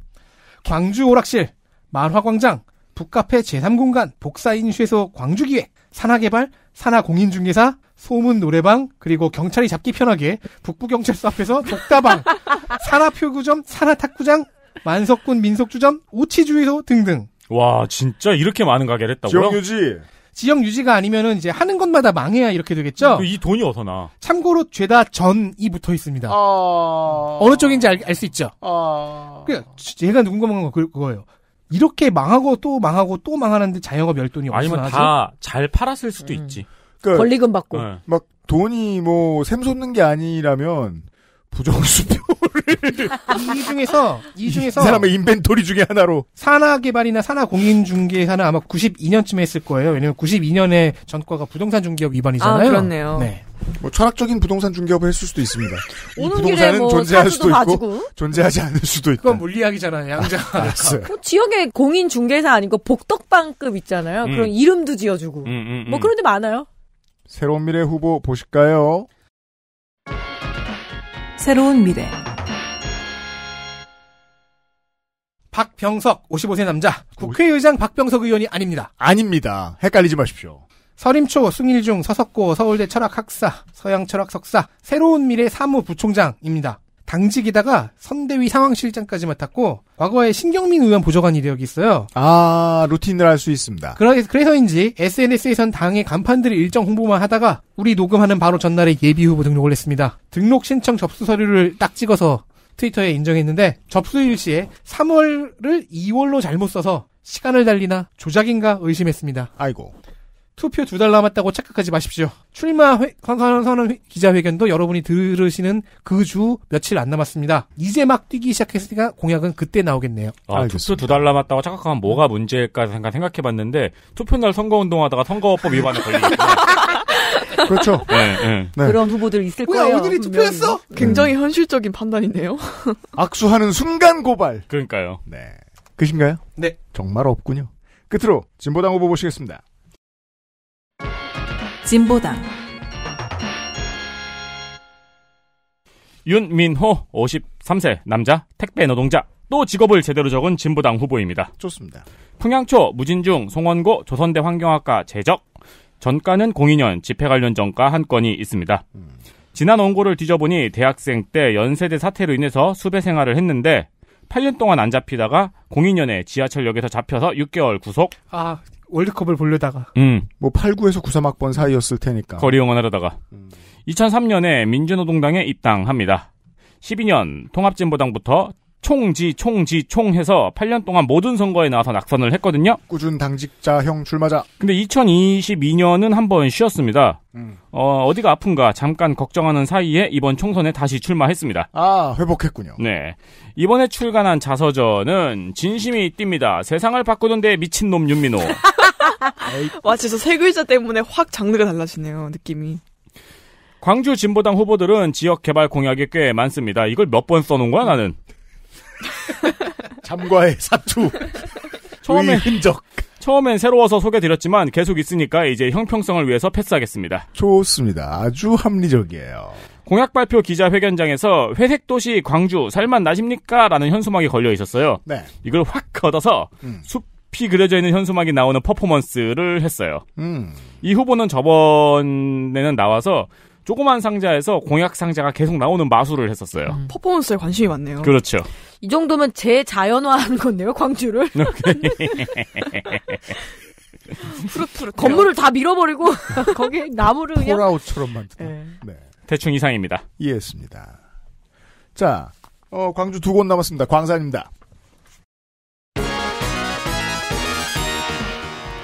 [SPEAKER 6] 광주 오락실, 만화광장, 북카페 제3공간, 복사인쇄소 광주기획, 산하개발, 산하공인중개사, 소문 노래방, 그리고 경찰이 잡기 편하게 북부경찰서 앞에서 독다방, 산하표구점, 산하탁구장, 만석군 민속주점, 오치주의소 등등.
[SPEAKER 1] 와, 진짜 이렇게 많은 가게를 했다고요?
[SPEAKER 6] 지역유지. 지역 유지가 아니면은 이제 하는 것마다 망해야 이렇게 되겠죠? 그 이 돈이 어디서 나? 참고로 죄다 전이 붙어 있습니다.
[SPEAKER 4] 어...
[SPEAKER 6] 느 쪽인지 알 수 있죠?
[SPEAKER 4] 어...
[SPEAKER 6] 그러 얘가 누군가 먹은 거 그, 그거예요. 이렇게 망하고 또 망하고 또 망하는데 자영업 열돈이 아니면 다
[SPEAKER 1] 잘 팔았을 수도 음. 있지. 그러니까 벌리금 받고 네.
[SPEAKER 4] 막 돈이 뭐 샘솟는 게 아니라면 부정수표
[SPEAKER 6] 이 중에서 이 중에서 이 사람의 인벤토리 중에 하나로 산하 개발이나 산하 공인 중개 사는 아마 92년쯤에 했을 거예요. 왜냐면 92년에 전과가 부동산 중개업 위반이잖아요. 아, 그렇네요. 네. 뭐 철학적인 부동산
[SPEAKER 4] 중개업을 했을 수도 있습니다.
[SPEAKER 6] 이
[SPEAKER 3] 부동산은 뭐 존재할 수도 봐주고. 있고
[SPEAKER 6] 존재하지 않을 수도 있고. 그건 물리학이잖아요. 양자. 알았그
[SPEAKER 3] 지역에 공인 중개사 아니고 복덕방급 있잖아요. 음. 그런 이름도 지어주고 음,
[SPEAKER 4] 음, 음, 뭐 그런 데 많아요. 새로운 미래 후보 보실까요?
[SPEAKER 6] 새로운 미래. 박병석 55세 남자 국회의장 박병석 의원이 아닙니다. 아닙니다. 헷갈리지 마십시오. 서림초, 숭일중, 서석고, 서울대 철학학사, 서양철학 석사, 새로운 미래 사무부총장입니다. 당직이다가 선대위 상황실장까지 맡았고 과거에 신경민 의원 보좌관 이력이 있어요. 아 루틴을 할 수 있습니다. 그래, 서인지 SNS에선 당의 간판들을 일정 홍보만 하다가 우리 녹음하는 바로 전날에 예비 후보 등록을 했습니다. 등록 신청 접수 서류를 딱 찍어서 트위터에 인정했는데 접수일시에 3월을 2월로 잘못 써서 시간을 달리나 조작인가 의심했습니다. 아이고. 투표 두 달 남았다고 착각하지 마십시오. 출마 회, 선언 기자회견도 여러분이 들으시는 그 주 며칠 안 남았습니다. 이제 막 뛰기 시작했으니까 공약은 그때 나오겠네요.
[SPEAKER 1] 아, 투표 두 달 남았다고 착각하면 뭐가 문제일까 생각해봤는데 투표 날 선거운동하다가 선거법 위반에 걸리니까 그렇죠. 네, 네, 네.
[SPEAKER 5] 그런 후보들 있을 뭐야, 거예요. 오늘이 투표했어? 음. 굉장히 현실적인 판단이네요. 악수하는 순간 고발.
[SPEAKER 4] 그러니까요. 네. 그신가요? 네. 정말 없군요. 끝으로 진보당 후보 보시겠습니다.
[SPEAKER 2] 진보당
[SPEAKER 1] 윤민호 53세 남자 택배 노동자 또 직업을 제대로 적은 진보당 후보입니다. 좋습니다. 평양초 무진중 송원고 조선대 환경학과 재적 전가는 02년 집회 관련 전과한 건이 있습니다. 지난 원고를 뒤져보니 대학생 때 연세대 사태로 인해서 수배 생활을 했는데 8년 동안 안 잡히다가 02년에 지하철역에서 잡혀서 6개월 구속. 아,
[SPEAKER 4] 월드컵을 보려다가. 음. 뭐 89에서 93학번 사이였을 테니까. 거리
[SPEAKER 1] 응원하려다가. 음. 2003년에 민주노동당에 입당합니다. 12년 통합진보당부터 총지 총지 총해서 8년 동안 모든 선거에 나와서 낙선을 했거든요.
[SPEAKER 4] 꾸준 당직자형 출마자.
[SPEAKER 1] 근데 2022년은 한번 쉬었습니다. 음. 어, 어디가 아픈가 잠깐 걱정하는 사이에 이번 총선에 다시 출마했습니다.
[SPEAKER 4] 아 회복했군요.
[SPEAKER 1] 네 이번에 출간한 자서전은 진심이 띕니다. 세상을 바꾸는데 미친 놈 윤민호.
[SPEAKER 5] 와 진짜 세 글자 때문에 확 장르가 달라지네요 느낌이. 광주 진보당
[SPEAKER 1] 후보들은 지역 개발 공약이 꽤 많습니다. 이걸 몇 번 써놓은 거야 나는?
[SPEAKER 7] 잠과의 사투. 처음에
[SPEAKER 1] 흔적. 처음엔 새로워서 소개드렸지만 계속 있으니까 이제 형평성을 위해서 패스하겠습니다.
[SPEAKER 4] 좋습니다. 아주 합리적이에요.
[SPEAKER 1] 공약 발표 기자 회견장에서 회색 도시 광주 살만 나십니까? 라는 현수막이 걸려 있었어요. 네. 이걸 확 걷어서 음. 숲이 그려져 있는 현수막이 나오는 퍼포먼스를 했어요. 음. 이 후보는 저번에는 나와서 조그만 상자에서 공약 상자가 계속 나오는 마술을 했었어요. 음.
[SPEAKER 5] 퍼포먼스에 관심이 많네요. 그렇죠. 이 정도면
[SPEAKER 3] 재자연화하는 건데요, 광주를. 푸릇푸릇. 건물을 다 밀어버리고 거기에 나무를 그냥. 폴아웃처럼
[SPEAKER 1] 만든다. 네. 네. 대충
[SPEAKER 4] 이상입니다. 이해했습니다. 자, 어, 광주 두 곳 남았습니다. 광산입니다.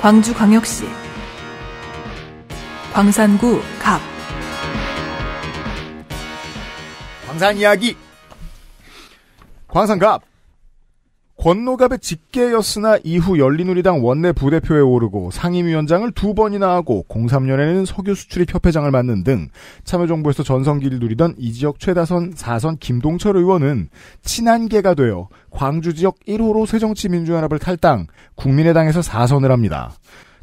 [SPEAKER 4] 광주광역시
[SPEAKER 2] 광산구 갑
[SPEAKER 4] 광산 이야기 광산갑 권노갑의 직계였으나 이후 열린우리당 원내 부대표에 오르고 상임위원장을 두 번이나 하고 03년에는 석유수출입 협회장을 맡는 등 참여정부에서 전성기를 누리던 이 지역 최다선 4선 김동철 의원은 친한계가 되어 광주 지역 1호로 새정치민주연합을 탈당, 국민의당에서 4선을 합니다.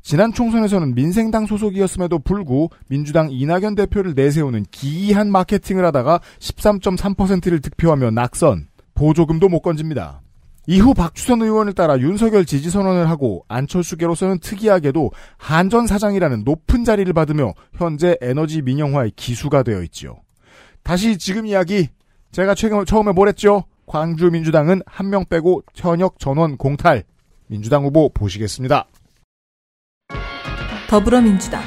[SPEAKER 4] 지난 총선에서는 민생당 소속이었음에도 불구 민주당 이낙연 대표를 내세우는 기이한 마케팅을 하다가 13.3%를 득표하며 낙선. 보조금도 못 건집니다. 이후 박주선 의원을 따라 윤석열 지지 선언을 하고 안철수계로서는 특이하게도 한전 사장이라는 높은 자리를 받으며 현재 에너지 민영화의 기수가 되어 있지요. 다시 지금 이야기. 제가 최근 처음에 뭘 했죠? 광주 민주당은 한 명 빼고 현역 전원 공탈. 민주당 후보 보시겠습니다.
[SPEAKER 3] 더불어민주당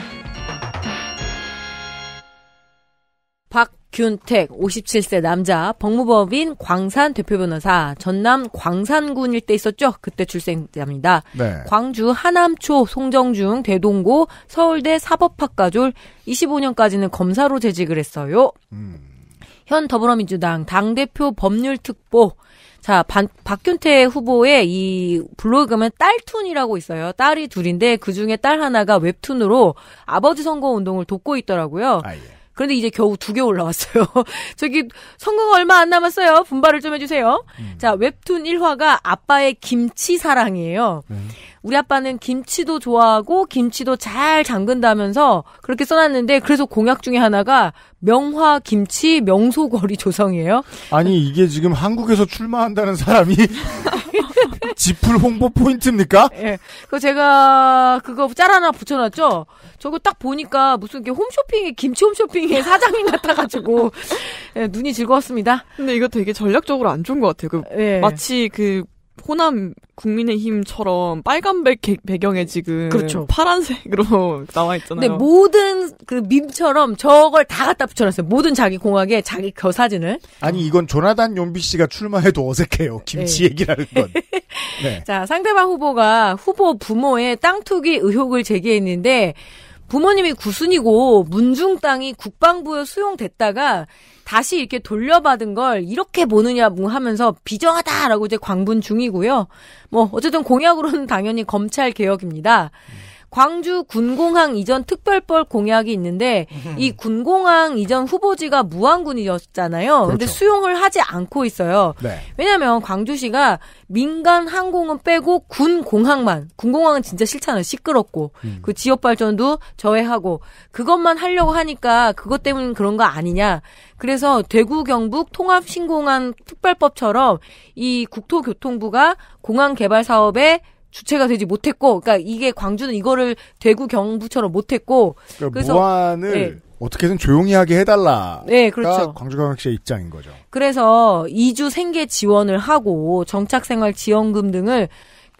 [SPEAKER 3] 박 균택 57세 남자 법무법인 광산 대표 변호사 전남 광산군 일때 있었죠 그때 출생자입니다. 네. 광주 하남초 송정중 대동고 서울대 사법학과졸 25년까지는 검사로 재직을 했어요. 음. 현 더불어민주당 당 대표 법률특보 자, 반, 박균태 후보의 이 블로그 가면 딸툰이라고 있어요. 딸이 둘인데 그 중에 딸 하나가 웹툰으로 아버지 선거 운동을 돕고 있더라고요. 아, 예. 그런데 이제 겨우 두 개 올라왔어요. 저기 성공 얼마 안 남았어요. 분발을 좀 해주세요. 음. 자 웹툰 1화가 아빠의 김치 사랑이에요. 음. 우리 아빠는 김치도 좋아하고 김치도 잘잠근다면서 그렇게 써놨는데 그래서 공약 중에 하나가 명화 김치 명소거리 조성이에요.
[SPEAKER 4] 아니 이게 지금 한국에서 출마한다는 사람이
[SPEAKER 3] 지풀 홍보 포인트입니까? 예. 네. 그 제가 그거 짤 하나 붙여놨죠. 저거 딱 보니까 무슨 이게 홈쇼핑에 김치 홈쇼핑에 사장님 같아가지고
[SPEAKER 5] 네, 눈이 즐거웠습니다. 근데 이거 되게 전략적으로 안 좋은 것 같아요. 그 네. 마치 그 호남 국민의힘처럼 빨간색 배경에 지금 그렇죠. 파란색으로 나와 있잖아요. 근데
[SPEAKER 3] 모든 그 밈처럼 저걸 다 갖다 붙여놨어요. 모든 자기 공학에 자기 그 사진을.
[SPEAKER 4] 아니 이건 조나단 용비 씨가 출마해도 어색해요. 김치 에이. 예. 얘기라는 건.
[SPEAKER 3] 네. 자, 상대방 후보가 후보 부모의 땅 투기 의혹을 제기했는데 부모님이 구순이고 문중 땅이 국방부에 수용됐다가 다시 이렇게 돌려받은 걸 이렇게 보느냐 뭐 하면서 비정하다라고 이제 광분 중이고요. 뭐 어쨌든 공약으로는 당연히 검찰 개혁입니다. 음. 광주 군공항 이전 특별법 공약이 있는데 음. 이 군공항 이전 후보지가 무안군이었잖아요. 그렇 근데 그렇죠. 수용을 하지 않고 있어요. 네. 왜냐면 하 광주시가 민간 항공은 빼고 군공항만 군공항은 진짜 싫잖아요. 시끄럽고 음. 그 지역 발전도 저해하고 그것만 하려고 하니까 그것 때문에 그런 거 아니냐. 그래서 대구 경북 통합 신공항 특별법처럼 이 국토교통부가 공항 개발 사업에 주체가 되지 못했고, 그러니까 이게 광주는 이거를 대구 경부처럼 못했고, 그러니까 그래서 무한을 네.
[SPEAKER 4] 어떻게든 조용히 하게 해달라. 네, 그렇죠. 광주광역시의 입장인 거죠.
[SPEAKER 3] 그래서 이주 생계 지원을 하고 정착생활 지원금 등을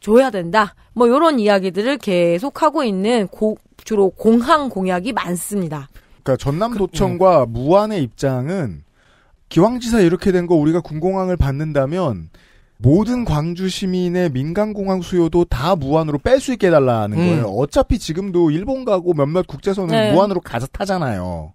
[SPEAKER 3] 줘야 된다. 뭐 이런 이야기들을 계속 하고 있는 고, 주로 공항 공약이 많습니다.
[SPEAKER 4] 그러니까 전남도청과 그, 네. 무안의 입장은 기왕지사 이렇게 된 거 우리가 군공항을 받는다면 모든 광주 시민의 민간공항 수요도 다 무한으로 뺄 수 있게 해달라는 음. 거예요. 어차피 지금도 일본 가고 몇몇 국제선은 네. 무한으로 가서 타잖아요.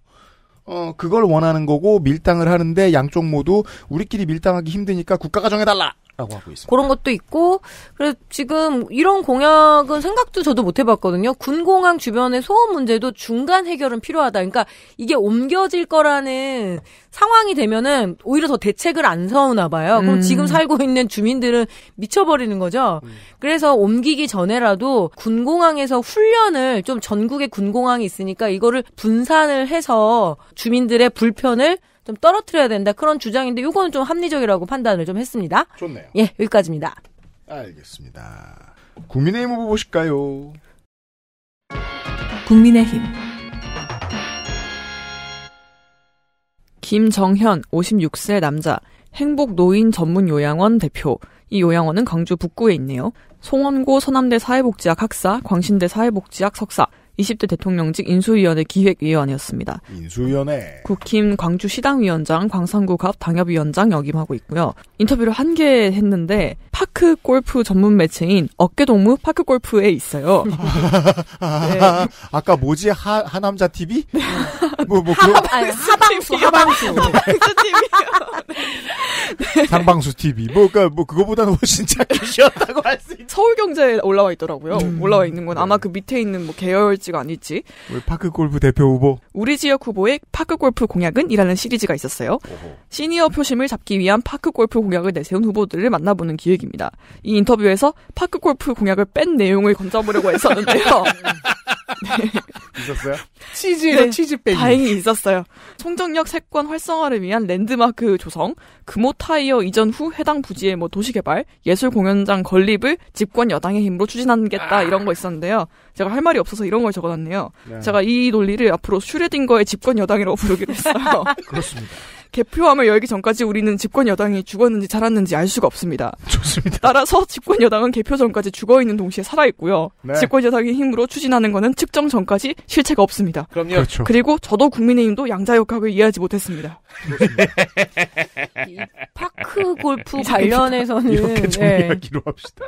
[SPEAKER 4] 어, 그걸 원하는 거고 밀당을 하는데 양쪽 모두 우리끼리 밀당하기 힘드니까 국가가 정해달라! 라고 하고 있습니다. 그런
[SPEAKER 3] 것도 있고, 그래 지금 이런 공약은 생각도 저도 못 해봤거든요. 군공항 주변의 소음 문제도 중간 해결은 필요하다. 그러니까 이게 옮겨질 거라는 상황이 되면은 오히려 더 대책을 안 서우나 봐요. 그럼 음. 지금 살고 있는 주민들은 미쳐버리는 거죠. 음. 그래서 옮기기 전에라도 군공항에서 훈련을 좀 전국에 군공항이 있으니까 이거를 분산을 해서 주민들의 불편을 좀 떨어뜨려야 된다 그런 주장인데 이거는 좀 합리적이라고 판단을 좀 했습니다. 좋네요. 예, 여기까지입니다.
[SPEAKER 4] 알겠습니다. 국민의힘 후보 보실까요?
[SPEAKER 5] 국민의힘 김정현 56세 남자 행복 노인 전문 요양원 대표 이 요양원은 광주 북구에 있네요. 송원고 서남대 사회복지학 학사, 광신대 사회복지학 석사, 20대 대통령직 인수위원회 기획위원이었습니다. 인수위원회. 국힘 광주 시당위원장, 광산구갑 당협위원장 역임하고 있고요. 인터뷰를 한 개 했는데 파크 골프 전문 매체인 어깨동무 파크 골프에 있어요. 네. 아까 뭐지 하 하남자 TV? 네. 뭐 뭐, 뭐 하,
[SPEAKER 7] 그런... 하방수 하방수 하방수 TV.
[SPEAKER 5] 네.
[SPEAKER 4] 상방수 TV.
[SPEAKER 5] 뭐 그러니까 뭐 그거보다는 훨씬 작게 쉬었다고 할 수 있. 서울경제에 올라와 있더라고요. 음. 올라와 있는 건 아마 네. 그 밑에 있는 뭐 계열 아지가 아닐지.
[SPEAKER 4] 우리 파크골프 대표 후보.
[SPEAKER 5] 우리 지역 후보의 파크골프 공약은? 이라는 시리즈가 있었어요. 오호. 시니어 표심을 잡기 위한 파크골프 공약을 내세운 후보들을 만나보는 기획입니다. 이 인터뷰에서 파크골프 공약을 뺀 내용을 건져보려고 했었는데요.
[SPEAKER 7] 네. 있었어요?
[SPEAKER 5] 치즈에서 네, 치즈 빼기. 다행히 있었어요. 총정력 세권 활성화를 위한 랜드마크 조성, 금호 타이어 이전 후 해당 부지의 뭐 도시 개발, 예술 공연장 건립을 집권 여당의 힘으로 추진하겠다 아. 이런 거 있었는데요. 제가 할 말이 없어서 이런 걸 적어놨네요. 네. 제가 이 논리를 앞으로 슈레딩거의 집권 여당이라고 부르기로 했어요. 그렇습니다. 개표함을 열기 전까지 우리는 집권 여당이 죽었는지 살았는지 알 수가 없습니다. 좋습니다. 따라서 집권 여당은 개표 전까지 죽어 있는 동시에 살아 있고요. 네. 집권 여당의 힘으로 추진하는 것은 측정 전까지 실체가 없습니다. 그럼요. 그렇죠. 그리고 저도 국민의힘도 양자역학을 이해하지 못했습니다.
[SPEAKER 7] 파크 골프 관련해서는 이렇게 정리하기로 예. 네. 합시다.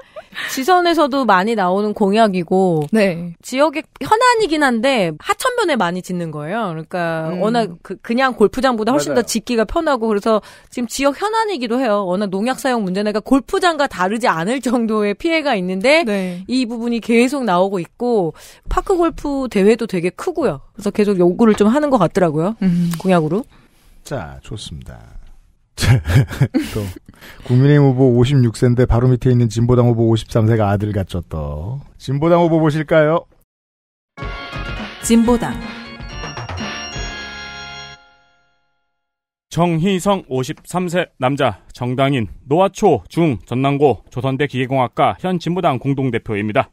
[SPEAKER 3] 지선에서도 많이 나오는 공약이고 네. 지역의 현안이긴 한데 하천변에 많이 짓는 거예요. 그러니까 음. 워낙 그, 냥 골프장보다 훨씬 맞아요. 더 짓기 걷기가 편하고 그래서 지금 지역 현안이기도 해요. 워낙 농약 사용 문제니까 골프장과 다르지 않을 정도의 피해가 있는데 네. 이 부분이 계속 나오고 있고 파크 골프 대회도 되게 크고요. 그래서 계속 요구를 좀 하는 것 같더라고요. 음. 공약으로. 자,
[SPEAKER 4] 좋습니다. 또 국민의힘 후보 56세인데 바로 밑에 있는 진보당 후보 53세가 아들 같죠 또. 진보당 후보 보실까요?
[SPEAKER 2] 진보당
[SPEAKER 1] 정희성 53세 남자 정당인 노아초중 전남고 조선대 기계공학과 현 진보당 공동대표입니다.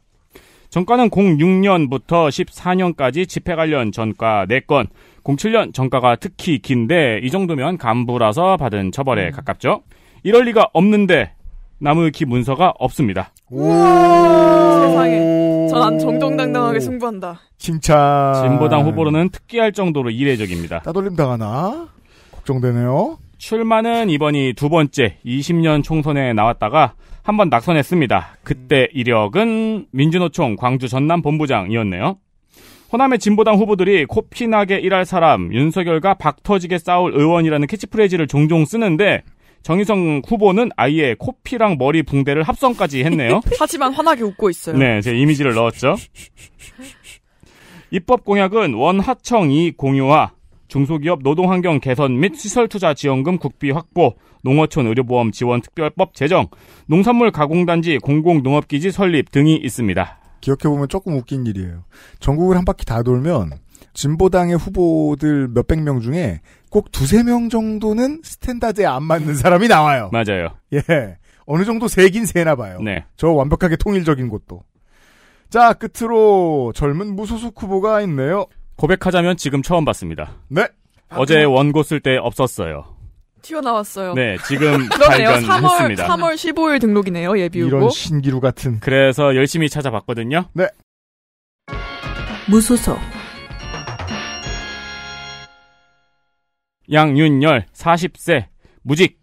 [SPEAKER 1] 전과는 06년부터 14년까지 집회 관련 전과 4건, 07년 전과가 특히 긴데 이 정도면 간부라서 받은 처벌에 음. 가깝죠. 이럴 리가 없는데 나무위키 문서가 없습니다.
[SPEAKER 5] 세상에. 전 안 정정당당하게 승부한다.
[SPEAKER 1] 칭찬. 진보당 후보로는 특기할 정도로 이례적입니다.
[SPEAKER 4] 따돌림 당하나? 걱정되네요.
[SPEAKER 1] 출마는 이번이 두 번째 20년 총선에 나왔다가 한번 낙선했습니다. 그때 음. 이력은 민주노총 광주 전남 본부장이었네요. 호남의 진보당 후보들이 코피나게 일할 사람, 윤석열과 박터지게 싸울 의원이라는 캐치프레이즈를 종종 쓰는데 정희성 후보는 아예 코피랑 머리 붕대를 합성까지 했네요.
[SPEAKER 5] 하지만 환하게 웃고 있어요. 네,
[SPEAKER 1] 제 이미지를 넣었죠. 입법 공약은 원하청 이 공유화, 중소기업 노동환경 개선 및 시설투자지원금 국비 확보, 농어촌 의료보험 지원 특별법 제정, 농산물 가공단지 공공농업기지 설립 등이 있습니다.
[SPEAKER 4] 기억해보면 조금 웃긴 일이에요. 전국을 한 바퀴 다 돌면 진보당의 후보들 몇백 명 중에 꼭 두세 명 정도는 스탠다드에 안 맞는 사람이 나와요. 맞아요. 예. 어느 정도 세긴 세나 봐요. 네. 저 완벽하게 통일적인 것도 자, 끝으로 젊은 무소속
[SPEAKER 1] 후보가 있네요. 고백하자면 지금 처음 봤습니다. 네. 아, 어제 원고 쓸 때 없었어요.
[SPEAKER 5] 튀어나왔어요. 네, 지금 그러네요. 3월, 했습니다. 3월 15일 등록이네요, 예비후보 이런 신기루
[SPEAKER 1] 같은. 그래서 열심히 찾아봤거든요. 네. 무소속. 양윤열, 40세, 무직.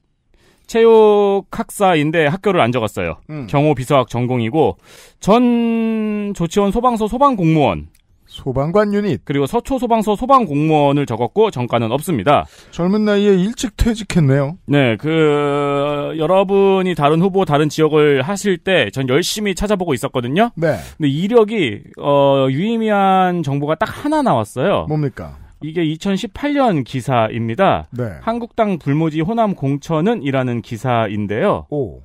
[SPEAKER 1] 체육학사인데 학교를 안 적었어요. 음. 경호비서학 전공이고 전 조치원 소방서 소방공무원 소방관 유닛 그리고 서초 소방서 소방 공무원을 적었고 정가는 없습니다. 젊은 나이에
[SPEAKER 4] 일찍 퇴직했네요.
[SPEAKER 1] 네, 그 여러분이 다른 후보 다른 지역을 하실 때 전 열심히 찾아보고 있었거든요. 네. 근데 이력이 어, 유의미한 정보가 딱 하나 나왔어요. 뭡니까? 이게 2018년 기사입니다. 네. 한국당 불모지 호남 공천은이라는 기사인데요. 오.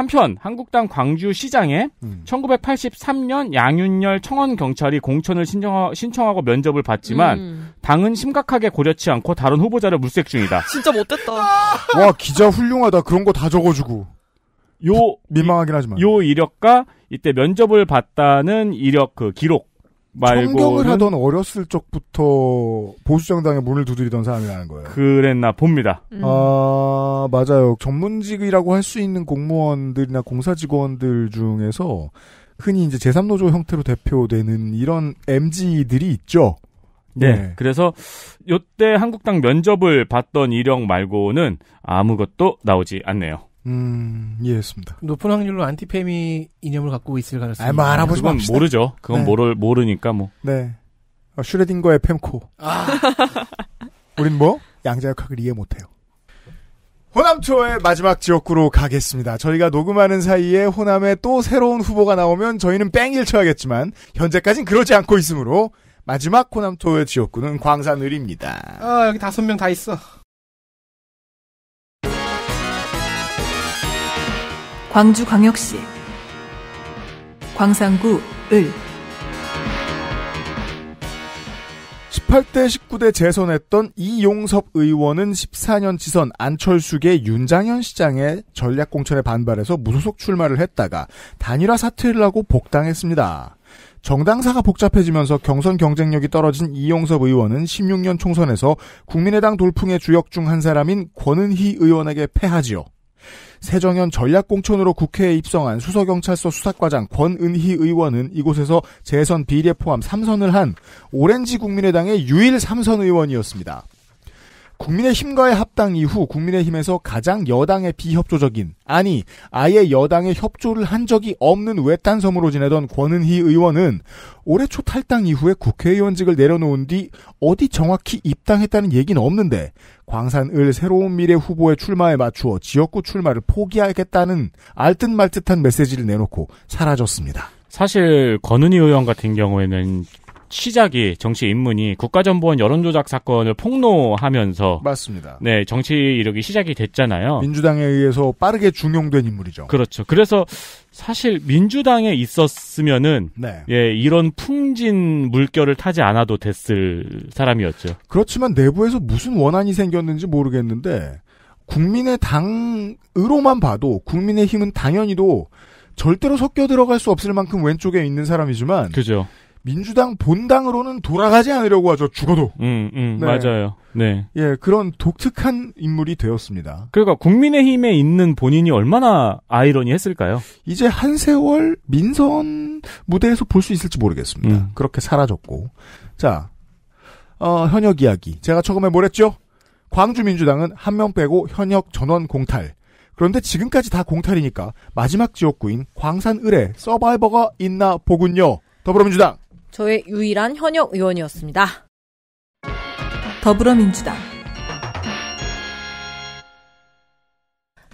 [SPEAKER 1] 한편 한국당 광주시장에 음. 1983년 양윤열 청원경찰이 공천을 신청하, 고 면접을 봤지만 음. 당은 심각하게 고려치 않고 다른 후보자를 물색 중이다.
[SPEAKER 4] 진짜 못됐다. 와 기자 훌륭하다. 그런 거 다 적어주고. 요 민망하긴
[SPEAKER 1] 하지만 요 이력과 이때 면접을 봤다는 이력 그 기록 말고 청경을
[SPEAKER 4] 하던 어렸을 적부터 보수정당에 문을 두드리던 사람이라는 거예요. 그랬나 봅니다. 음. 아 맞아요. 전문직이라고 할 수 있는 공무원들이나 공사 직원들 중에서 흔히 이제 제3노조 형태로 대표되는 이런 MG들이 있죠.
[SPEAKER 1] 네. 네. 그래서 요때 한국당 면접을 봤던 이력 말고는 아무것도 나오지 않네요.
[SPEAKER 4] 음, 이해했습니다. 높은
[SPEAKER 6] 확률로 안티페미 이념을 갖고 있을 가능성이 아, 뭐 알아보지 그 모르죠. 그건 네. 모를
[SPEAKER 1] 모르니까 뭐.
[SPEAKER 4] 네. 어, 슈레딩거의 펜코. 아. 우린 뭐 양자역학을 이해 못해요. 호남 투의 마지막 지역구로 가겠습니다. 저희가 녹음하는 사이에 호남에 또 새로운 후보가 나오면 저희는 뺑일 쳐야겠지만 현재까진 그러지 않고 있으므로 마지막 호남 투의 지역구는 광산을입니다.
[SPEAKER 6] 아 여기 다섯 명 다 있어. 광주광역시
[SPEAKER 4] 광산구 을 18대 19대 재선했던 이용섭 의원은 14년 지선 안철수계 윤장현 시장의 전략공천에 반발해서 무소속 출마를 했다가 단일화 사퇴를 하고 복당했습니다. 정당사가 복잡해지면서 경선 경쟁력이 떨어진 이용섭 의원은 16년 총선에서 국민의당 돌풍의 주역 중 한 사람인 권은희 의원에게 패하지요. 세정현 전략공천으로 국회에 입성한 수서경찰서 수사과장 권은희 의원은 이곳에서 재선 비례 포함 3선을 한 오렌지 국민의당의 유일 3선 의원이었습니다. 국민의힘과의 합당 이후 국민의힘에서 가장 여당의 비협조적인 아니 아예 여당의 협조를 한 적이 없는 외딴섬으로 지내던 권은희 의원은 올해 초 탈당 이후에 국회의원직을 내려놓은 뒤 어디 정확히 입당했다는 얘기는 없는데 광산을 새로운 미래 후보의 출마에 맞추어 지역구 출마를 포기하겠다는 알듯 말듯한 메시지를 내놓고 사라졌습니다.
[SPEAKER 1] 사실 권은희 의원 같은 경우에는 시작이 정치 입문이 국가정보원 여론조작 사건을 폭로하면서 맞습니다. 네 정치 이력이 시작이 됐잖아요. 민주당에 의해서 빠르게 중용된 인물이죠. 그렇죠. 그래서 사실 민주당에 있었으면은 네. 예 이런 풍진 물결을 타지 않아도 됐을 사람이었죠.
[SPEAKER 4] 그렇지만 내부에서 무슨 원한이 생겼는지 모르겠는데 국민의 당으로만 봐도 국민의 힘은 당연히도 절대로 섞여 들어갈 수 없을 만큼 왼쪽에 있는 사람이지만 그죠. 민주당 본당으로는
[SPEAKER 1] 돌아가지 않으려고 하죠. 죽어도. 음, 음, 네. 맞아요. 네.
[SPEAKER 4] 예, 그런 독특한 인물이 되었습니다.
[SPEAKER 1] 그러니까 국민의힘에 있는 본인이 얼마나 아이러니했을까요? 이제 한
[SPEAKER 4] 세월 민선
[SPEAKER 1] 무대에서 볼 수 있을지 모르겠습니다. 음. 그렇게 사라졌고.
[SPEAKER 4] 자, 어, 현역 이야기. 제가 처음에 뭘했죠 광주 민주당은 한 명 빼고 현역 전원 공탈. 그런데 지금까지 다 공탈이니까 마지막 지역구인 광산 을에 서바이버가 있나 보군요. 더불어민주당.
[SPEAKER 3] 저의 유일한 현역 의원이었습니다. 더불어민주당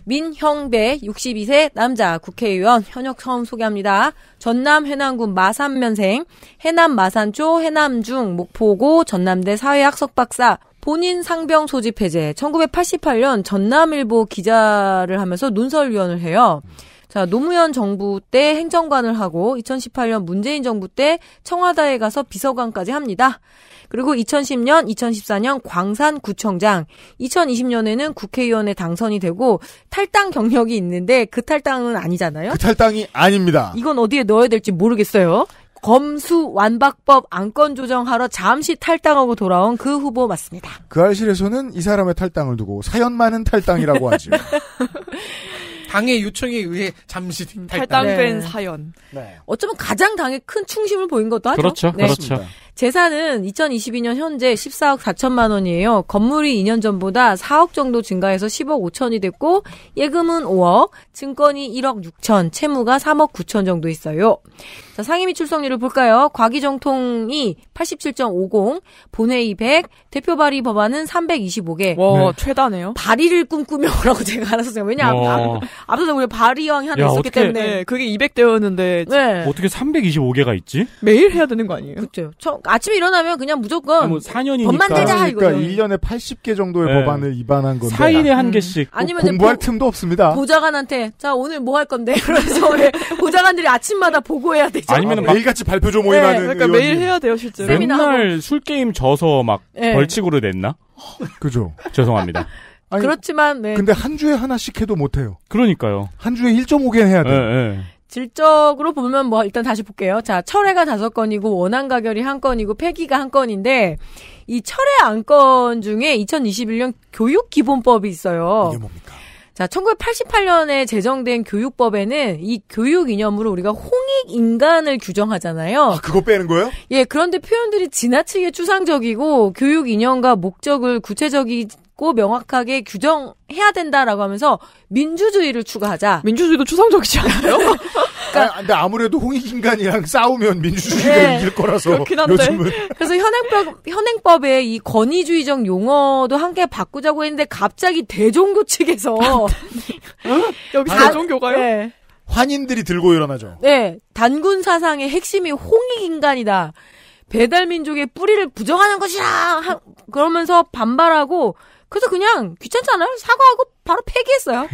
[SPEAKER 3] 민형배 62세 남자 국회의원 현역 처음 소개합니다. 전남 해남군 마산면생, 해남 마산초, 해남중, 목포고, 전남대 사회학석 박사, 본인 상병 소집 해제, 1988년 전남일보 기자를 하면서 논설위원을 해요. 자, 노무현 정부 때 행정관을 하고 2018년 문재인 정부 때 청와대에 가서 비서관까지 합니다. 그리고 2010년, 2014년 광산구청장, 2020년에는 국회의원에 당선이 되고 탈당 경력이 있는데 그 탈당은 아니잖아요. 그 탈당이
[SPEAKER 4] 아닙니다.
[SPEAKER 3] 이건 어디에 넣어야 될지 모르겠어요. 검수 완박법 안건 조정하러 잠시 탈당하고 돌아온 그 후보 맞습니다.
[SPEAKER 4] 그 알실에서는 이 사람의 탈당을 두고 사연 많은 탈당이라고 하죠.
[SPEAKER 3] 당의 요청에 의해 잠시 음, 탈당된 네. 사연. 네. 어쩌면 가장 당의 큰 충심을 보인 것도 하죠. 그렇죠. 네. 그렇죠. 재산은 2022년 현재 14억 4천만 원이에요. 건물이 2년 전보다 4억 정도 증가해서 10억 5천이 됐고 예금은 5억, 증권이 1억 6천, 채무가 3억 9천 정도 있어요. 자, 상임위 출석률을 볼까요? 과기정통이 87.50, 본회의 100, 대표 발의 법안은 325개. 와, 네. 최다네요. 발의를 꿈꾸며라고 오 제가 알았어요. 왜냐 하 와. 아, 앞서서 우리 발의왕이 하나 야, 있었기 어떻게, 때문에 네, 그게 200대였는데 네. 어떻게
[SPEAKER 1] 325개가 있지?
[SPEAKER 3] 매일 해야 되는 거 아니에요? 그렇죠. 아침에 일어나면 그냥 무조건 뭐 4년이니까 법 만들자 이거. 그러니까
[SPEAKER 4] 1년에 80개 정도의 네. 법안을 위반한 건데 4일에 한 음. 개씩 아니면 공부할 보, 틈도 없습니다.
[SPEAKER 3] 보좌관한테 자 오늘 뭐 할 건데 그래서 왜 보좌관들이 아침마다 보고해야 되죠. 아니면 아, 매일같이
[SPEAKER 1] 발표조
[SPEAKER 4] 모임하는 네, 그러니까 매일
[SPEAKER 3] 해야 돼요 실제로. 맨날
[SPEAKER 1] 술 게임 져서 막 네. 벌칙으로 냈나? 그죠. 죄송합니다.
[SPEAKER 4] 아니, 그렇지만 네. 근데 한 주에 하나씩 해도 못해요.
[SPEAKER 1] 그러니까요. 한 주에 1.5개 해야 돼. 네, 네.
[SPEAKER 3] 질적으로 보면 뭐 일단 다시 볼게요. 자, 철회가 다섯 건이고 원안 가결이 한 건이고 폐기가 한 건인데 이 철회 안건 중에 2021년 교육 기본법이 있어요. 이게 뭡니까? 자, 1988년에 제정된 교육법에는 이 교육 이념으로 우리가 홍익 인간을 규정하잖아요. 아, 그거 빼는 거예요? 예, 그런데 표현들이 지나치게 추상적이고 교육 이념과 목적을 구체적이 있고 명확하게 규정해야 된다라고 하면서 민주주의를 추구하자. 민주주의도 추상적이지 않아요?
[SPEAKER 4] 그러니까 아, 근데 아무래도 홍익인간이랑 싸우면 민주주의가 네, 이길 거라서 그렇긴 한데. 요즘은
[SPEAKER 3] 그래서 현행법 현행법에 이 권위주의적 용어도 함께 바꾸자고 했는데 갑자기 대종교 측에서 여기 서 아, 대종교가요? 네. 환인들이
[SPEAKER 4] 들고 일어나죠.
[SPEAKER 3] 네, 단군 사상의 핵심이 홍익인간이다. 배달민족의 뿌리를 부정하는 것이라! 하, 그러면서 반발하고 그래서 그냥 귀찮잖아요. 사과하고 바로 폐기했어요.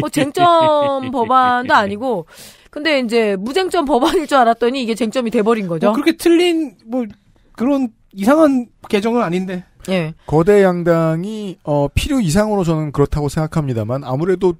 [SPEAKER 3] 뭐 쟁점 법안도 아니고 근데 이제 무쟁점 법안일 줄 알았더니 이게 쟁점이 돼버린 거죠. 뭐 그렇게
[SPEAKER 6] 틀린 뭐 그런 이상한 개정은 아닌데. 예.
[SPEAKER 4] 거대 양당이 어 필요 이상으로 저는 그렇다고 생각합니다만 아무래도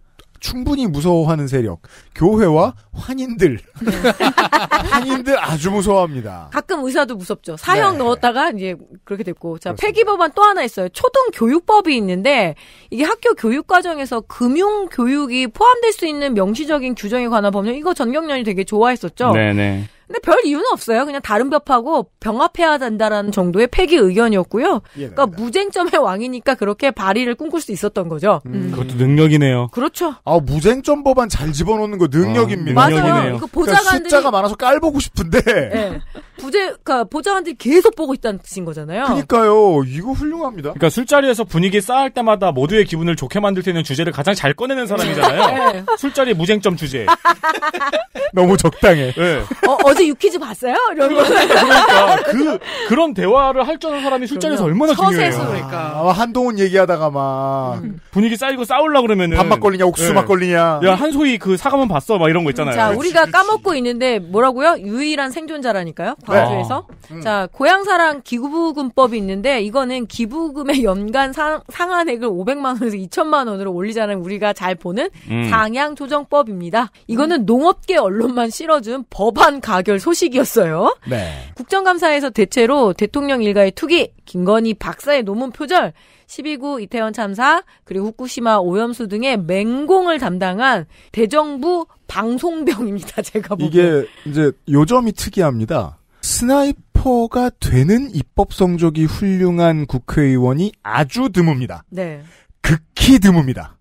[SPEAKER 4] 충분히 무서워하는 세력, 교회와 환인들. 네. 환인들 아주 무서워합니다.
[SPEAKER 3] 가끔 의사도 무섭죠. 사형 네. 넣었다가 이제 그렇게 됐고. 자, 그렇습니다. 폐기법안 또 하나 있어요. 초등교육법이 있는데 이게 학교 교육 과정에서 금융 교육이 포함될 수 있는 명시적인 규정에 관한 법령 이거 전경련이 되게 좋아했었죠. 네네. 네. 근데 별 이유는 없어요. 그냥 다른 벽하고 병합해야 된다라는 정도의 폐기 의견이었고요. 그러니까 무쟁점의 왕이니까 그렇게 발의를 꿈꿀 수 있었던 거죠. 음.
[SPEAKER 4] 음. 그것도 능력이네요. 그렇죠. 아 무쟁점 법안 잘 집어넣는 거 능력입니다. 아,
[SPEAKER 3] 맞아요. 그 그러니까 보좌관들이 그러니까 숫자가 많아서 깔보고 싶은데. 네. 부재, 그러니까 보좌관들이 계속 보고 있다는 뜻인 거잖아요. 그러니까요. 이거 훌륭합니다.
[SPEAKER 1] 그러니까 술자리에서 분위기 쌓을 때마다 모두의 기분을 좋게 만들 수 있는 주제를 가장 잘 꺼내는 사람이잖아요. 네. 술자리 무쟁점 주제.
[SPEAKER 4] 너무 적당해. 네.
[SPEAKER 3] 어, 어제 너 유퀴즈 봤어요? 이런 거. 그러니까, 그러니까. 그
[SPEAKER 4] 그런 대화를 할 줄 아는 사람이 술자리에서 얼마나 중요해요. 서세서
[SPEAKER 1] 그러니까. 아, 아,
[SPEAKER 4] 한동훈 얘기하다가 막
[SPEAKER 1] 음. 분위기 쌓이고 싸울려 그러면 밥막 걸리냐 옥수 네. 막 걸리냐. 야 한소희 그 사과만 봤어 막 이런 거 있잖아요. 자그렇 우리가
[SPEAKER 3] 그렇 까먹고 있는데 뭐라고요? 유일한 생존자라니까요. 네. 광주에서. 네. 아. 음. 자 고향사랑 기부금법이 있는데 이거는 기부금의 연간 상, 상한액을 500만 원에서 2천만 원으로 올리자는 우리가 잘 보는 음. 상향 조정법입니다. 이거는 음. 농업계 언론만 실어준 법안 가격. 가결 소식이었어요. 네. 국정감사에서 대체로 대통령 일가의 투기, 김건희 박사의 논문 표절, 12구 이태원 참사, 그리고 후쿠시마 오염수 등의 맹공을 담당한 대정부 방송병입니다. 제가 보기엔.
[SPEAKER 4] 이게 이제 요점이 특이합니다. 스나이퍼가 되는 입법 성적이 훌륭한 국회의원이 아주 드뭅니다. 네. 극히 드뭅니다.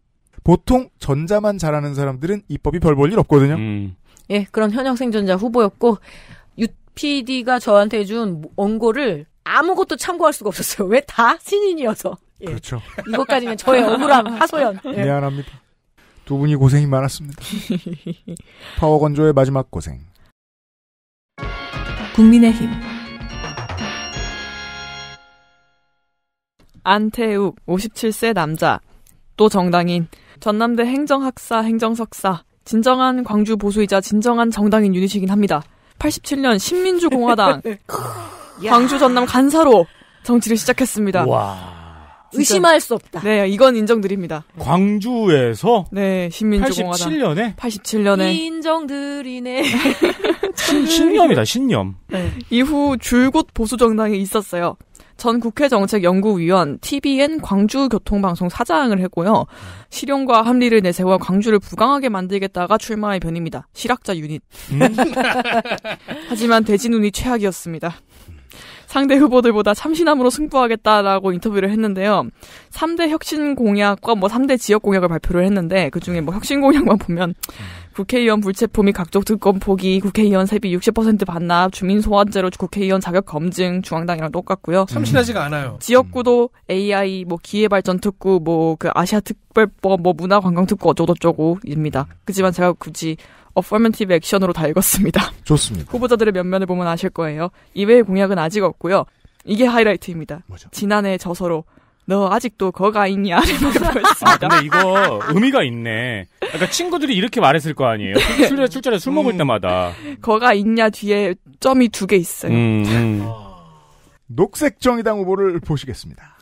[SPEAKER 4] 보통 전자만 잘하는 사람들은 입법이 별 볼 일 없거든요. 음.
[SPEAKER 3] 예, 그런 현역 생존자 후보였고 유 PD가 저한테 해준 원고를 아무것도 참고할 수가 없었어요. 왜 다 신인이어서. 예. 그렇죠. 이것까지는 저의 억울함, 하소연. 예.
[SPEAKER 4] 미안합니다. 두 분이 고생이 많았습니다. 파워 건조의 마지막 고생. 국민의힘
[SPEAKER 5] 안태욱 57세 남자 또 정당인 전남대 행정학사 행정석사 진정한 광주 보수이자 진정한 정당인 유닛이긴 합니다. 87년 신민주공화당
[SPEAKER 7] 광주 전남
[SPEAKER 5] 간사로 정치를 시작했습니다. 와. 의심할 수 없다. 네, 이건 인정드립니다. 광주에서 네, 신민주공화당 87년에 87년에 인정드리네. 신념이다, 신념. 네. 이후 줄곧 보수 정당에 있었어요. 전 국회정책연구위원 TBN 광주교통방송 사장을 했고요. 실용과 합리를 내세워 광주를 부강하게 만들겠다가 출마의 변입니다. 실학자 유닛. 음. 하지만 대진운이 최악이었습니다. 상대 후보들보다 참신함으로 승부하겠다라고 인터뷰를 했는데요. 3대 혁신 공약과 뭐 3대 지역 공약을 발표를 했는데 그중에 뭐 혁신 공약만 보면 국회의원 불체포 및 각종 특권 포기, 국회의원 세비 60% 반납, 주민 소환제로 국회의원 자격 검증, 중앙당이랑 똑같고요. 참신하지가 않아요. 지역구도 AI, 뭐 기회발전 특구, 뭐 그 아시아 특별법, 뭐 문화관광 특구 어쩌고저쩌고입니다. 그지만 제가 굳이 어퍼멘티브 액션으로 다 읽었습니다. 좋습니다. 후보자들의 면면을 보면 아실 거예요. 이외의 공약은 아직 없고요. 이게 하이라이트입니다. 뭐죠? 지난해 저서로 너 아직도 거가 있냐? 아, 근데
[SPEAKER 1] 이거 의미가 있네. 그러니까 친구들이 이렇게 말했을 거 아니에요.
[SPEAKER 5] 출전에 출전에 술 음. 먹을 때마다 거가 있냐 뒤에 점이 두 개 있어요. 음.
[SPEAKER 7] 음.
[SPEAKER 4] 녹색정의당 후보를 보시겠습니다.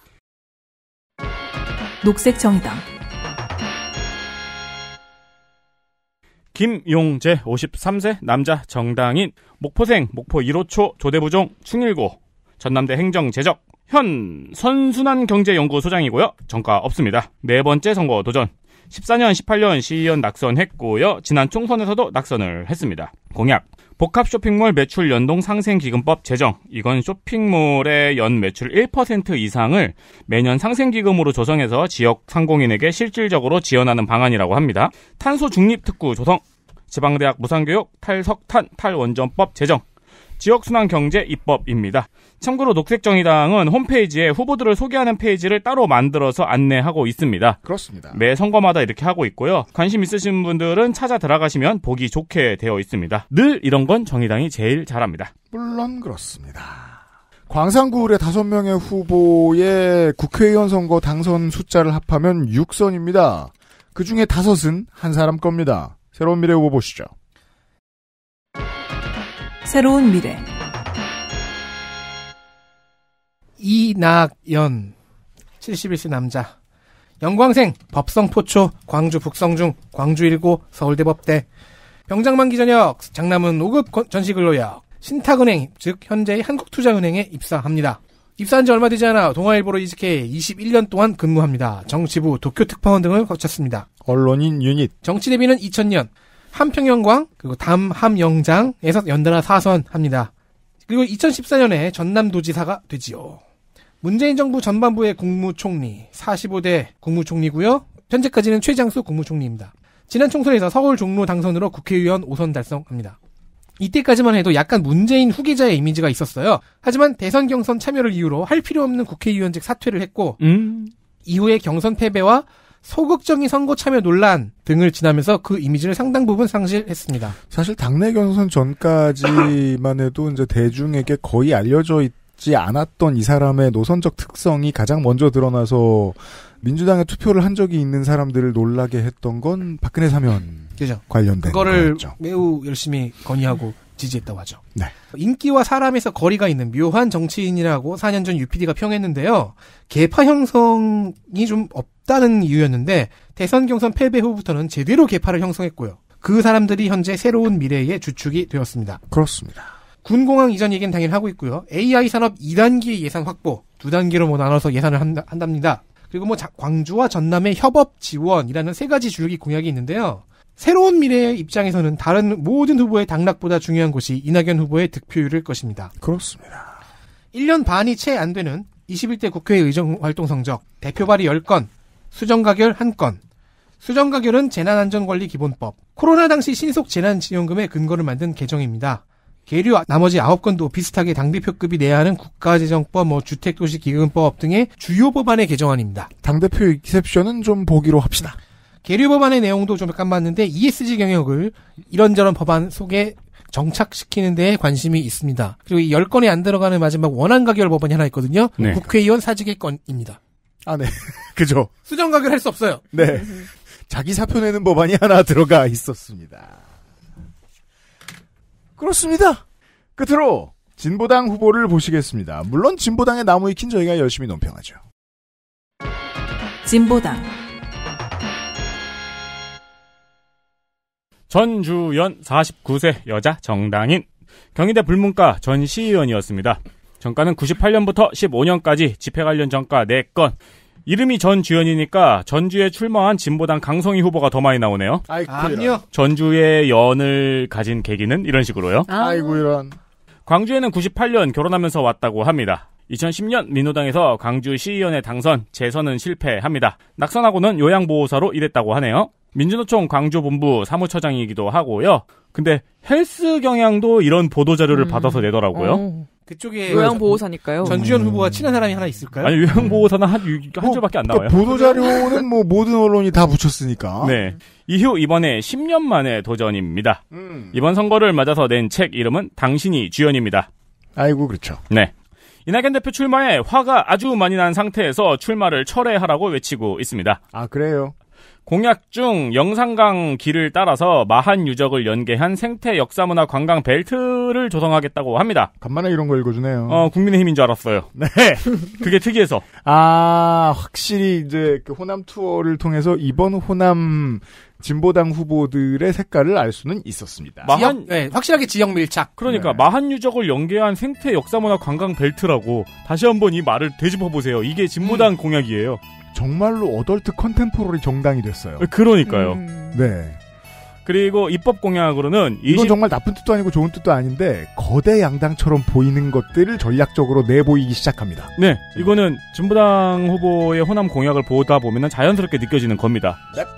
[SPEAKER 5] 녹색정의당
[SPEAKER 1] 김용재 53세 남자 정당인 목포생 목포 1호초 조대부종 충일고 전남대 행정재적 현 선순환경제연구소장이고요. 정가 없습니다. 네 번째 선거 도전 14년, 18년 시의원 낙선했고요. 지난 총선에서도 낙선을 했습니다. 공약. 복합 쇼핑몰 매출 연동 상생기금법 제정. 이건 쇼핑몰의 연 매출 1% 이상을 매년 상생기금으로 조성해서 지역 상공인에게 실질적으로 지원하는 방안이라고 합니다. 탄소 중립 특구 조성. 지방대학 무상교육, 탈석탄, 탈원전법 제정. 지역순환경제 입법입니다. 참고로 녹색정의당은 홈페이지에 후보들을 소개하는 페이지를 따로 만들어서 안내하고 있습니다. 그렇습니다. 매 선거마다 이렇게 하고 있고요. 관심 있으신 분들은 찾아 들어가시면 보기 좋게 되어 있습니다. 늘 이런 건 정의당이 제일 잘합니다.
[SPEAKER 4] 물론 그렇습니다. 광산구울의 다섯 명의 후보의 국회의원 선거 당선 숫자를 합하면 6선입니다. 그 중에 다섯은 한 사람 겁니다. 새로운 미래 후보 보시죠.
[SPEAKER 6] 새로운 미래 이낙연 71세 남자 영광생 법성포초 광주 북성중 광주 1고 서울대법대 병장만 기전역 장남은 5급 전시근로역 신탁은행 즉 현재의 한국투자은행에 입사합니다. 입사한 지 얼마 되지 않아 동아일보로 이직해 21년 동안 근무합니다. 정치부, 도쿄특파원 등을 거쳤습니다. 언론인 유닛. 정치 데뷔는 2000년. 함평영광 그리고 담함영장에서 연달아 사선합니다. 그리고 2014년에 전남도지사가 되지요. 문재인 정부 전반부의 국무총리 45대 국무총리고요. 현재까지는 최장수 국무총리입니다. 지난 총선에서 서울 종로 당선으로 국회의원 5선 달성합니다. 이때까지만 해도 약간 문재인 후계자의 이미지가 있었어요. 하지만 대선 경선 참여를 이유로 할 필요 없는 국회의원직 사퇴를 했고 음. 이후에 경선 패배와 소극적인 선거 참여 논란 등을 지나면서 그 이미지를 상당 부분 상실했습니다.
[SPEAKER 4] 사실 당내 경선 전까지만 해도 이제 대중에게 거의 알려져 있지 않았던 이 사람의 노선적 특성이 가장 먼저 드러나서 민주당에 투표를 한 적이 있는 사람들을 놀라게 했던 건 박근혜 사면 그죠. 관련된
[SPEAKER 6] 그거를 거였죠. 매우 열심히 건의하고 지지했다고 하죠. 네. 인기와 사람에서 거리가 있는 묘한 정치인이라고 4년 전 UPD가 평했는데요. 개파 형성이 좀 없. 없다는 이유였는데 대선 경선 패배 후부터는 제대로 개파를 형성했고요. 그 사람들이 현재 새로운 미래의 주축이 되었습니다. 그렇습니다. 군공항 이전 얘기는 당연히 하고 있고요. AI 산업 2단계 예산 확보, 두단계로 뭐 나눠서 예산을 한답니다. 그리고 뭐 광주와 전남의 협업 지원이라는 세 가지 줄기 공약이 있는데요. 새로운 미래의 입장에서는 다른 모든 후보의 당락보다 중요한 것이 이낙연 후보의 득표율일 것입니다. 그렇습니다. 1년 반이 채 안 되는 21대 국회 의정 활동 성적, 대표 발의 10건, 수정가결 1 건. 수정가결은 재난안전관리기본법, 코로나 당시 신속재난지원금의 근거를 만든 개정입니다. 계류 나머지 9건도 비슷하게 당대표급이 내야 하는 국가재정법, 뭐 주택도시기금법 등의 주요 법안의 개정안입니다. 당대표 익셉션은 좀
[SPEAKER 4] 보기로 합시다.
[SPEAKER 6] 계류 법안의 내용도 좀 깜봤는데 ESG 경역을 이런저런 법안 속에 정착시키는 데에 관심이 있습니다. 그리고 이 10건이 안 들어가는 마지막 원안 가결 법안이 하나 있거든요. 네. 국회의원 사직의 건입니다. 아, 네. 그죠. 수정각을 할 수 없어요. 네.
[SPEAKER 4] 자기 사표 내는 법안이 하나 들어가 있었습니다. 그렇습니다. 끝으로 진보당 후보를 보시겠습니다. 물론 진보당의 나무 익힌 저희가 열심히 논평하죠. 진보당
[SPEAKER 1] 전주연 49세 여자 정당인 경희대 불문과 전 시의원이었습니다. 정가는 98년부터 15년까지 집회 관련 정가 4건. 이름이 전주연이니까 전주에 출마한 진보당 강성희 후보가 더 많이 나오네요. 아이고 아, 요전주에 연을 가진 계기는 이런 식으로요. 아. 아이고 이런. 광주에는 98년 결혼하면서 왔다고 합니다. 2010년 민노당에서 광주 시의원에 당선, 재선은 실패합니다. 낙선하고는 요양보호사로 일했다고 하네요. 민주노총 광주본부 사무처장이기도 하고요. 근데 헬스 경향도 이런 보도 자료를 음. 받아서 내더라고요. 어.
[SPEAKER 5] 그쪽에 요양보호사니까요. 그 전주현 음. 후보가 친한 사람이 하나 있을까요? 아니 요양보호사는
[SPEAKER 1] 음. 한, 한 뭐 줄밖에 안 그러니까 나와요. 그니까 보도 자료는
[SPEAKER 4] 뭐 모든 언론이 다 붙였으니까.
[SPEAKER 1] 네. 이후 이번에 10년 만의 도전입니다. 음. 이번 선거를 맞아서 낸 책 이름은 당신이 주연입니다.
[SPEAKER 4] 아이고 그렇죠.
[SPEAKER 1] 네. 이낙연 대표 출마에 화가 아주 많이 난 상태에서 출마를 철회하라고 외치고 있습니다. 아 그래요? 공약 중 영산강 길을 따라서 마한 유적을 연계한 생태 역사문화 관광 벨트를 조성하겠다고 합니다.
[SPEAKER 4] 간만에 이런 거 읽어주네요. 어,
[SPEAKER 1] 국민의힘인 줄 알았어요. 네. 그게 특이해서. 아, 확실히 이제 그 호남 투어를
[SPEAKER 4] 통해서 이번 호남 진보당 후보들의 색깔을 알 수는 있었습니다. 마한, 지역,
[SPEAKER 1] 네, 확실하게 지역 밀착. 그러니까 네. 마한 유적을 연계한 생태 역사문화 관광 벨트라고 다시 한번 이 말을 되짚어 보세요. 이게 진보당 음. 공약이에요. 정말로 어덜트 컨템포러리
[SPEAKER 4] 정당이 됐어요. 그러니까요. 음... 네.
[SPEAKER 1] 그리고 입법 공약으로는 20... 이건 정말
[SPEAKER 4] 나쁜 뜻도 아니고 좋은 뜻도 아닌데 거대 양당처럼 보이는 것들을 전략적으로 내보이기 시작합니다.
[SPEAKER 1] 네, 이거는 진보당 후보의 호남 공약을 보다 보면 자연스럽게 느껴지는 겁니다. 넵. 네.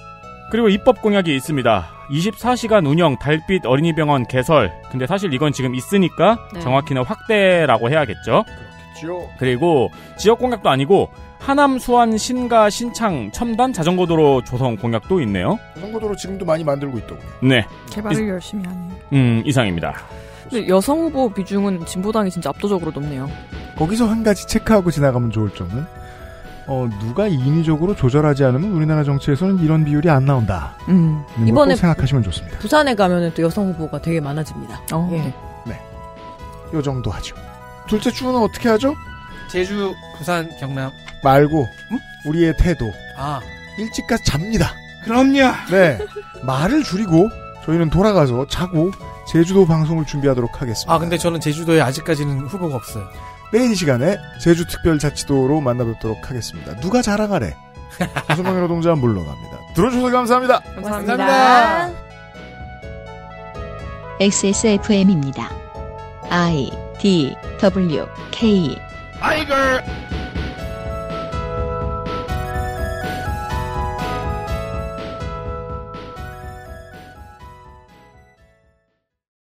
[SPEAKER 1] 그리고 입법 공약이 있습니다. 24시간 운영 달빛 어린이병원 개설. 근데 사실 이건 지금 있으니까 네. 정확히는 확대라고 해야겠죠. 그렇겠죠. 그리고 지역 공약도 아니고 하남 수원 신가 신창 첨단 자전거도로 조성 공약도 있네요.
[SPEAKER 4] 자전거도로 지금도 많이 만들고 있더군요.
[SPEAKER 1] 네.
[SPEAKER 5] 개발을 이, 열심히 하네요.
[SPEAKER 1] 음 이상입니다.
[SPEAKER 5] 여성 후보 비중은 진보당이 진짜 압도적으로 높네요. 거기서
[SPEAKER 4] 한 가지 체크하고 지나가면 좋을 점은 어, 누가 인위적으로 조절하지 않으면 우리나라 정치에서는 이런 비율이 안 나온다. 음. 이번에 생각하시면 좋습니다.
[SPEAKER 3] 부산에 가면또 여성 후보가 되게 많아집니다. 어. 예.
[SPEAKER 4] 네. 요 정도 하죠.
[SPEAKER 3] 둘째 주는 어떻게 하죠?
[SPEAKER 4] 제주, 부산, 경남 말고 음? 우리의 태도. 아 일찍 가서 잡니다. 그럼요. 네 말을 줄이고 저희는 돌아가서 자고 제주도 방송을 준비하도록 하겠습니다. 아
[SPEAKER 6] 근데 저는 제주도에 아직까지는 후보가 없어요.
[SPEAKER 4] 내일 이 시간에 제주 특별자치도로 만나뵙도록 하겠습니다. 누가 자랑하래? 우수망의 노동자는
[SPEAKER 8] 물러갑니다. 들어주셔서 감사합니다. 감사합니다. 감사합니다. XSFM입니다. I D W K
[SPEAKER 7] Tiger!